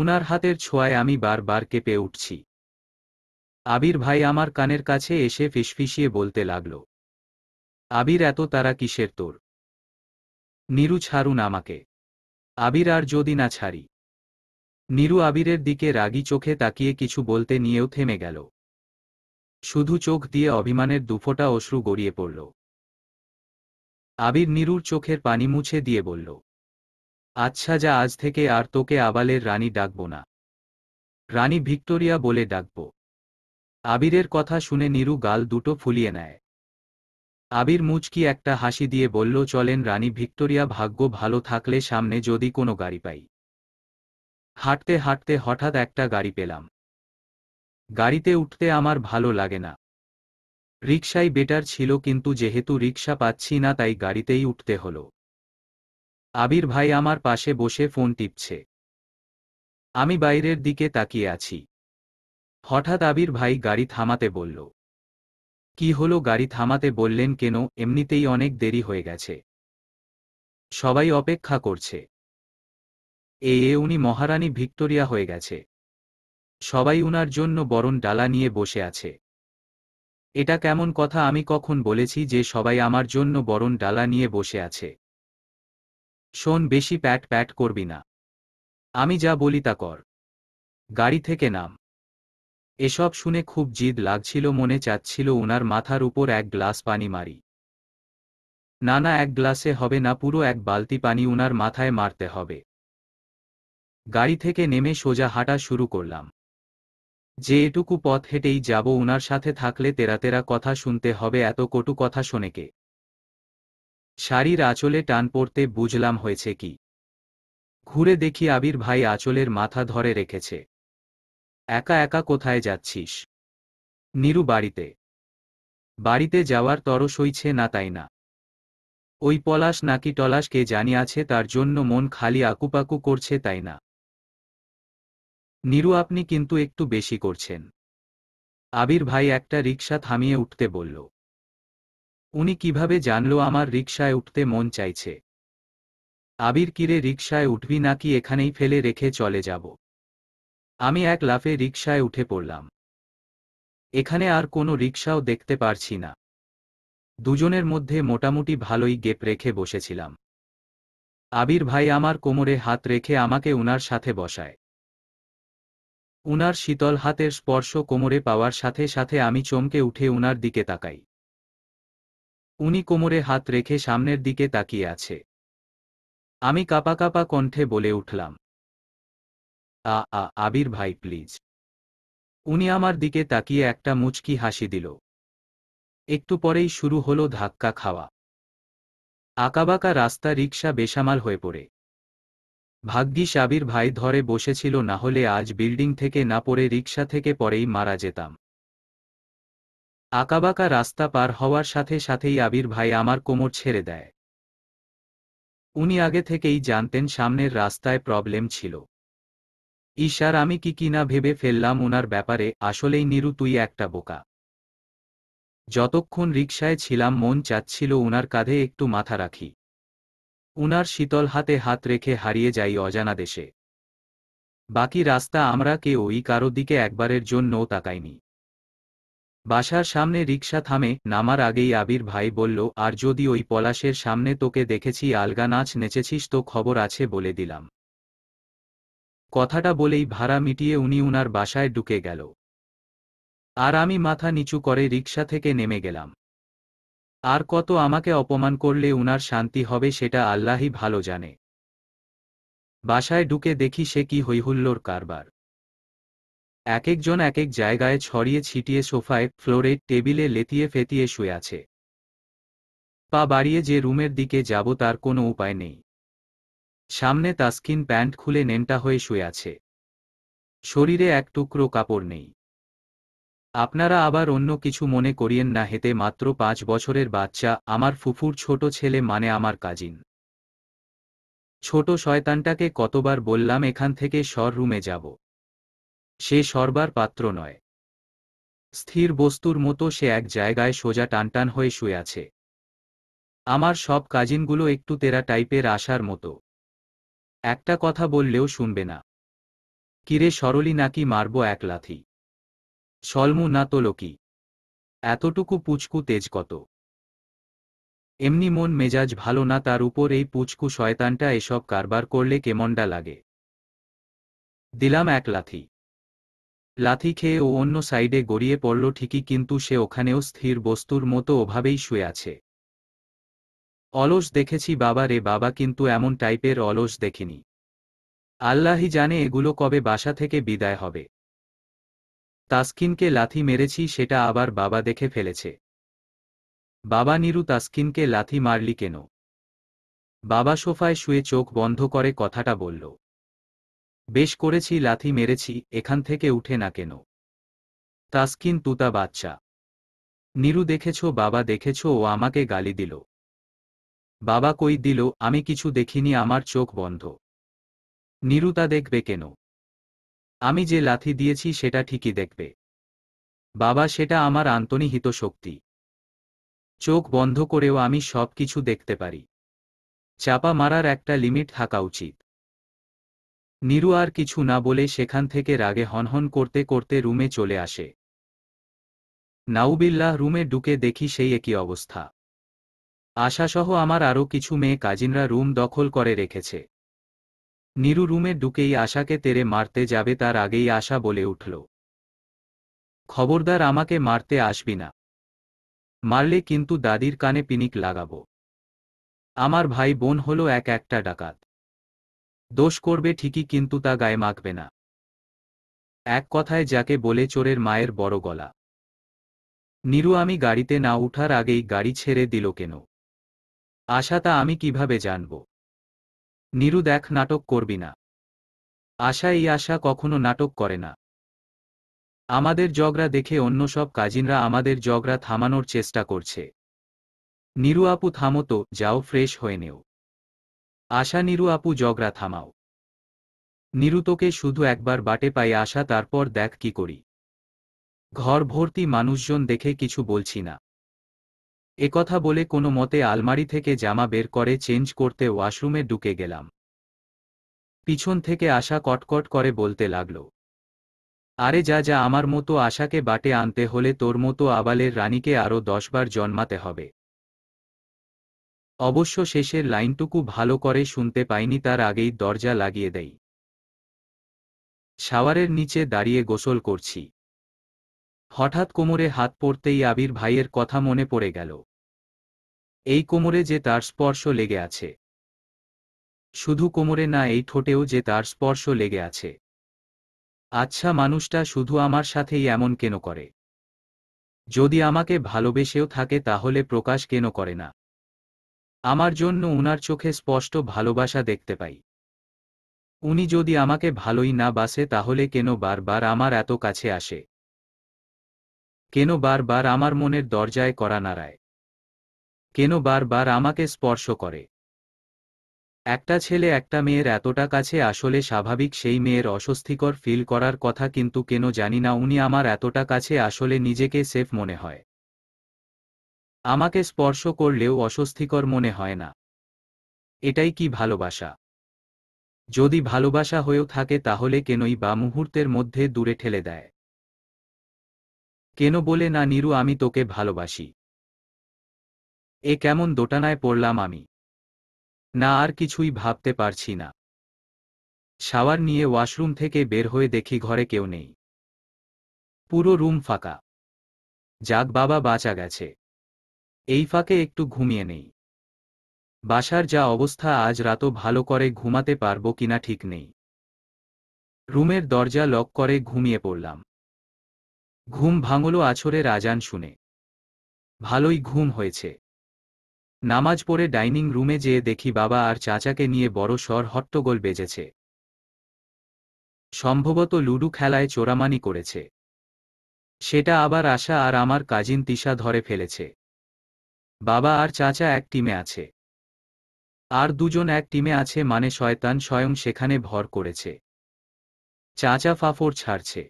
উনার হাতের ছোঁয়ায় আমি বারবার কেঁপে উঠছি আবির ভাই আমার কানের কাছে এসে ফিসফিসিয়ে বলতে লাগল আবির এত তারা কিসের তোর নীরু ছাড়ুন আমাকে আবির আর যদি না ছাড়ি নীরু আবিরের দিকে রাগি চোখে তাকিয়ে কিছু বলতে নিয়েও থেমে গেল শুধু চোখ দিয়ে অভিমানের দুফোটা অশ্রু গড়িয়ে পড়ল আবির নীরুর চোখের পানি মুছে দিয়ে বলল আচ্ছা যা আজ থেকে আর তোকে আবালের রানী ডাকব না রানী ভিক্টোরিয়া বলে ডাকব আবিরের কথা শুনে নীরু গাল দুটো ফুলিয়ে নেয় আবির মুচকি একটা হাসি দিয়ে বলল চলেন রানী ভিক্টোরিয়া ভাগ্য ভালো থাকলে সামনে যদি কোনো গাড়ি পাই হাঁটতে হাঁটতে হঠাৎ একটা গাড়ি পেলাম গাড়িতে উঠতে আমার ভালো লাগে না রিক্সাই বেটার ছিল কিন্তু যেহেতু রিক্সা পাচ্ছি না তাই গাড়িতেই উঠতে হল আবির ভাই আমার পাশে বসে ফোন টিপছে আমি বাইরের দিকে তাকিয়ে আছি হঠাৎ আবির ভাই গাড়ি থামাতে বলল কি হলো গাড়ি থামাতে বললেন কেন এমনিতেই অনেক দেরি হয়ে গেছে সবাই অপেক্ষা করছে এ উনি মহারানী ভিক্টোরিয়া হয়ে গেছে সবাই উনার জন্য বরণ ডালা নিয়ে বসে আছে এটা কেমন কথা আমি কখন বলেছি যে সবাই আমার জন্য বরণ ডালা নিয়ে বসে আছে শোন বেশি প্যাট প্যাট করবি না আমি যা বলি তা কর গাড়ি থেকে নাম এসব শুনে খুব জিদ লাগছিল মনে চাচ্ছিল উনার মাথার উপর এক গ্লাস পানি মারি না না এক গ্লাসে হবে না পুরো এক বালতি পানি উনার মাথায় মারতে হবে গাড়ি থেকে নেমে সোজা হাঁটা শুরু করলাম যে এটুকু পথ হেঁটেই যাব ওনার সাথে থাকলে তেরা তেরা কথা শুনতে হবে এত কটু কথা শোনেকে শাড়ির আঁচলে টান পড়তে বুঝলাম হয়েছে কি ঘুরে দেখি আবির ভাই আঁচলের মাথা ধরে রেখেছে একা একা কোথায় যাচ্ছিস নিরু বাড়িতে বাড়িতে যাওয়ার তর সইছে না তাই না ওই পলাশ নাকি টলাশ কে জানিয়াছে তার জন্য মন খালি আকুপাকু করছে তাই না নিরু আপনি কিন্তু একটু বেশি করছেন আবির ভাই একটা রিক্সা থামিয়ে উঠতে বলল উনি কিভাবে জানল আমার রিক্সায় উঠতে মন চাইছে আবির কিরে রিক্সায় উঠবি নাকি এখানেই ফেলে রেখে চলে যাব আমি এক লাফে রিকশায় উঠে পড়লাম এখানে আর কোনো রিকশাও দেখতে পারছি না দুজনের মধ্যে মোটামুটি ভালোই গেপ রেখে বসেছিলাম আবির ভাই আমার কোমরে হাত রেখে আমাকে উনার সাথে বসায় উনার শীতল হাতের স্পর্শ কোমরে পাওয়ার সাথে সাথে আমি চমকে উঠে উনার দিকে তাকাই উনি কোমরে হাত রেখে সামনের দিকে তাকিয়ে আছে আমি কাপা কাপা কণ্ঠে বলে উঠলাম আ আ আবির ভাই প্লিজ উনি আমার দিকে তাকিয়ে একটা মুচকি হাসি দিল একটু পরেই শুরু হল ধাক্কা খাওয়া আঁকাবাঁকা রাস্তা রিক্সা বেসামাল হয়ে পড়ে ভাগ্যিস আবির ভাই ধরে বসেছিল না হলে আজ বিল্ডিং থেকে না পড়ে রিক্সা থেকে পরেই মারা যেতাম আঁকাবাঁকা রাস্তা পার হওয়ার সাথে সাথেই আবির ভাই আমার কোমর ছেড়ে দেয় উনি আগে থেকেই জানতেন সামনের রাস্তায় প্রবলেম ছিল ঈশার আমি কি কি না ভেবে ফেললাম ওনার ব্যাপারে আসলেই নিরু তুই একটা বোকা যতক্ষণ রিকশায় ছিলাম মন চাচ্ছিল উনার কাঁধে একটু মাথা রাখি উনার শীতল হাতে হাত রেখে হারিয়ে যাই অজানা দেশে বাকি রাস্তা আমরা কেউ ওই কারো দিকে একবারের জন্যও তাকাইনি বাসার সামনে রিকশা থামে নামার আগেই আবির ভাই বলল আর যদি ওই পলাশের সামনে তোকে দেখেছি আলগা নাচ নেচেছিস তো খবর আছে বলে দিলাম কথাটা বলেই ভাড়া মিটিয়ে উনি উনার বাসায় ঢুকে গেল আর আমি মাথা নিচু করে রিক্সা থেকে নেমে গেলাম আর কত আমাকে অপমান করলে উনার শান্তি হবে সেটা আল্লাহই ভালো জানে বাসায় ঢুকে দেখি সে কি হৈহুল্লোর কারবার এক একজন এক এক জায়গায় ছড়িয়ে ছিটিয়ে সোফায় ফ্লোরে টেবিলে লেতিয়ে ফেতিয়ে শুয়ে আছে পা বাড়িয়ে যে রুমের দিকে যাব তার কোনো উপায় নেই সামনে তাস্কিন প্যান্ট খুলে নেনটা হয়ে শুয়ে আছে শরীরে এক টুকরো কাপড় নেই আপনারা আবার অন্য কিছু মনে করিয়েন না হেতে মাত্র পাঁচ বছরের বাচ্চা আমার ফুফুর ছোট ছেলে মানে আমার কাজিন ছোট শয়তানটাকে কতবার বললাম এখান থেকে সর রুমে যাব সে সরবার পাত্র নয় স্থির বস্তুর মতো সে এক জায়গায় সোজা টানটান হয়ে শুয়ে আছে আমার সব কাজিনগুলো একটু তেরা টাইপের আসার মতো একটা কথা বললেও শুনবে না কিরে সরলি নাকি মারব এক লাথি সলমু না তোলকি এতটুকু পুচকু তেজ কত এমনি মন মেজাজ ভালো না তার উপর এই পুচকু শয়তানটা এসব কারবার করলে কেমনটা লাগে দিলাম এক লাথি লাথি খেয়ে ও অন্য সাইডে গড়িয়ে পড়ল ঠিকই কিন্তু সে ওখানেও স্থির বস্তুর মতো ওভাবেই শুয়ে আছে অলস দেখেছি বাবা রে বাবা কিন্তু এমন টাইপের অলস দেখিনি আল্লাহি জানে এগুলো কবে বাসা থেকে বিদায় হবে তাসকিনকে লাথি মেরেছি সেটা আবার বাবা দেখে ফেলেছে বাবা নিরু তাসকিনকে লাথি মারলি কেন বাবা সোফায় শুয়ে চোখ বন্ধ করে কথাটা বলল বেশ করেছি লাথি মেরেছি এখান থেকে উঠে না কেন তাসকিন তুতা বাচ্চা নিরু দেখেছ বাবা দেখেছ ও আমাকে গালি দিল বাবা কই দিল আমি কিছু দেখিনি আমার চোখ বন্ধ নিরুতা দেখবে কেন আমি যে লাথি দিয়েছি সেটা ঠিকই দেখবে বাবা সেটা আমার আন্তনিহিত শক্তি চোখ বন্ধ করেও আমি সব কিছু দেখতে পারি চাপা মারার একটা লিমিট থাকা উচিত নিরু আর কিছু না বলে সেখান থেকে রাগে হনহন করতে করতে রুমে চলে আসে নাউবিল্লাহ রুমে ঢুকে দেখি সেই একই অবস্থা আশাসহ আমার আরও কিছু মেয়ে কাজিনরা রুম দখল করে রেখেছে নিরু রুমে ঢুকেই আশাকে তেরে মারতে যাবে তার আগেই আশা বলে উঠল খবরদার আমাকে মারতে আসবি না মারলে কিন্তু দাদির কানে পিনিক লাগাব আমার ভাই বোন হল এক একটা ডাকাত দোষ করবে ঠিকই কিন্তু তা গায়ে মাখবে না এক কথায় যাকে বলে চোরের মায়ের বড় গলা নিরু আমি গাড়িতে না উঠার আগেই গাড়ি ছেড়ে দিল কেন আশা তা আমি কিভাবে জানব নিরু দেখ নাটক করবি না আশা এই আশা কখনো নাটক করে না আমাদের জগরা দেখে অন্য সব কাজিনরা আমাদের জগরা থামানোর চেষ্টা করছে নিরু আপু থামো তো যাও ফ্রেশ হয়ে নেও আশা নিরু আপু জগরা থামাও নিরু তোকে শুধু একবার বাটে পাই আশা তারপর দেখ কি করি ঘর ভর্তি মানুষজন দেখে কিছু বলছি না একথা বলে কোনো মতে আলমারি থেকে জামা বের করে চেঞ্জ করতে ওয়াশরুমে ঢুকে গেলাম পিছন থেকে আশা কটকট করে বলতে লাগল আরে যা যা আমার মতো আশাকে বাটে আনতে হলে তোর মতো আবালের রানীকে আরও দশবার জন্মাতে হবে অবশ্য শেষের লাইনটুকু ভালো করে শুনতে পাইনি তার আগেই দরজা লাগিয়ে দেই শাওয়ারের নিচে দাঁড়িয়ে গোসল করছি হঠাৎ কোমরে হাত পড়তেই আবির ভাইয়ের কথা মনে পড়ে গেল এই কোমরে যে তার স্পর্শ লেগে আছে শুধু কোমরে না এই ঠোঁটেও যে তার স্পর্শ লেগে আছে আচ্ছা মানুষটা শুধু আমার সাথেই এমন কেন করে যদি আমাকে ভালোবেসেও থাকে তাহলে প্রকাশ কেন করে না আমার জন্য উনার চোখে স্পষ্ট ভালোবাসা দেখতে পাই উনি যদি আমাকে ভালোই না বাসে তাহলে কেন বারবার আমার এত কাছে আসে কেন বারবার আমার মনের দরজায় করা নাড়ায় কেন বারবার আমাকে স্পর্শ করে একটা ছেলে একটা মেয়ের এতটা কাছে আসলে স্বাভাবিক সেই মেয়ের অস্বস্তিকর ফিল করার কথা কিন্তু কেন জানি না উনি আমার এতটা কাছে আসলে নিজেকে সেফ মনে হয় আমাকে স্পর্শ করলেও অস্বস্তিকর মনে হয় না এটাই কি ভালোবাসা যদি ভালোবাসা হয়েও থাকে তাহলে কেনই বা মুহূর্তের মধ্যে দূরে ঠেলে দেয় কেন বলে না নিরু আমি তোকে ভালোবাসি এ কেমন দোটানায় পড়লাম আমি না আর কিছুই ভাবতে পারছি না শাওয়ার নিয়ে ওয়াশরুম থেকে বের হয়ে দেখি ঘরে কেউ নেই পুরো রুম ফাঁকা যাক বাবা বাঁচা গেছে এই ফাঁকে একটু ঘুমিয়ে নেই বাসার যা অবস্থা আজ রাতও ভালো করে ঘুমাতে পারবো কিনা ঠিক নেই রুমের দরজা লক করে ঘুমিয়ে পড়লাম ঘুম ভাঙল আছরে রাজান শুনে ভালোই ঘুম হয়েছে নামাজ পড়ে ডাইনিং রুমে যেয়ে দেখি বাবা আর চাচাকে নিয়ে বড় স্বর হট্টগোল বেজেছে সম্ভবত লুডু খেলায় চোরামানি করেছে সেটা আবার আশা আর আমার কাজিন তিশা ধরে ফেলেছে বাবা আর চাচা এক টিমে আছে আর দুজন এক টিমে আছে মানে শয়তান স্বয়ং সেখানে ভর করেছে চাচা ফাফর ছাড়ছে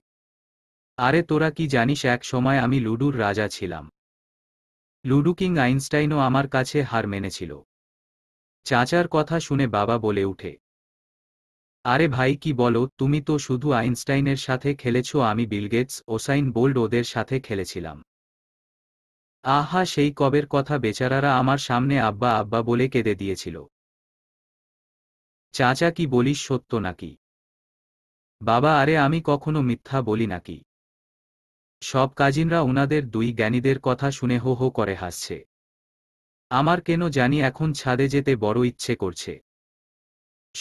আরে তোরা কি জানিস এক সময় আমি লুডুর রাজা ছিলাম লুডু কিং আইনস্টাইনও আমার কাছে হার মেনেছিল চাচার কথা শুনে বাবা বলে উঠে আরে ভাই কি বলো তুমি তো শুধু আইনস্টাইনের সাথে খেলেছ আমি বিলগেটস ওসাইন বোল্ড ওদের সাথে খেলেছিলাম আহা সেই কবের কথা বেচারারা আমার সামনে আব্বা আব্বা বলে কেঁদে দিয়েছিল চাচা কি বলিস সত্য নাকি বাবা আরে আমি কখনো মিথ্যা বলি নাকি সব কাজিনরা ওনাদের দুই জ্ঞানীদের কথা শুনে হো হো করে হাসছে আমার কেন জানি এখন ছাদে যেতে বড় ইচ্ছে করছে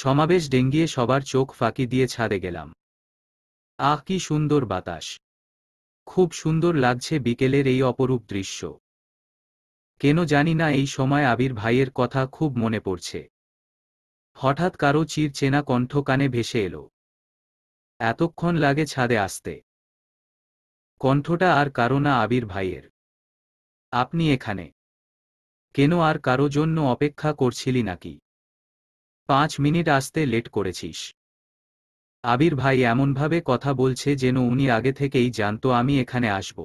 সমাবেশ ডেঙ্গিয়ে সবার চোখ ফাঁকি দিয়ে ছাদে গেলাম আহ কি সুন্দর বাতাস খুব সুন্দর লাগছে বিকেলের এই অপরূপ দৃশ্য কেন জানি না এই সময় আবির ভাইয়ের কথা খুব মনে পড়ছে হঠাৎ কারো চির চেনা কণ্ঠ কানে ভেসে এলো এতক্ষণ লাগে ছাদে আসতে কণ্ঠটা আর কারো না আবির ভাইয়ের আপনি এখানে কেন আর কারো জন্য অপেক্ষা করছিলি নাকি পাঁচ মিনিট আসতে লেট করেছিস আবির ভাই এমনভাবে কথা বলছে যেন উনি আগে থেকেই জানতো আমি এখানে আসব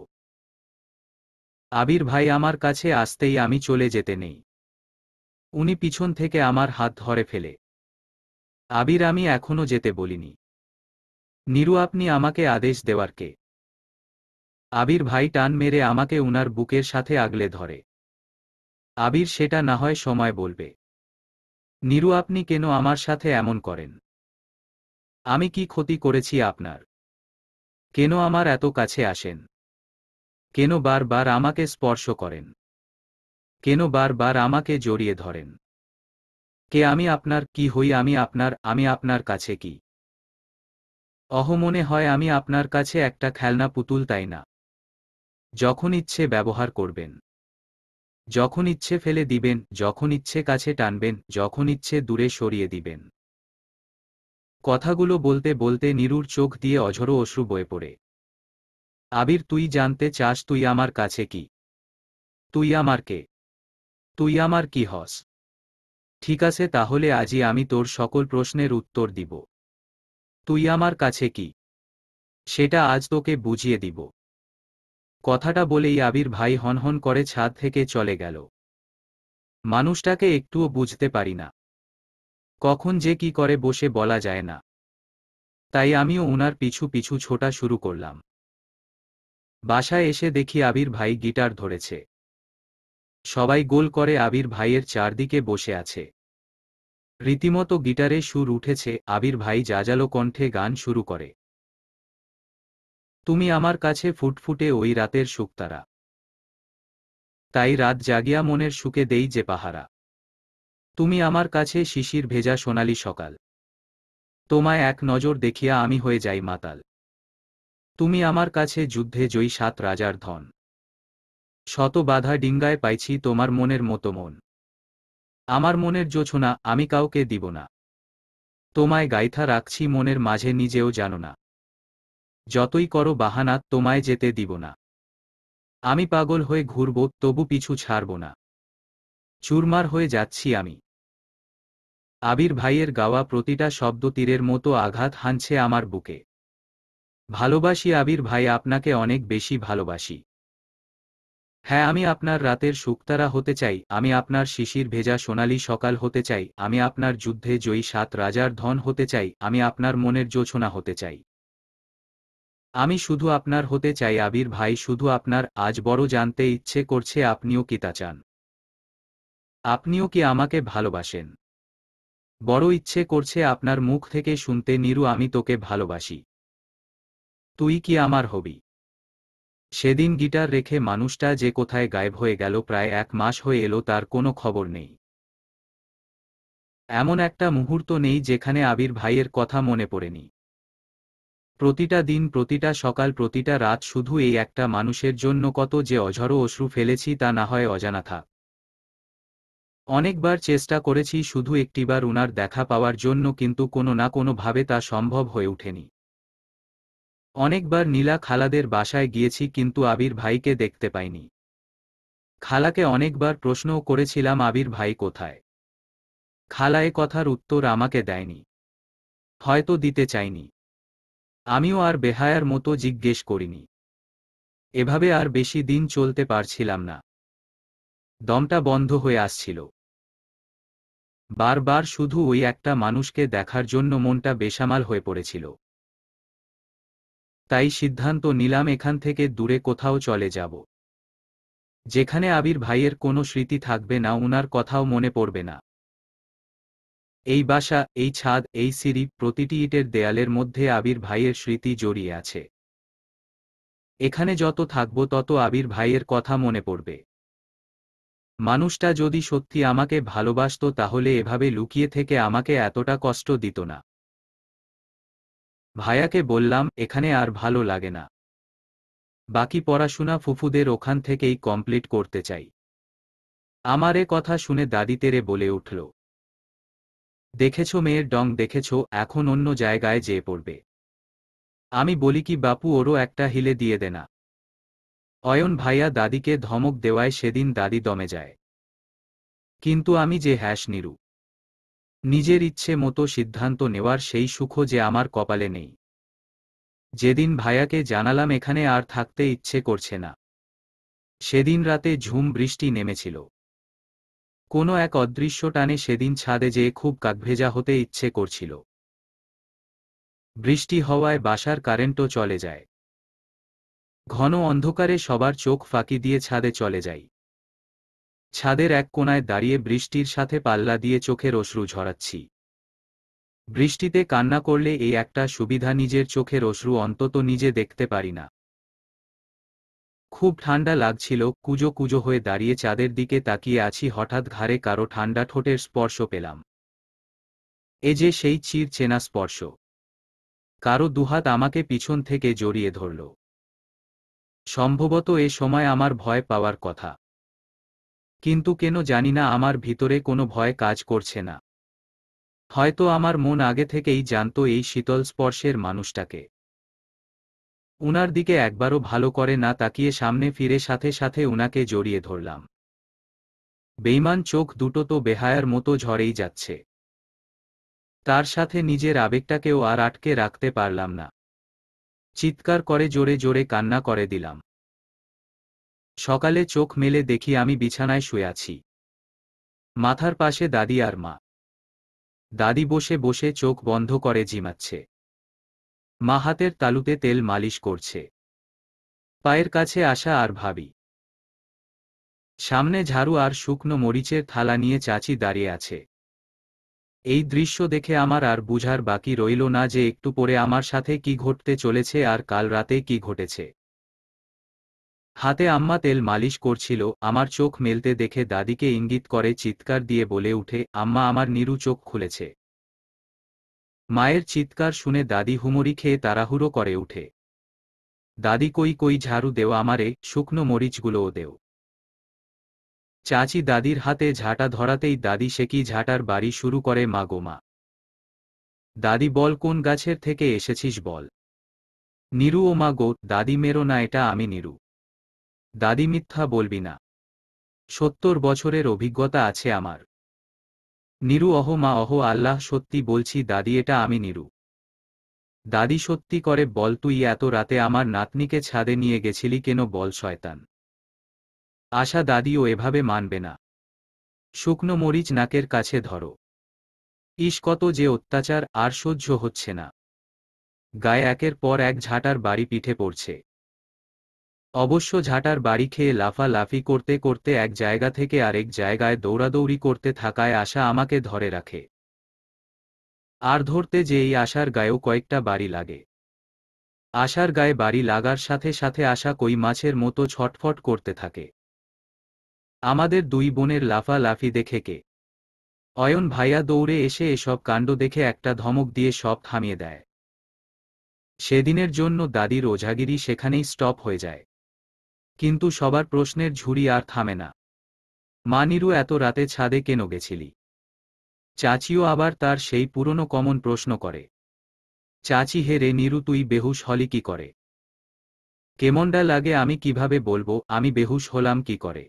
আবির ভাই আমার কাছে আসতেই আমি চলে যেতে নেই উনি পিছন থেকে আমার হাত ধরে ফেলে আবির আমি এখনো যেতে বলিনি নিরু আপনি আমাকে আদেশ দেওয়ার কে আবির ভাই টান মেরে আমাকে উনার বুকের সাথে আগলে ধরে আবির সেটা না হয় সময় বলবে নিরু আপনি কেন আমার সাথে এমন করেন আমি কি ক্ষতি করেছি আপনার কেন আমার এত কাছে আসেন কেন বারবার আমাকে স্পর্শ করেন কেন বারবার আমাকে জড়িয়ে ধরেন কে আমি আপনার কি হই আমি আপনার আমি আপনার কাছে কি অহমনে হয় আমি আপনার কাছে একটা খেলনা পুতুল তাই না যখন ইচ্ছে ব্যবহার করবেন যখন ইচ্ছে ফেলে দিবেন যখন ইচ্ছে কাছে টানবেন যখন ইচ্ছে দূরে সরিয়ে দিবেন কথাগুলো বলতে বলতে নিরুর চোখ দিয়ে অঝরো অশ্রু বয়ে পড়ে আবির তুই জানতে চাস তুই আমার কাছে কি তুই আমার কে তুই আমার কি হস ঠিক আছে তাহলে আজই আমি তোর সকল প্রশ্নের উত্তর দিব তুই আমার কাছে কি সেটা আজ তোকে বুঝিয়ে দিব কথাটা বলেই আবির ভাই হনহন করে ছাদ থেকে চলে গেল মানুষটাকে একটুও বুঝতে পারি না কখন যে কি করে বসে বলা যায় না তাই আমিও ওনার পিছু পিছু ছোটা শুরু করলাম বাসায় এসে দেখি আবির ভাই গিটার ধরেছে সবাই গোল করে আবির ভাইয়ের চারদিকে বসে আছে রীতিমতো গিটারে সুর উঠেছে আবির ভাই যাজালো কণ্ঠে গান শুরু করে তুমি আমার কাছে ফুটফুটে ওই রাতের শুকতারা তাই রাত জাগিয়া মনের সুখে দেই যে পাহারা তুমি আমার কাছে শিশির ভেজা সোনালি সকাল তোমায় এক নজর দেখিয়া আমি হয়ে যাই মাতাল তুমি আমার কাছে যুদ্ধে জয়ী সাত রাজার ধন শত বাধা ডিঙ্গায় পাইছি তোমার মনের মতো মন আমার মনের জোছনা আমি কাউকে দিব না তোমায় গাইথা রাখছি মনের মাঝে নিজেও জানো না যতই করো বাহানা তোমায় যেতে দিব না আমি পাগল হয়ে ঘুরব তবু পিছু ছাড়ব না চুরমার হয়ে যাচ্ছি আমি আবির ভাইয়ের গাওয়া প্রতিটা শব্দ তীরের মতো আঘাত হানছে আমার বুকে ভালোবাসি আবির ভাই আপনাকে অনেক বেশি ভালোবাসি হ্যাঁ আমি আপনার রাতের শুক্তারা হতে চাই আমি আপনার শিশির ভেজা সোনালি সকাল হতে চাই আমি আপনার যুদ্ধে জয়ী সাত রাজার ধন হতে চাই আমি আপনার মনের জোছনা হতে চাই আমি শুধু আপনার হতে চাই আবির ভাই শুধু আপনার আজ বড় জানতে ইচ্ছে করছে আপনিও কি তা চান আপনিও কি আমাকে ভালোবাসেন বড় ইচ্ছে করছে আপনার মুখ থেকে শুনতে নিরু আমি তোকে ভালোবাসি তুই কি আমার হবি সেদিন গিটার রেখে মানুষটা যে কোথায় গায়েব হয়ে গেল প্রায় এক মাস হয়ে এলো তার কোনো খবর নেই এমন একটা মুহূর্ত নেই যেখানে আবির ভাইয়ের কথা মনে পড়েনি প্রতিটা দিন প্রতিটা সকাল প্রতিটা রাত শুধু এই একটা মানুষের জন্য কত যে অঝরো অশ্রু ফেলেছি তা না হয় অজানা অনেকবার চেষ্টা করেছি শুধু একটিবার উনার দেখা পাওয়ার জন্য কিন্তু কোনো না কোনোভাবে তা সম্ভব হয়ে ওঠেনি অনেকবার নীলা খালাদের বাসায় গিয়েছি কিন্তু আবির ভাইকে দেখতে পাইনি খালাকে অনেকবার প্রশ্নও করেছিলাম আবির ভাই কোথায় খালা এ কথার উত্তর আমাকে দেয়নি হয়তো দিতে চাইনি আমিও আর বেহায়ার মতো জিজ্ঞেস করিনি এভাবে আর বেশি দিন চলতে পারছিলাম না দমটা বন্ধ হয়ে আসছিল বারবার শুধু ওই একটা মানুষকে দেখার জন্য মনটা বেসামাল হয়ে পড়েছিল তাই সিদ্ধান্ত নিলাম এখান থেকে দূরে কোথাও চলে যাব যেখানে আবির ভাইয়ের কোনো স্মৃতি থাকবে না উনার কথাও মনে পড়বে না এই বাসা এই ছাদ এই সিঁড়ি প্রতিটি ইটের দেয়ালের মধ্যে আবির ভাইয়ের স্মৃতি জড়িয়ে আছে এখানে যত থাকব তত আবির ভাইয়ের কথা মনে পড়বে মানুষটা যদি সত্যি আমাকে ভালোবাসত তাহলে এভাবে লুকিয়ে থেকে আমাকে এতটা কষ্ট দিত না ভায়াকে বললাম এখানে আর ভালো লাগে না বাকি পড়াশোনা ফুফুদের ওখান থেকেই কমপ্লিট করতে চাই আমার এ কথা শুনে দাদিতেরে বলে উঠল দেখেছ মেয়ের ডং দেখেছ এখন অন্য জায়গায় যেয়ে পড়বে আমি বলি কি বাপু ওরও একটা হিলে দিয়ে দে না অয়ন ভাইয়া দাদিকে ধমক দেওয়ায় সেদিন দাদি দমে যায় কিন্তু আমি যে হ্যাস নিরু নিজের ইচ্ছে মতো সিদ্ধান্ত নেওয়ার সেই সুখ যে আমার কপালে নেই যেদিন ভাইয়াকে জানালাম এখানে আর থাকতে ইচ্ছে করছে না সেদিন রাতে ঝুম বৃষ্টি নেমেছিল কোনো এক অদৃশ্য টানে সেদিন ছাদে যেয়ে খুব কাকভেজা হতে ইচ্ছে করছিল বৃষ্টি হওয়ায় বাসার কারেন্টও চলে যায় ঘন অন্ধকারে সবার চোখ ফাঁকি দিয়ে ছাদে চলে যাই ছাদের এক কোনায় দাঁড়িয়ে বৃষ্টির সাথে পাল্লা দিয়ে চোখের অশ্রু ঝরাচ্ছি বৃষ্টিতে কান্না করলে এই একটা সুবিধা নিজের চোখের অশ্রু অন্তত নিজে দেখতে পারি না খুব ঠান্ডা লাগছিল কুজো কুজো হয়ে দাঁড়িয়ে চাঁদের দিকে তাকিয়ে আছি হঠাৎ ঘাড়ে কারো ঠান্ডা ঠোঁটের স্পর্শ পেলাম এ যে সেই চির চেনা স্পর্শ কারো দুহাত আমাকে পিছন থেকে জড়িয়ে ধরল সম্ভবত এ সময় আমার ভয় পাওয়ার কথা কিন্তু কেন জানি না আমার ভিতরে কোনো ভয় কাজ করছে না হয়তো আমার মন আগে থেকেই জানত এই শীতল স্পর্শের মানুষটাকে উনার দিকে একবারও ভালো করে না তাকিয়ে সামনে ফিরে সাথে সাথে উনাকে জড়িয়ে ধরলাম বেইমান চোখ দুটো তো বেহায়ার মতো ঝরেই যাচ্ছে তার সাথে নিজের আবেগটাকেও আর আটকে রাখতে পারলাম না চিৎকার করে জোরে জোরে কান্না করে দিলাম সকালে চোখ মেলে দেখি আমি বিছানায় শুয়ে আছি মাথার পাশে দাদি আর মা দাদি বসে বসে চোখ বন্ধ করে জিমাচ্ছে মা হাতের তালুতে তেল মালিশ করছে পায়ের কাছে আসা আর ভাবি সামনে ঝাড়ু আর শুকনো মরিচের থালা নিয়ে চাচি দাঁড়িয়ে আছে এই দৃশ্য দেখে আমার আর বুঝার বাকি রইল না যে একটু পরে আমার সাথে কি ঘটতে চলেছে আর কাল রাতে কি ঘটেছে হাতে আম্মা তেল মালিশ করছিল আমার চোখ মেলতে দেখে দাদিকে ইঙ্গিত করে চিৎকার দিয়ে বলে উঠে আম্মা আমার নিরু চোখ খুলেছে মায়ের চিৎকার শুনে দাদি হুমরি খেয়ে তাড়াহুড়ো করে উঠে দাদি কই কই ঝাড়ু দেও আমারে শুকনো মরিচগুলোও দেও চাচি দাদির হাতে ঝাঁটা ধরাতেই দাদি সেকি ঝাঁটার বাড়ি শুরু করে মা দাদি বল কোন গাছের থেকে এসেছিস বল নিরু ও মা গো দাদি মেরো না এটা আমি নিরু দাদি মিথ্যা বলবি না সত্তর বছরের অভিজ্ঞতা আছে আমার নিরু অহ মা অহ আল্লাহ সত্যি বলছি দাদি এটা আমি নিরু দাদি সত্যি করে বল তুই এত রাতে আমার নাতনিকে ছাদে নিয়ে গেছিলি কেন বল শয়তান আশা দাদিও এভাবে মানবে না শুকনো মরিচ নাকের কাছে ধরো ইস কত যে অত্যাচার আর সহ্য হচ্ছে না গায়ে একের পর এক ঝাঁটার বাড়ি পিঠে পড়ছে অবশ্য ঝাঁটার বাড়ি খেয়ে লাফালাফি করতে করতে এক জায়গা থেকে আরেক জায়গায় দৌড়াদৌড়ি করতে থাকায় আশা আমাকে ধরে রাখে আর ধরতে যে এই আশার গায়েও কয়েকটা বাড়ি লাগে আশার গায়ে বাড়ি লাগার সাথে সাথে আশা কই মাছের মতো ছটফট করতে থাকে আমাদের দুই বোনের লাফালাফি দেখে কে অয়ন ভাইয়া দৌড়ে এসে এসব কাণ্ড দেখে একটা ধমক দিয়ে সব থামিয়ে দেয় সেদিনের জন্য দাদির ওঝাগিরি সেখানেই স্টপ হয়ে যায় কিন্তু সবার প্রশ্নের ঝুড়ি আর থামে না মানিরু এত রাতে ছাদে কেন গেছিলি চাচিও আবার তার সেই পুরনো কমন প্রশ্ন করে চাচি হেরে নিরু তুই বেহুশ হলি কি করে কেমনটা লাগে আমি কিভাবে বলবো আমি বেহুশ হলাম কি করে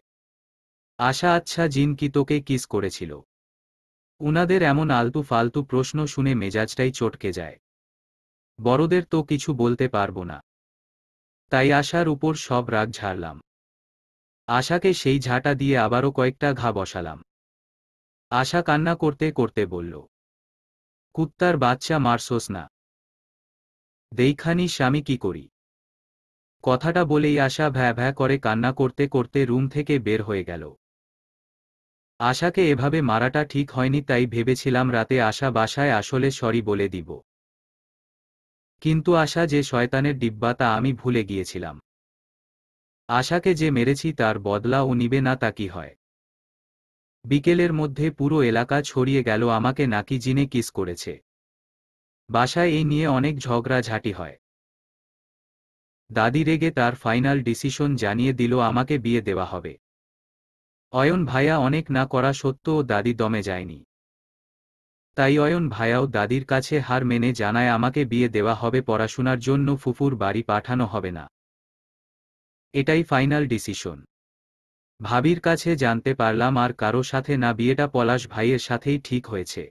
আশা আচ্ছা জিন কি তোকে কিস করেছিল উনাদের এমন আলতু ফালতু প্রশ্ন শুনে মেজাজটাই চটকে যায় বড়দের তো কিছু বলতে পারবো না তাই আশার উপর সব রাগ ঝাড়লাম আশাকে সেই ঝাঁটা দিয়ে আবারও কয়েকটা ঘা বসালাম আশা কান্না করতে করতে বলল কুত্তার বাচ্চা মারসোস না দেইখানি স্বামী কি করি কথাটা বলেই আশা ভ্যা ভ্যা করে কান্না করতে করতে রুম থেকে বের হয়ে গেল আশাকে এভাবে মারাটা ঠিক হয়নি তাই ভেবেছিলাম রাতে আশা বাসায় আসলে সরি বলে দিব কিন্তু আশা যে শয়তানের ডিব্বা তা আমি ভুলে গিয়েছিলাম আশাকে যে মেরেছি তার বদলা ও নিবে না তা কি হয় বিকেলের মধ্যে পুরো এলাকা ছড়িয়ে গেল আমাকে নাকি জিনে কিস করেছে বাসায় এই নিয়ে অনেক ঝগড়া ঝাঁটি হয় দাদি রেগে তার ফাইনাল ডিসিশন জানিয়ে দিল আমাকে বিয়ে দেওয়া হবে অয়ন ভাইয়া অনেক না করা সত্ত্বেও দাদি দমে যায়নি তাই অয়ন ভায়াও দাদির কাছে হার মেনে জানায় আমাকে বিয়ে দেওয়া হবে পড়াশোনার জন্য ফুফুর বাড়ি পাঠানো হবে না এটাই ফাইনাল ডিসিশন ভাবির কাছে জানতে পারলাম আর কারো সাথে না বিয়েটা পলাশ ভাইয়ের সাথেই ঠিক হয়েছে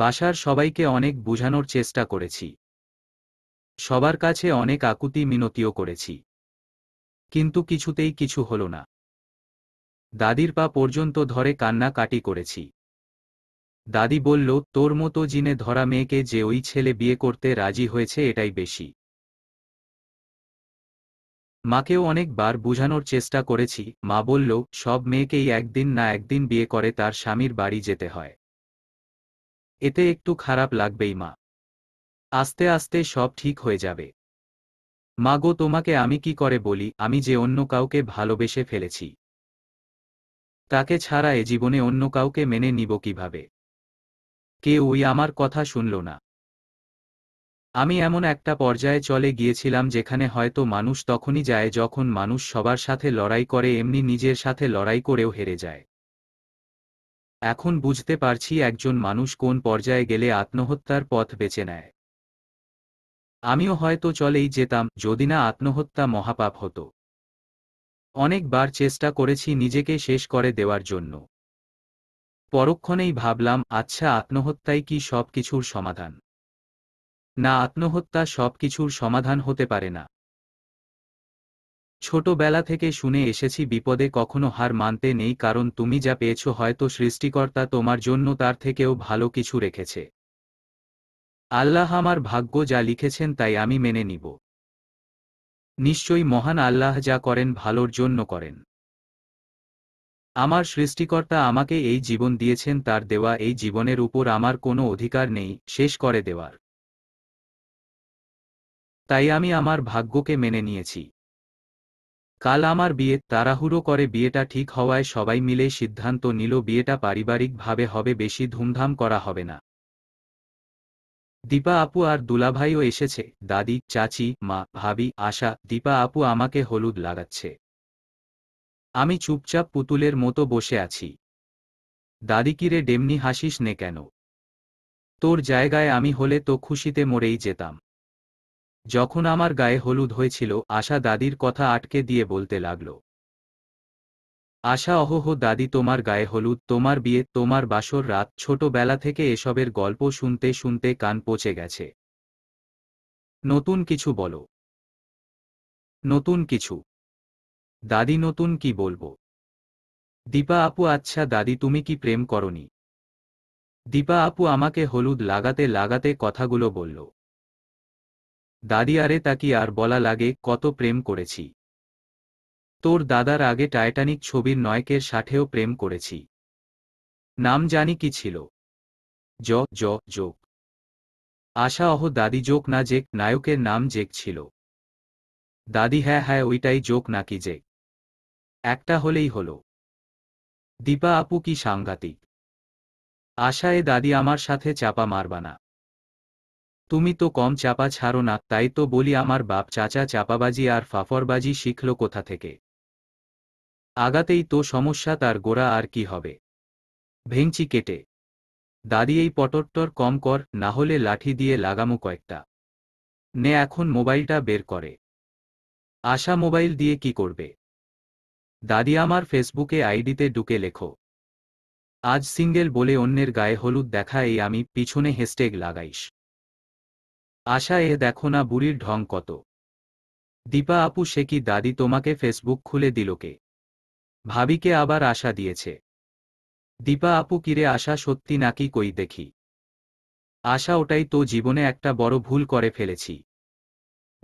বাসার সবাইকে অনেক বুঝানোর চেষ্টা করেছি সবার কাছে অনেক আকুতি মিনতিও করেছি কিন্তু কিছুতেই কিছু হল না দাদির পা পর্যন্ত ধরে কান্না কাটি করেছি দাদি বলল তোর মতো জিনে ধরা মেয়েকে যে ওই ছেলে বিয়ে করতে রাজি হয়েছে এটাই বেশি মাকেও অনেকবার বুঝানোর চেষ্টা করেছি মা বলল সব মেয়েকেই একদিন না একদিন বিয়ে করে তার স্বামীর বাড়ি যেতে হয় এতে একটু খারাপ লাগবেই মা আস্তে আস্তে সব ঠিক হয়ে যাবে মা গো তোমাকে আমি কি করে বলি আমি যে অন্য কাউকে ভালোবেসে ফেলেছি তাকে ছাড়া এ জীবনে অন্য কাউকে মেনে নিব কিভাবে কেউই আমার কথা শুনল না আমি এমন একটা পর্যায়ে চলে গিয়েছিলাম যেখানে হয়তো মানুষ তখনই যায় যখন মানুষ সবার সাথে লড়াই করে এমনি নিজের সাথে লড়াই করেও হেরে যায় এখন বুঝতে পারছি একজন মানুষ কোন পর্যায়ে গেলে আত্মহত্যার পথ বেছে নেয় আমিও হয়তো চলেই যেতাম যদি না আত্মহত্যা মহাপাপ হতো অনেকবার চেষ্টা করেছি নিজেকে শেষ করে দেওয়ার জন্য পরক্ষণেই ভাবলাম আচ্ছা আত্মহত্যাই কি সব কিছুর সমাধান না আত্মহত্যা সব কিছুর সমাধান হতে পারে না ছোটবেলা থেকে শুনে এসেছি বিপদে কখনো হার মানতে নেই কারণ তুমি যা পেয়েছ হয়তো সৃষ্টিকর্তা তোমার জন্য তার থেকেও ভালো কিছু রেখেছে আল্লাহ আমার ভাগ্য যা লিখেছেন তাই আমি মেনে নিব নিশ্চয়ই মহান আল্লাহ যা করেন ভালোর জন্য করেন আমার সৃষ্টিকর্তা আমাকে এই জীবন দিয়েছেন তার দেওয়া এই জীবনের উপর আমার কোনো অধিকার নেই শেষ করে দেওয়ার তাই আমি আমার ভাগ্যকে মেনে নিয়েছি কাল আমার বিয়ে তাড়াহুড়ো করে বিয়েটা ঠিক হওয়ায় সবাই মিলে সিদ্ধান্ত নিল বিয়েটা পারিবারিকভাবে হবে বেশি ধুমধাম করা হবে না দীপা আপু আর দুলাভাইও এসেছে দাদি চাচি মা ভাবি আশা দীপা আপু আমাকে হলুদ লাগাচ্ছে আমি চুপচাপ পুতুলের মতো বসে আছি দাদিকিরে ডেমনি হাসিস নে কেন তোর জায়গায় আমি হলে তো খুশিতে মরেই যেতাম যখন আমার গায়ে হলুদ হয়েছিল আশা দাদির কথা আটকে দিয়ে বলতে লাগল আশা অহহ দাদি তোমার গায়ে হলুদ তোমার বিয়ে তোমার বাসর রাত ছোটবেলা থেকে এসবের গল্প শুনতে শুনতে কান পচে গেছে নতুন কিছু বলো নতুন কিছু দাদি নতুন কি বলবো দীপা আপু আচ্ছা দাদি তুমি কি প্রেম করনি দীপা আপু আমাকে হলুদ লাগাতে লাগাতে কথাগুলো বলল দাদি আরে তা কি আর বলা লাগে কত প্রেম করেছি তোর দাদার আগে টাইটানিক ছবির নয়কের সাথেও প্রেম করেছি নাম জানি কি ছিল জ জ যোগ আশা অহ দাদি যোগ না জেক নায়কের নাম জেক ছিল দাদি হ্যাঁ হ্যাঁ ওইটাই যোগ নাকি জেক একটা হলেই হল দীপা আপু কি সাংঘাতিক আশায় দাদি আমার সাথে চাপা মারবা না তুমি তো কম চাপা ছাড়ো না তাই তো বলি আমার বাপ চাচা চাপাবাজি আর ফাফরবাজি শিখল কোথা থেকে আগাতেই তো সমস্যা তার গোড়া আর কি হবে ভেঙচি কেটে দাদি এই পটরটর কম কর না হলে লাঠি দিয়ে লাগামো কয়েকটা নে এখন মোবাইলটা বের করে আশা মোবাইল দিয়ে কি করবে দাদি আমার ফেসবুকে আইডিতে ঢুকে লেখো আজ সিঙ্গেল বলে অন্যের গায়ে হলুদ দেখা এই আমি পিছনে হেস্টেগ লাগাইস আশা এ দেখো না বুড়ির ঢং কত দীপা আপু সে কি দাদি তোমাকে ফেসবুক খুলে দিলকে কে ভাবিকে আবার আশা দিয়েছে দীপা আপু কিরে আশা সত্যি নাকি কই দেখি আশা ওটাই তো জীবনে একটা বড় ভুল করে ফেলেছি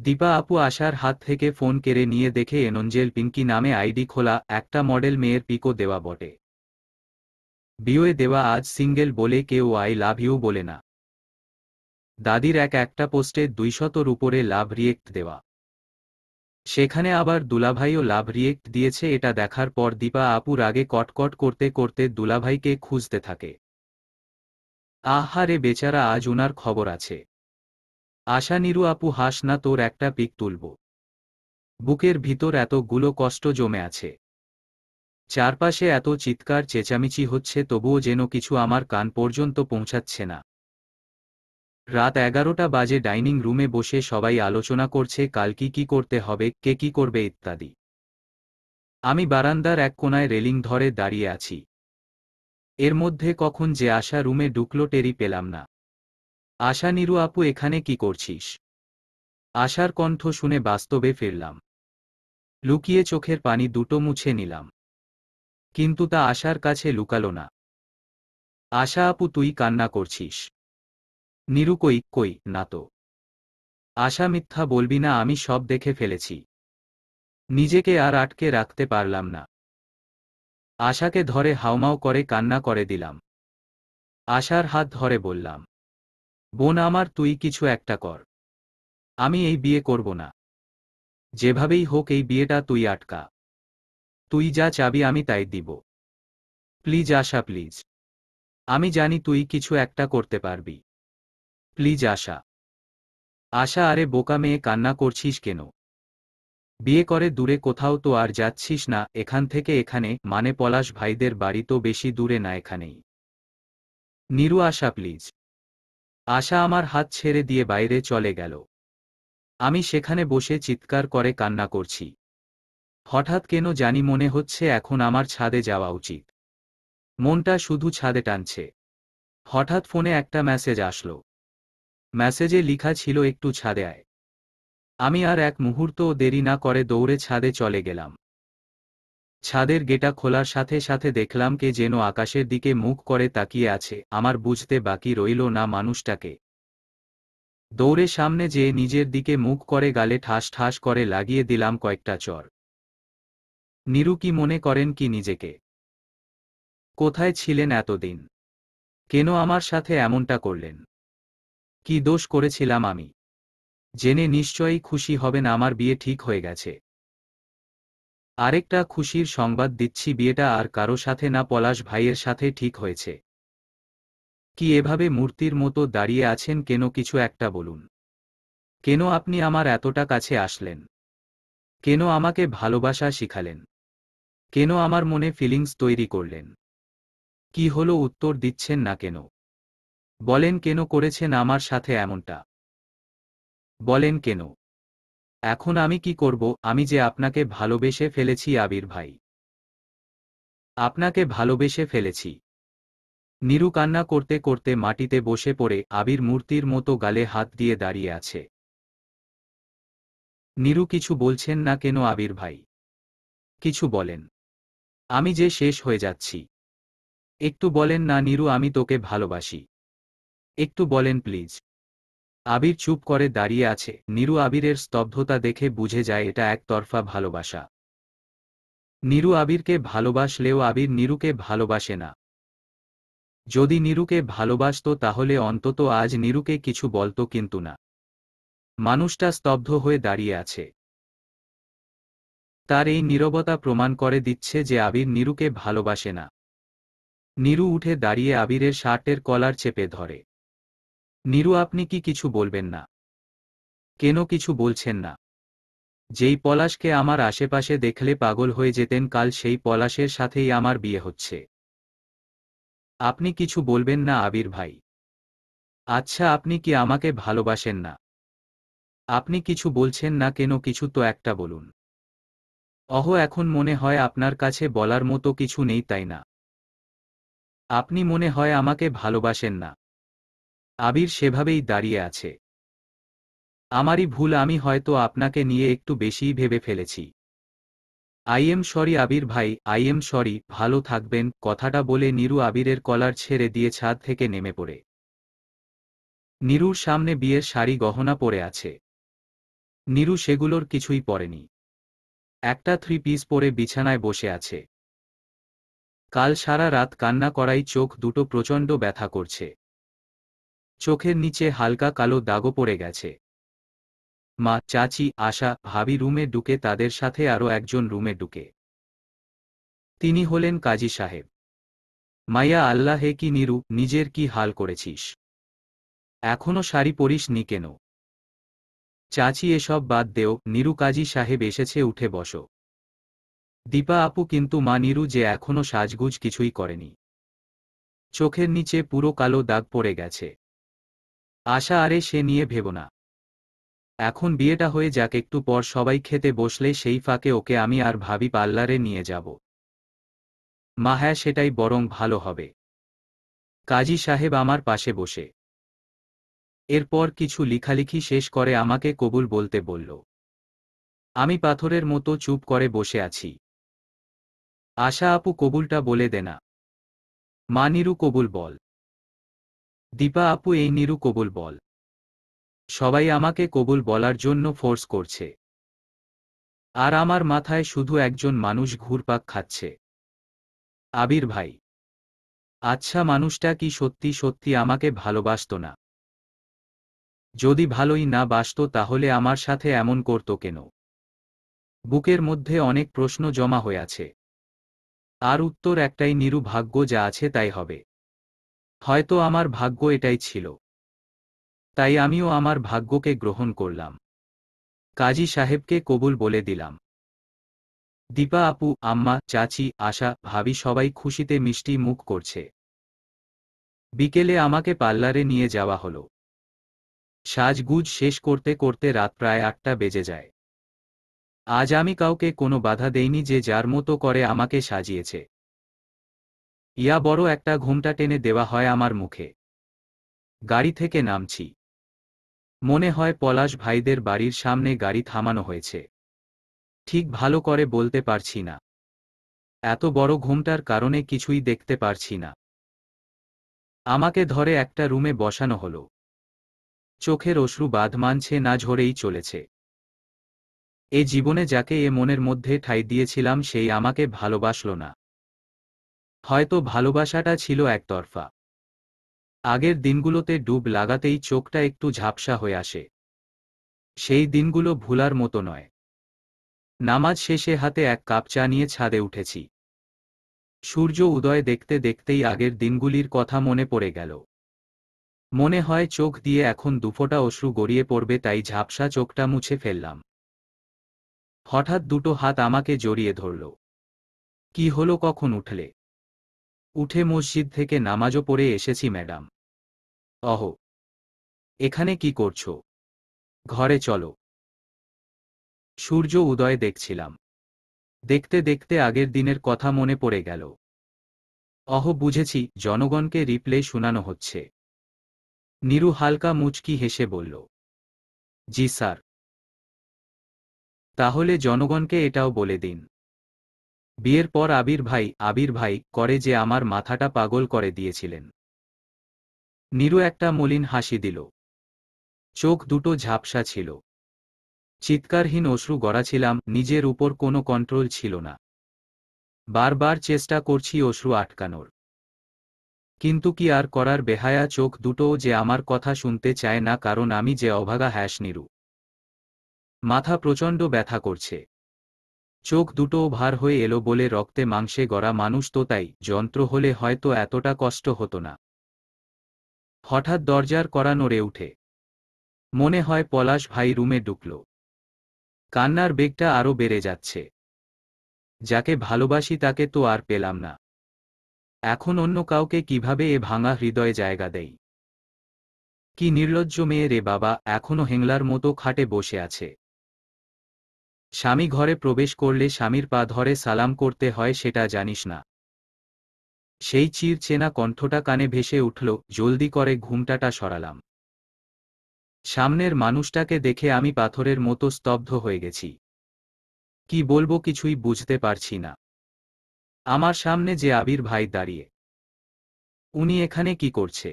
দীপা আপু আশার হাত থেকে ফোন কেড়ে নিয়ে দেখে এনঞ্জেল পিঙ্কি নামে আইডি খোলা একটা মডেল মেয়ের পিকো দেওয়া বটে বিওয়ে দেওয়া আজ সিঙ্গেল বলে কেউ আই লাভ ইউ বলে না দাদির এক একটা পোস্টে দুইশতর উপরে লাভ রিয়েক্ট দেওয়া সেখানে আবার দুলাভাইও লাভ রিয়েক্ট দিয়েছে এটা দেখার পর দীপা আপু রাগে কটকট করতে করতে দুলাভাইকে খুঁজতে থাকে আহারে বেচারা আজ উনার খবর আছে আশা নিরু আপু হাস না তোর একটা পিক তুলব বুকের ভিতর এতগুলো কষ্ট জমে আছে চারপাশে এত চিৎকার চেঁচামেচি হচ্ছে তবুও যেন কিছু আমার কান পর্যন্ত পৌঁছাচ্ছে না রাত এগারোটা বাজে ডাইনিং রুমে বসে সবাই আলোচনা করছে কাল কি কি করতে হবে কে কি করবে ইত্যাদি আমি বারান্দার এক কোনায় রেলিং ধরে দাঁড়িয়ে আছি এর মধ্যে কখন যে আশা রুমে ডুকলো টেরি পেলাম না আশা নিরু আপু এখানে কি করছিস আশার কণ্ঠ শুনে বাস্তবে ফিরলাম লুকিয়ে চোখের পানি দুটো মুছে নিলাম কিন্তু তা আশার কাছে লুকালো না আশা আপু তুই কান্না করছিস নিরু কই কই না তো আশা মিথ্যা বলবি না আমি সব দেখে ফেলেছি নিজেকে আর আটকে রাখতে পারলাম না আশাকে ধরে হাওমাও করে কান্না করে দিলাম আশার হাত ধরে বললাম বোন আমার তুই কিছু একটা কর আমি এই বিয়ে করব না যেভাবেই হোক এই বিয়েটা তুই আটকা তুই যা চাবি আমি তাই দিব প্লিজ আশা প্লিজ আমি জানি তুই কিছু একটা করতে পারবি প্লিজ আশা আশা আরে বোকা মেয়ে কান্না করছিস কেন বিয়ে করে দূরে কোথাও তো আর যাচ্ছিস না এখান থেকে এখানে মানে পলাশ ভাইদের বাড়ি তো বেশি দূরে না এখানেই নিরু আশা প্লিজ আশা আমার হাত ছেড়ে দিয়ে বাইরে চলে গেল আমি সেখানে বসে চিৎকার করে কান্না করছি হঠাৎ কেন জানি মনে হচ্ছে এখন আমার ছাদে যাওয়া উচিত মনটা শুধু ছাদে টানছে হঠাৎ ফোনে একটা মেসেজ আসলো মেসেজে লিখা ছিল একটু ছাদে আয় আমি আর এক মুহূর্তও দেরি না করে দৌড়ে ছাদে চলে গেলাম ছাদের গেটা খোলার সাথে সাথে দেখলাম কে যেন আকাশের দিকে মুখ করে তাকিয়ে আছে আমার বুঝতে বাকি রইল না মানুষটাকে দৌড়ে সামনে যেয়ে নিজের দিকে মুখ করে গালে ঠাস ঠাস করে লাগিয়ে দিলাম কয়েকটা চর নিরু কি মনে করেন কি নিজেকে কোথায় ছিলেন এতদিন কেন আমার সাথে এমনটা করলেন কি দোষ করেছিলাম আমি জেনে নিশ্চয়ই খুশি হবেন আমার বিয়ে ঠিক হয়ে গেছে আরেকটা খুশির সংবাদ দিচ্ছি বিয়েটা আর কারো সাথে না পলাশ ভাইয়ের সাথে ঠিক হয়েছে কি এভাবে মূর্তির মতো দাঁড়িয়ে আছেন কেন কিছু একটা বলুন কেন আপনি আমার এতটা কাছে আসলেন কেন আমাকে ভালোবাসা শিখালেন কেন আমার মনে ফিলিংস তৈরি করলেন কি হলো উত্তর দিচ্ছেন না কেন বলেন কেন করেছেন আমার সাথে এমনটা বলেন কেন এখন আমি কি করব আমি যে আপনাকে ভালোবেসে ফেলেছি আবির ভাই আপনাকে ভালোবেসে ফেলেছি নিরু কান্না করতে করতে মাটিতে বসে পড়ে আবির মূর্তির মতো গালে হাত দিয়ে দাঁড়িয়ে আছে নিরু কিছু বলছেন না কেন আবির ভাই কিছু বলেন আমি যে শেষ হয়ে যাচ্ছি একটু বলেন না নিরু আমি তোকে ভালোবাসি একটু বলেন প্লিজ আবির চুপ করে দাঁড়িয়ে আছে নিরু আবিরের স্তব্ধতা দেখে বুঝে যায় এটা একতরফা ভালোবাসা নিরু আবিরকে ভালোবাসলেও আবির নিরুকে ভালোবাসে না যদি নিরুকে ভালোবাসত তাহলে অন্তত আজ নিরুকে কিছু বলতো কিন্তু না মানুষটা স্তব্ধ হয়ে দাঁড়িয়ে আছে তার এই নীরবতা প্রমাণ করে দিচ্ছে যে আবির নিরুকে ভালোবাসে না নিরু উঠে দাঁড়িয়ে আবিরের শার্টের কলার চেপে ধরে নীরু আপনি কি কিছু বলবেন না কেন কিছু বলছেন না যেই পলাশকে আমার আশেপাশে দেখলে পাগল হয়ে যেতেন কাল সেই পলাশের সাথেই আমার বিয়ে হচ্ছে আপনি কিছু বলবেন না আবির ভাই আচ্ছা আপনি কি আমাকে ভালোবাসেন না আপনি কিছু বলছেন না কেন কিছু তো একটা বলুন অহ এখন মনে হয় আপনার কাছে বলার মতো কিছু নেই তাই না আপনি মনে হয় আমাকে ভালোবাসেন না আবির সেভাবেই দাঁড়িয়ে আছে আমারই ভুল আমি হয়তো আপনাকে নিয়ে একটু বেশিই ভেবে ফেলেছি আই এম সরি আবির ভাই আই এম সরি ভালো থাকবেন কথাটা বলে নিরু আবিরের কলার ছেড়ে দিয়ে ছাদ থেকে নেমে পড়ে নিরুর সামনে বিয়ের শাড়ি গহনা পরে আছে নিরু সেগুলোর কিছুই পরেনি একটা থ্রি পিস পরে বিছানায় বসে আছে কাল সারা রাত কান্না করাই চোখ দুটো প্রচণ্ড ব্যথা করছে চোখের নিচে হালকা কালো দাগও পড়ে গেছে মা চাচি আশা ভাবি রুমে ঢুকে তাদের সাথে আরও একজন রুমে ঢুকে তিনি হলেন কাজী সাহেব মাইয়া আল্লাহ কি নিরু নিজের কি হাল করেছিস এখনো শাড়ি পরিস নি কেন চাচি এসব বাদ দেও নিরু কাজী সাহেব এসেছে উঠে বস দীপা আপু কিন্তু মা নিরু যে এখনো সাজগুজ কিছুই করেনি চোখের নিচে পুরো কালো দাগ পড়ে গেছে আশা আরে সে নিয়ে ভেব না এখন বিয়েটা হয়ে যাক একটু পর সবাই খেতে বসলে সেই ফাঁকে ওকে আমি আর ভাবি পার্লারে নিয়ে যাব মা হ্যাঁ সেটাই বরং ভালো হবে কাজী সাহেব আমার পাশে বসে এরপর কিছু লিখালিখি শেষ করে আমাকে কবুল বলতে বলল আমি পাথরের মতো চুপ করে বসে আছি আশা আপু কবুলটা বলে দেনা মানিরু কবুল বল দীপা আপু এই নিরু কবুল বল সবাই আমাকে কবুল বলার জন্য ফোর্স করছে আর আমার মাথায় শুধু একজন মানুষ ঘুরপাক খাচ্ছে আবির ভাই আচ্ছা মানুষটা কি সত্যি সত্যি আমাকে ভালোবাসত না যদি ভালোই না বাসত তাহলে আমার সাথে এমন করত কেন বুকের মধ্যে অনেক প্রশ্ন জমা হয়ে আছে আর উত্তর একটাই নিরু ভাগ্য যা আছে তাই হবে হয়তো আমার ভাগ্য এটাই ছিল তাই আমিও আমার ভাগ্যকে গ্রহণ করলাম কাজী সাহেবকে কবুল বলে দিলাম দীপা আপু আম্মা চাচি আশা ভাবি সবাই খুশিতে মিষ্টি মুখ করছে বিকেলে আমাকে পার্লারে নিয়ে যাওয়া হলো সাজগুজ শেষ করতে করতে রাত প্রায় আটটা বেজে যায় আজ আমি কাউকে কোনো বাধা দেইনি যে যার মতো করে আমাকে সাজিয়েছে ইয়া বড় একটা ঘোমটা টেনে দেওয়া হয় আমার মুখে গাড়ি থেকে নামছি মনে হয় পলাশ ভাইদের বাড়ির সামনে গাড়ি থামানো হয়েছে ঠিক ভালো করে বলতে পারছি না এত বড় ঘুমটার কারণে কিছুই দেখতে পারছি না আমাকে ধরে একটা রুমে বসানো হলো চোখের অশ্রু বাঁধ মানছে না ঝরেই চলেছে এ জীবনে যাকে এ মনের মধ্যে ঠাই দিয়েছিলাম সেই আমাকে ভালোবাসল না হয়তো ভালোবাসাটা ছিল একতরফা আগের দিনগুলোতে ডুব লাগাতেই চোখটা একটু ঝাপসা হয়ে আসে সেই দিনগুলো ভুলার মতো নয় নামাজ শেষে হাতে এক কাপ চা নিয়ে ছাদে উঠেছি সূর্য উদয় দেখতে দেখতেই আগের দিনগুলির কথা মনে পড়ে গেল মনে হয় চোখ দিয়ে এখন দুফোটা অশ্রু গড়িয়ে পড়বে তাই ঝাপসা চোখটা মুছে ফেললাম হঠাৎ দুটো হাত আমাকে জড়িয়ে ধরল কি হলো কখন উঠলে উঠে মসজিদ থেকে নামাজও পড়ে এসেছি ম্যাডাম অহ এখানে কি করছো ঘরে চলো সূর্য উদয় দেখছিলাম দেখতে দেখতে আগের দিনের কথা মনে পড়ে গেল অহ বুঝেছি জনগণকে রিপ্লে শোনানো হচ্ছে নিরু হালকা মুচকি হেসে বলল জি স্যার তাহলে জনগণকে এটাও বলে দিন বিয়ের পর আবির ভাই আবির ভাই করে যে আমার মাথাটা পাগল করে দিয়েছিলেন নীরু একটা মলিন হাসি দিল চোখ দুটো ঝাপসা ছিল চিৎকারহীন অশ্রু গড়াছিলাম নিজের উপর কোনো কন্ট্রোল ছিল না বারবার চেষ্টা করছি অশ্রু আটকানোর কিন্তু কি আর করার বেহায়া চোখ দুটো যে আমার কথা শুনতে চায় না কারণ আমি যে অভাগা হ্যাস নিরু মাথা প্রচণ্ড ব্যথা করছে চোখ দুটোও ভার হয়ে এলো বলে রক্তে মাংসে গড়া মানুষ তো তাই যন্ত্র হলে হয়তো এতটা কষ্ট হতো না হঠাৎ দরজার করা নড়ে উঠে মনে হয় পলাশ ভাই রুমে ঢুকল কান্নার বেগটা আরও বেড়ে যাচ্ছে যাকে ভালোবাসি তাকে তো আর পেলাম না এখন অন্য কাউকে কিভাবে এ ভাঙা হৃদয়ে জায়গা দেই কি নির্লজ্জ মেয়ে রে বাবা এখনো হেংলার মতো খাটে বসে আছে স্বামী ঘরে প্রবেশ করলে স্বামীর পা ধরে সালাম করতে হয় সেটা জানিস না সেই চির চেনা কণ্ঠটা কানে ভেসে উঠল জলদি করে ঘুমটাটা সরালাম সামনের মানুষটাকে দেখে আমি পাথরের মতো স্তব্ধ হয়ে গেছি কি বলবো কিছুই বুঝতে পারছি না আমার সামনে যে আবির ভাই দাঁড়িয়ে উনি এখানে কি করছে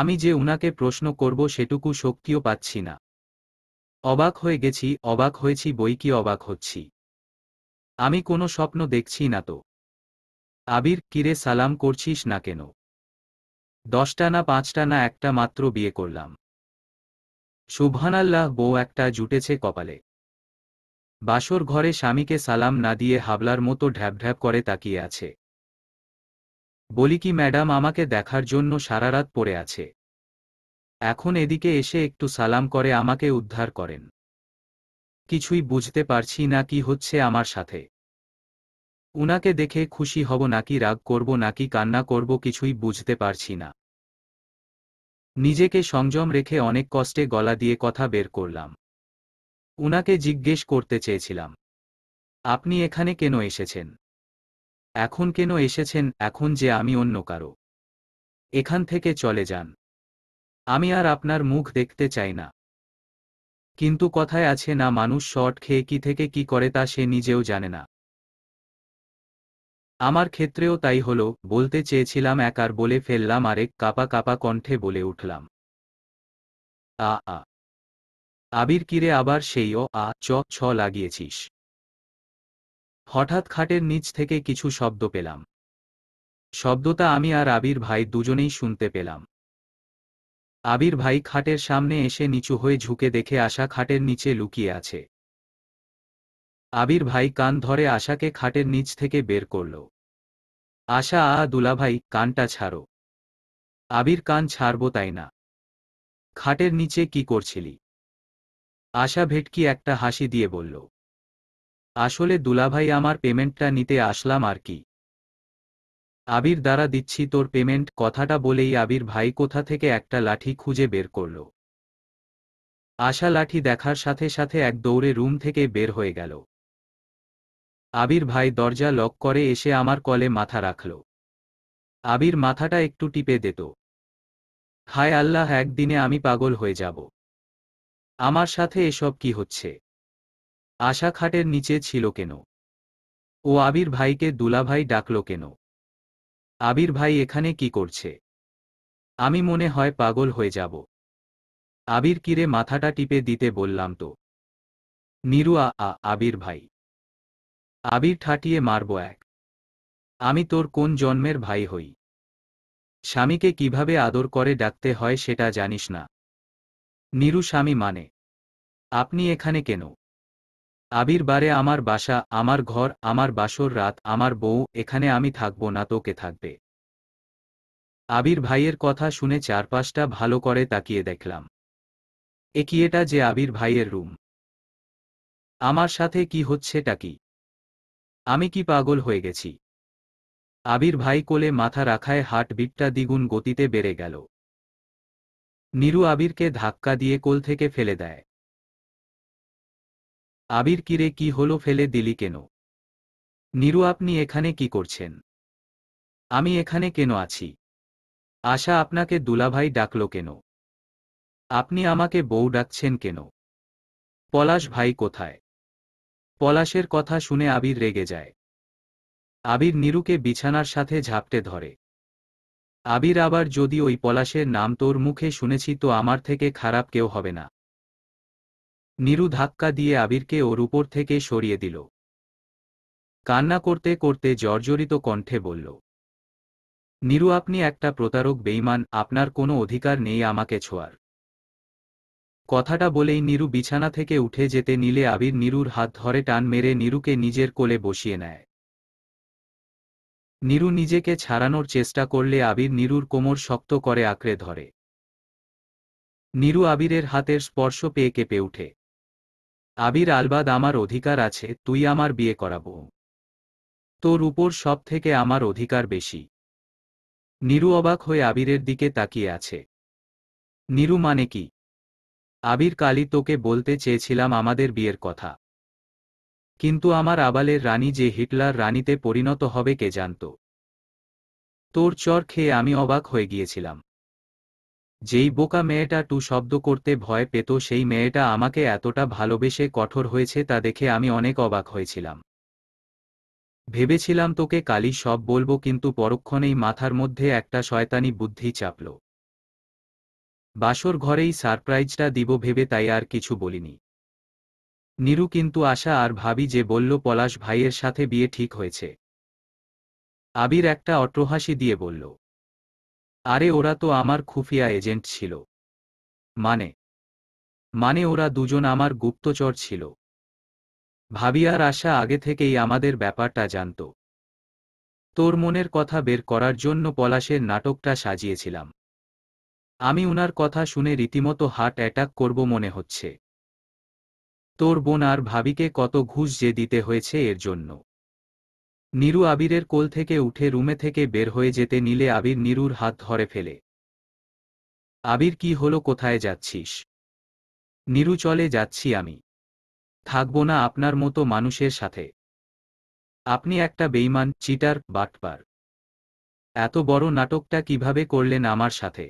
আমি যে উনাকে প্রশ্ন করব সেটুকু শক্তিও পাচ্ছি না অবাক হয়ে গেছি অবাক হয়েছি বই কি অবাক হচ্ছি আমি কোনো স্বপ্ন দেখছি না তো আবির কিরে সালাম করছিস না কেন দশটা না পাঁচটা না একটা মাত্র বিয়ে করলাম শুভানাল্লাহ বউ একটা জুটেছে কপালে বাসর ঘরে স্বামীকে সালাম না দিয়ে হাবলার মতো ঢ্যাপ ঢ্যাপ করে তাকিয়ে আছে বলি কি ম্যাডাম আমাকে দেখার জন্য সারারাত পড়ে আছে এখন এদিকে এসে একটু সালাম করে আমাকে উদ্ধার করেন কিছুই বুঝতে পারছি না কি হচ্ছে আমার সাথে উনাকে দেখে খুশি হব নাকি রাগ করব নাকি কান্না করব কিছুই বুঝতে পারছি না নিজেকে সংযম রেখে অনেক কষ্টে গলা দিয়ে কথা বের করলাম উনাকে জিজ্ঞেস করতে চেয়েছিলাম আপনি এখানে কেন এসেছেন এখন কেন এসেছেন এখন যে আমি অন্য কারো এখান থেকে চলে যান আমি আর আপনার মুখ দেখতে চাই না কিন্তু কথায় আছে না মানুষ শট খেয়ে কি থেকে কি করে তা সে নিজেও জানে না আমার ক্ষেত্রেও তাই হলো বলতে চেয়েছিলাম এক আর বলে ফেললাম আরেক কাপা কাপা কণ্ঠে বলে উঠলাম আ আ আবির কিরে আবার সেই ও আ চ ছ লাগিয়েছিস হঠাৎ খাটের নিচ থেকে কিছু শব্দ পেলাম শব্দটা আমি আর আবির ভাই দুজনেই শুনতে পেলাম আবির ভাই খাটের সামনে এসে নিচু হয়ে ঝুঁকে দেখে আশা খাটের নিচে লুকিয়ে আছে আবির ভাই কান ধরে আশাকে খাটের নিচ থেকে বের করল আশা আ দুলাভাই কানটা ছাড়ো আবির কান ছাড়ব তাই না খাটের নিচে কি করছিলি আশা ভেটকি একটা হাসি দিয়ে বলল আসলে দুলাভাই আমার পেমেন্টটা নিতে আসলাম আর কি আবির দ্বারা দিচ্ছি তোর পেমেন্ট কথাটা বলেই আবির ভাই কোথা থেকে একটা লাঠি খুঁজে বের করল আশা লাঠি দেখার সাথে সাথে এক দৌড়ে রুম থেকে বের হয়ে গেল আবির ভাই দরজা লক করে এসে আমার কলে মাথা রাখল আবির মাথাটা একটু টিপে দিত হায় আল্লাহ একদিনে আমি পাগল হয়ে যাব আমার সাথে এসব কি হচ্ছে আশা খাটের নিচে ছিল কেন ও আবির ভাইকে দুলাভাই ডাকল কেন আবির ভাই এখানে কি করছে আমি মনে হয় পাগল হয়ে যাব আবির কিরে মাথাটা টিপে দিতে বললাম তো নিরু আ আবির ভাই আবির ঠাটিয়ে মারব এক আমি তোর কোন জন্মের ভাই হই স্বামীকে কিভাবে আদর করে ডাকতে হয় সেটা জানিস না নিরু স্বামী মানে আপনি এখানে কেন আবির বারে আমার বাসা আমার ঘর আমার বাসর রাত আমার বউ এখানে আমি থাকব না তোকে থাকবে আবির ভাইয়ের কথা শুনে চারপাশটা ভালো করে তাকিয়ে দেখলাম একিয়েটা এটা যে আবির ভাইয়ের রুম আমার সাথে কি হচ্ছেটা কি আমি কি পাগল হয়ে গেছি আবির ভাই কোলে মাথা রাখায় হাট বিটটা দ্বিগুণ গতিতে বেড়ে গেল নিরু আবিরকে ধাক্কা দিয়ে কোল থেকে ফেলে দেয় আবির কিরে কি হলো ফেলে দিলি কেন নিরু আপনি এখানে কি করছেন আমি এখানে কেন আছি আশা আপনাকে দুলাভাই ডাকল কেন আপনি আমাকে বউ ডাকছেন কেন পলাশ ভাই কোথায় পলাশের কথা শুনে আবির রেগে যায় আবির নিরুকে বিছানার সাথে ঝাপটে ধরে আবির আবার যদি ওই পলাশের নাম তোর মুখে শুনেছি তো আমার থেকে খারাপ কেউ হবে না নিরু ধাক্কা দিয়ে আবিরকে ওর উপর থেকে সরিয়ে দিল কান্না করতে করতে জর্জরিত কণ্ঠে বলল নিরু আপনি একটা প্রতারক বেইমান আপনার কোনো অধিকার নেই আমাকে ছোঁয়ার কথাটা বলেই নিরু বিছানা থেকে উঠে যেতে নিলে আবির নিরুর হাত ধরে টান মেরে নিরুকে নিজের কোলে বসিয়ে নেয় নিরু নিজেকে ছাড়ানোর চেষ্টা করলে আবির নিরুর কোমর শক্ত করে আঁকড়ে ধরে নিরু আবিরের হাতের স্পর্শ পেয়ে কেঁপে উঠে আবির আলবাদ আমার অধিকার আছে তুই আমার বিয়ে করাবো তোর উপর সব থেকে আমার অধিকার বেশি নিরু অবাক হয়ে আবিরের দিকে তাকিয়ে আছে নিরু মানে কি আবির কালি তোকে বলতে চেয়েছিলাম আমাদের বিয়ের কথা কিন্তু আমার আবালের রানী যে হিটলার রানীতে পরিণত হবে কে জানত তোর চর খেয়ে আমি অবাক হয়ে গিয়েছিলাম যেই বোকা মেয়েটা টু শব্দ করতে ভয় পেত সেই মেয়েটা আমাকে এতটা ভালোবেসে কঠোর হয়েছে তা দেখে আমি অনেক অবাক হয়েছিলাম ভেবেছিলাম তোকে কালি সব বলবো কিন্তু পরক্ষণেই মাথার মধ্যে একটা শয়তানি বুদ্ধি চাপল বাসর ঘরেই সারপ্রাইজটা দিব ভেবে তাই আর কিছু বলিনি নিরু কিন্তু আশা আর ভাবি যে বলল পলাশ ভাইয়ের সাথে বিয়ে ঠিক হয়েছে আবির একটা অট্টহাসি দিয়ে বলল আরে ওরা তো আমার খুফিয়া এজেন্ট ছিল মানে মানে ওরা দুজন আমার গুপ্তচর ছিল ভাবিয়ার আশা আগে থেকেই আমাদের ব্যাপারটা জানত তোর মনের কথা বের করার জন্য পলাশের নাটকটা সাজিয়েছিলাম আমি উনার কথা শুনে রীতিমতো হার্ট অ্যাটাক করব মনে হচ্ছে তোর বোন আর ভাবিকে কত ঘুষ যে দিতে হয়েছে এর জন্য নীরু আবিরের কোল থেকে উঠে রুমে থেকে বের হয়ে যেতে নিলে আবির নীরুর হাত ধরে ফেলে আবির কি হলো কোথায় যাচ্ছিস নীরু চলে যাচ্ছি আমি থাকব না আপনার মতো মানুষের সাথে আপনি একটা বেইমান চিটার বাটপার এত বড় নাটকটা কিভাবে করলেন আমার সাথে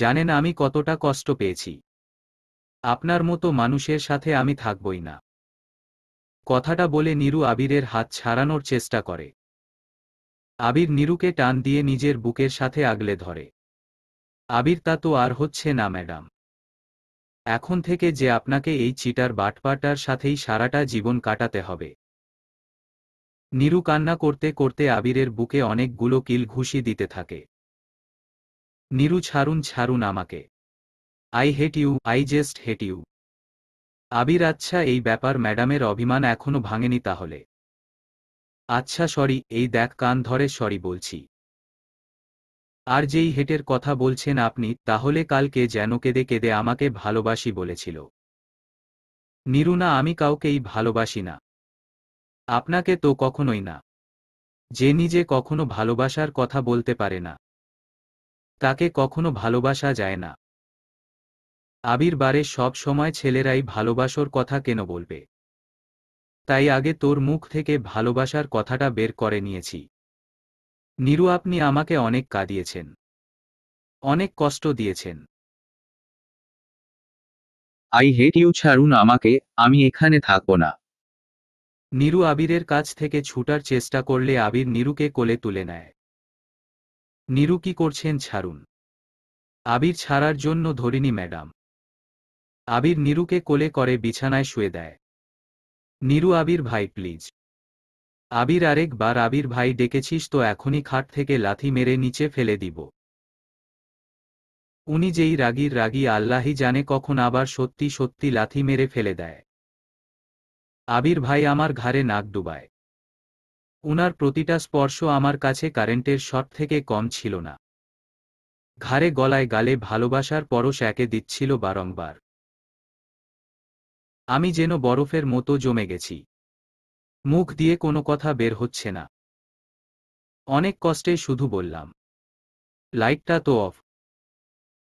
জানেন আমি কতটা কষ্ট পেয়েছি আপনার মতো মানুষের সাথে আমি থাকবই না কথাটা বলে নীরু আবিরের হাত ছাড়ানোর চেষ্টা করে আবির নীরুকে টান দিয়ে নিজের বুকের সাথে আগলে ধরে আবির তা তো আর হচ্ছে না ম্যাডাম এখন থেকে যে আপনাকে এই চিটার বাটপাটার সাথেই সারাটা জীবন কাটাতে হবে নীরু কান্না করতে করতে আবিরের বুকে অনেকগুলো কিল ঘুষি দিতে থাকে নীরু ছাড়ুন ছাড়ুন আমাকে I hate you I just hate you Abir আচ্ছা এই ব্যাপার ম্যাডামের অভিমান এখনো ভাঙেনি তাহলে আচ্ছা সরি এই দেখ কান ধরে সরি বলছি আর যেই হেটের কথা বলছেন আপনি তাহলে কালকে যেন কেঁদে কেঁদে আমাকে ভালোবাসি বলেছিল নিরুনা আমি কাউকেই ভালোবাসি না আপনাকে তো কখনোই না যে নিজে কখনো ভালোবাসার কথা বলতে পারে না তাকে কখনো ভালোবাসা যায় না আবির বারে সব সময় ছেলেরাই ভালোবাসোর কথা কেন বলবে তাই আগে তোর মুখ থেকে ভালোবাসার কথাটা বের করে নিয়েছি নিরু আপনি আমাকে অনেক কাঁদিয়েছেন অনেক কষ্ট দিয়েছেন আই হেট ইউ ছাড়ুন আমাকে আমি এখানে থাকব না নিরু আবিরের কাছ থেকে ছুটার চেষ্টা করলে আবির নিরুকে কোলে তুলে নেয় নিরু কি করছেন ছাড়ুন আবির ছাড়ার জন্য ধরিনি ম্যাডাম আবির নিরুকে কোলে করে বিছানায় শুয়ে দেয় নিরু আবির ভাই প্লিজ আবির আরেকবার আবির ভাই ডেকেছিস তো এখনই খাট থেকে লাথি মেরে নিচে ফেলে দিব উনি যেই রাগির রাগি আল্লাহি জানে কখন আবার সত্যি সত্যি লাথি মেরে ফেলে দেয় আবির ভাই আমার ঘাড়ে নাক ডুবায় উনার প্রতিটা স্পর্শ আমার কাছে কারেন্টের শট থেকে কম ছিল না ঘাড়ে গলায় গালে ভালোবাসার পরশ একে দিচ্ছিল বারংবার আমি যেন বরফের মতো জমে গেছি মুখ দিয়ে কোনো কথা বের হচ্ছে না অনেক কষ্টে শুধু বললাম লাইটটা তো অফ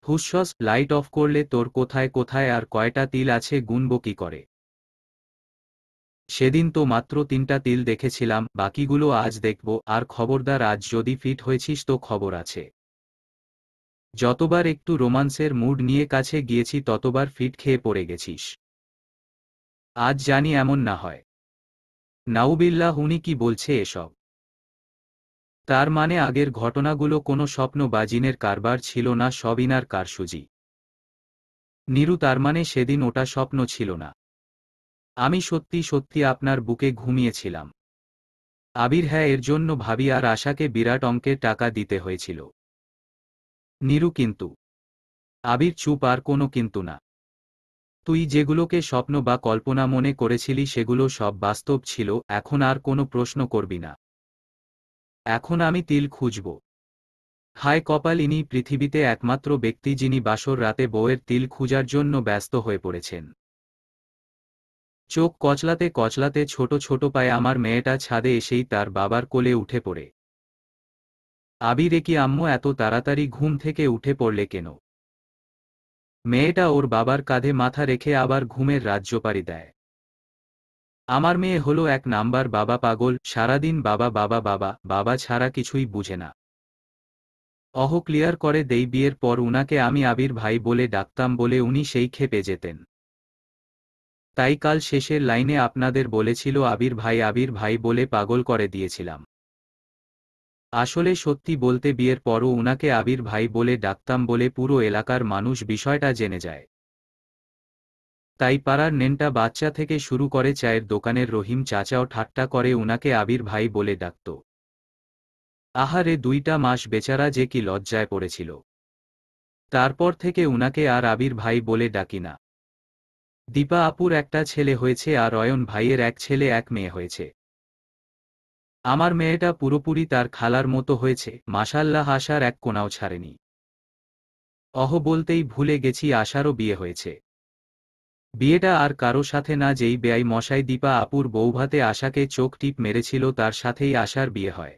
ফুসস লাইট অফ করলে তোর কোথায় কোথায় আর কয়টা তিল আছে গুনব কি করে সেদিন তো মাত্র তিনটা তিল দেখেছিলাম বাকিগুলো আজ দেখব আর খবরদার আজ যদি ফিট হয়েছিস তো খবর আছে যতবার একটু রোমান্সের মুড নিয়ে কাছে গিয়েছি ততবার ফিট খেয়ে পড়ে গেছিস আজ জানি এমন না হয় নাউবিল্লাহ উনি কি বলছে এসব তার মানে আগের ঘটনাগুলো কোনো স্বপ্ন বা জিনের কারবার ছিল না সবিনার কারসুজি নিরু তার মানে সেদিন ওটা স্বপ্ন ছিল না আমি সত্যি সত্যি আপনার বুকে ঘুমিয়েছিলাম আবির হ্যাঁ এর জন্য ভাবি আর আশাকে বিরাট অঙ্কের টাকা দিতে হয়েছিল নিরু কিন্তু আবির চুপ আর কোনো কিন্তু না তুই যেগুলোকে স্বপ্ন বা কল্পনা মনে করেছিলি সেগুলো সব বাস্তব ছিল এখন আর কোনো প্রশ্ন করবি না এখন আমি তিল খুঁজব হায় কপাল ইনি পৃথিবীতে একমাত্র ব্যক্তি যিনি বাসর রাতে বউয়ের তিল খুঁজার জন্য ব্যস্ত হয়ে পড়েছেন চোখ কচলাতে কচলাতে ছোট ছোট পায়ে আমার মেয়েটা ছাদে এসেই তার বাবার কোলে উঠে পড়ে আবিরে কি আম্মু এত তাড়াতাড়ি ঘুম থেকে উঠে পড়লে কেন মেয়েটা ওর বাবার কাঁধে মাথা রেখে আবার ঘুমের রাজ্য দেয় আমার মেয়ে হলো এক নাম্বার বাবা পাগল সারাদিন বাবা বাবা বাবা বাবা ছাড়া কিছুই বুঝে না অহ ক্লিয়ার করে দেই বিয়ের পর উনাকে আমি আবির ভাই বলে ডাকতাম বলে উনি সেই খেপে যেতেন তাই কাল শেষের লাইনে আপনাদের বলেছিল আবির ভাই আবির ভাই বলে পাগল করে দিয়েছিলাম আসলে সত্যি বলতে বিয়ের পরও উনাকে আবির ভাই বলে ডাকতাম বলে পুরো এলাকার মানুষ বিষয়টা জেনে যায় তাই পাড়ার নেনটা বাচ্চা থেকে শুরু করে চায়ের দোকানের রহিম চাচাও ঠাট্টা করে উনাকে আবির ভাই বলে ডাকত আহারে দুইটা মাস বেচারা যে কি লজ্জায় পড়েছিল তারপর থেকে উনাকে আর আবির ভাই বলে ডাকি না দীপা আপুর একটা ছেলে হয়েছে আর অয়ন ভাইয়ের এক ছেলে এক মেয়ে হয়েছে আমার মেয়েটা পুরোপুরি তার খালার মতো হয়েছে মাসাল্লাহ আশার এক কোনাও ছাড়েনি অহ বলতেই ভুলে গেছি আশারও বিয়ে হয়েছে বিয়েটা আর কারো সাথে না যেই বেয়াই মশাই দীপা আপুর বৌভাতে আশাকে চোখ টিপ মেরেছিল তার সাথেই আশার বিয়ে হয়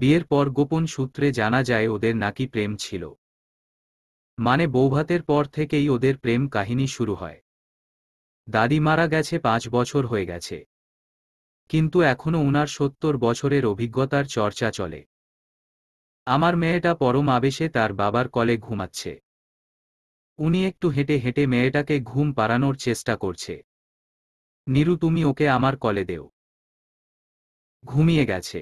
বিয়ের পর গোপন সূত্রে জানা যায় ওদের নাকি প্রেম ছিল মানে বৌভাতের পর থেকেই ওদের প্রেম কাহিনী শুরু হয় দাদি মারা গেছে পাঁচ বছর হয়ে গেছে কিন্তু এখনও উনার সত্তর বছরের অভিজ্ঞতার চর্চা চলে আমার মেয়েটা পরম আবেশে তার বাবার কলে ঘুমাচ্ছে উনি একটু হেঁটে হেঁটে মেয়েটাকে ঘুম পাড়ানোর চেষ্টা করছে নিরু তুমি ওকে আমার কলে দেও ঘুমিয়ে গেছে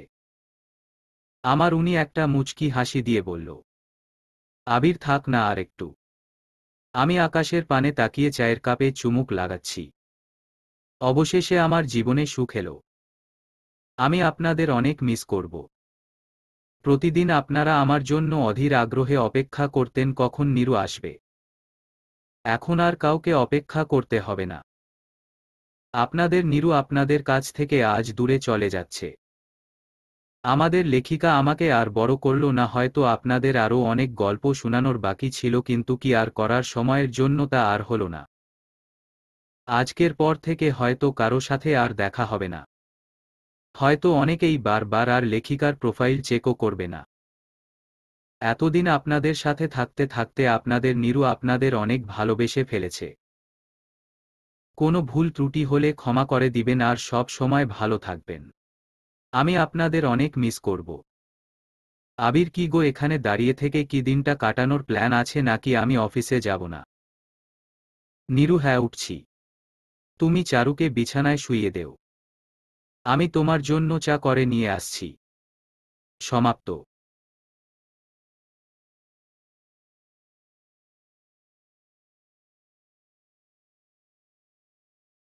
আমার উনি একটা মুচকি হাসি দিয়ে বলল আবির থাক না আর একটু আমি আকাশের পানে তাকিয়ে চায়ের কাপে চুমুক লাগাচ্ছি অবশেষে আমার জীবনে সুখ এলো আমি আপনাদের অনেক মিস করব প্রতিদিন আপনারা আমার জন্য অধীর আগ্রহে অপেক্ষা করতেন কখন নিরু আসবে এখন আর কাউকে অপেক্ষা করতে হবে না আপনাদের নিরু আপনাদের কাছ থেকে আজ দূরে চলে যাচ্ছে আমাদের লেখিকা আমাকে আর বড় করল না হয়তো আপনাদের আরও অনেক গল্প শোনানোর বাকি ছিল কিন্তু কি আর করার সময়ের জন্য তা আর হল না আজকের পর থেকে হয়তো কারো সাথে আর দেখা হবে না হয়তো অনেকেই বারবার আর লেখিকার প্রোফাইল চেকও করবে না এতদিন আপনাদের সাথে থাকতে থাকতে আপনাদের নিরু আপনাদের অনেক ভালোবেসে ফেলেছে কোনো ভুল ত্রুটি হলে ক্ষমা করে দিবেন আর সব সময় ভালো থাকবেন আমি আপনাদের অনেক মিস করব আবির কি গো এখানে দাঁড়িয়ে থেকে কি দিনটা কাটানোর প্ল্যান আছে নাকি আমি অফিসে যাব না নিরু হ্যাঁ উঠছি তুমি চারুকে বিছানায় শুইয়ে দেও আমি তোমার জন্য চা করে নিয়ে আসছি সমাপ্ত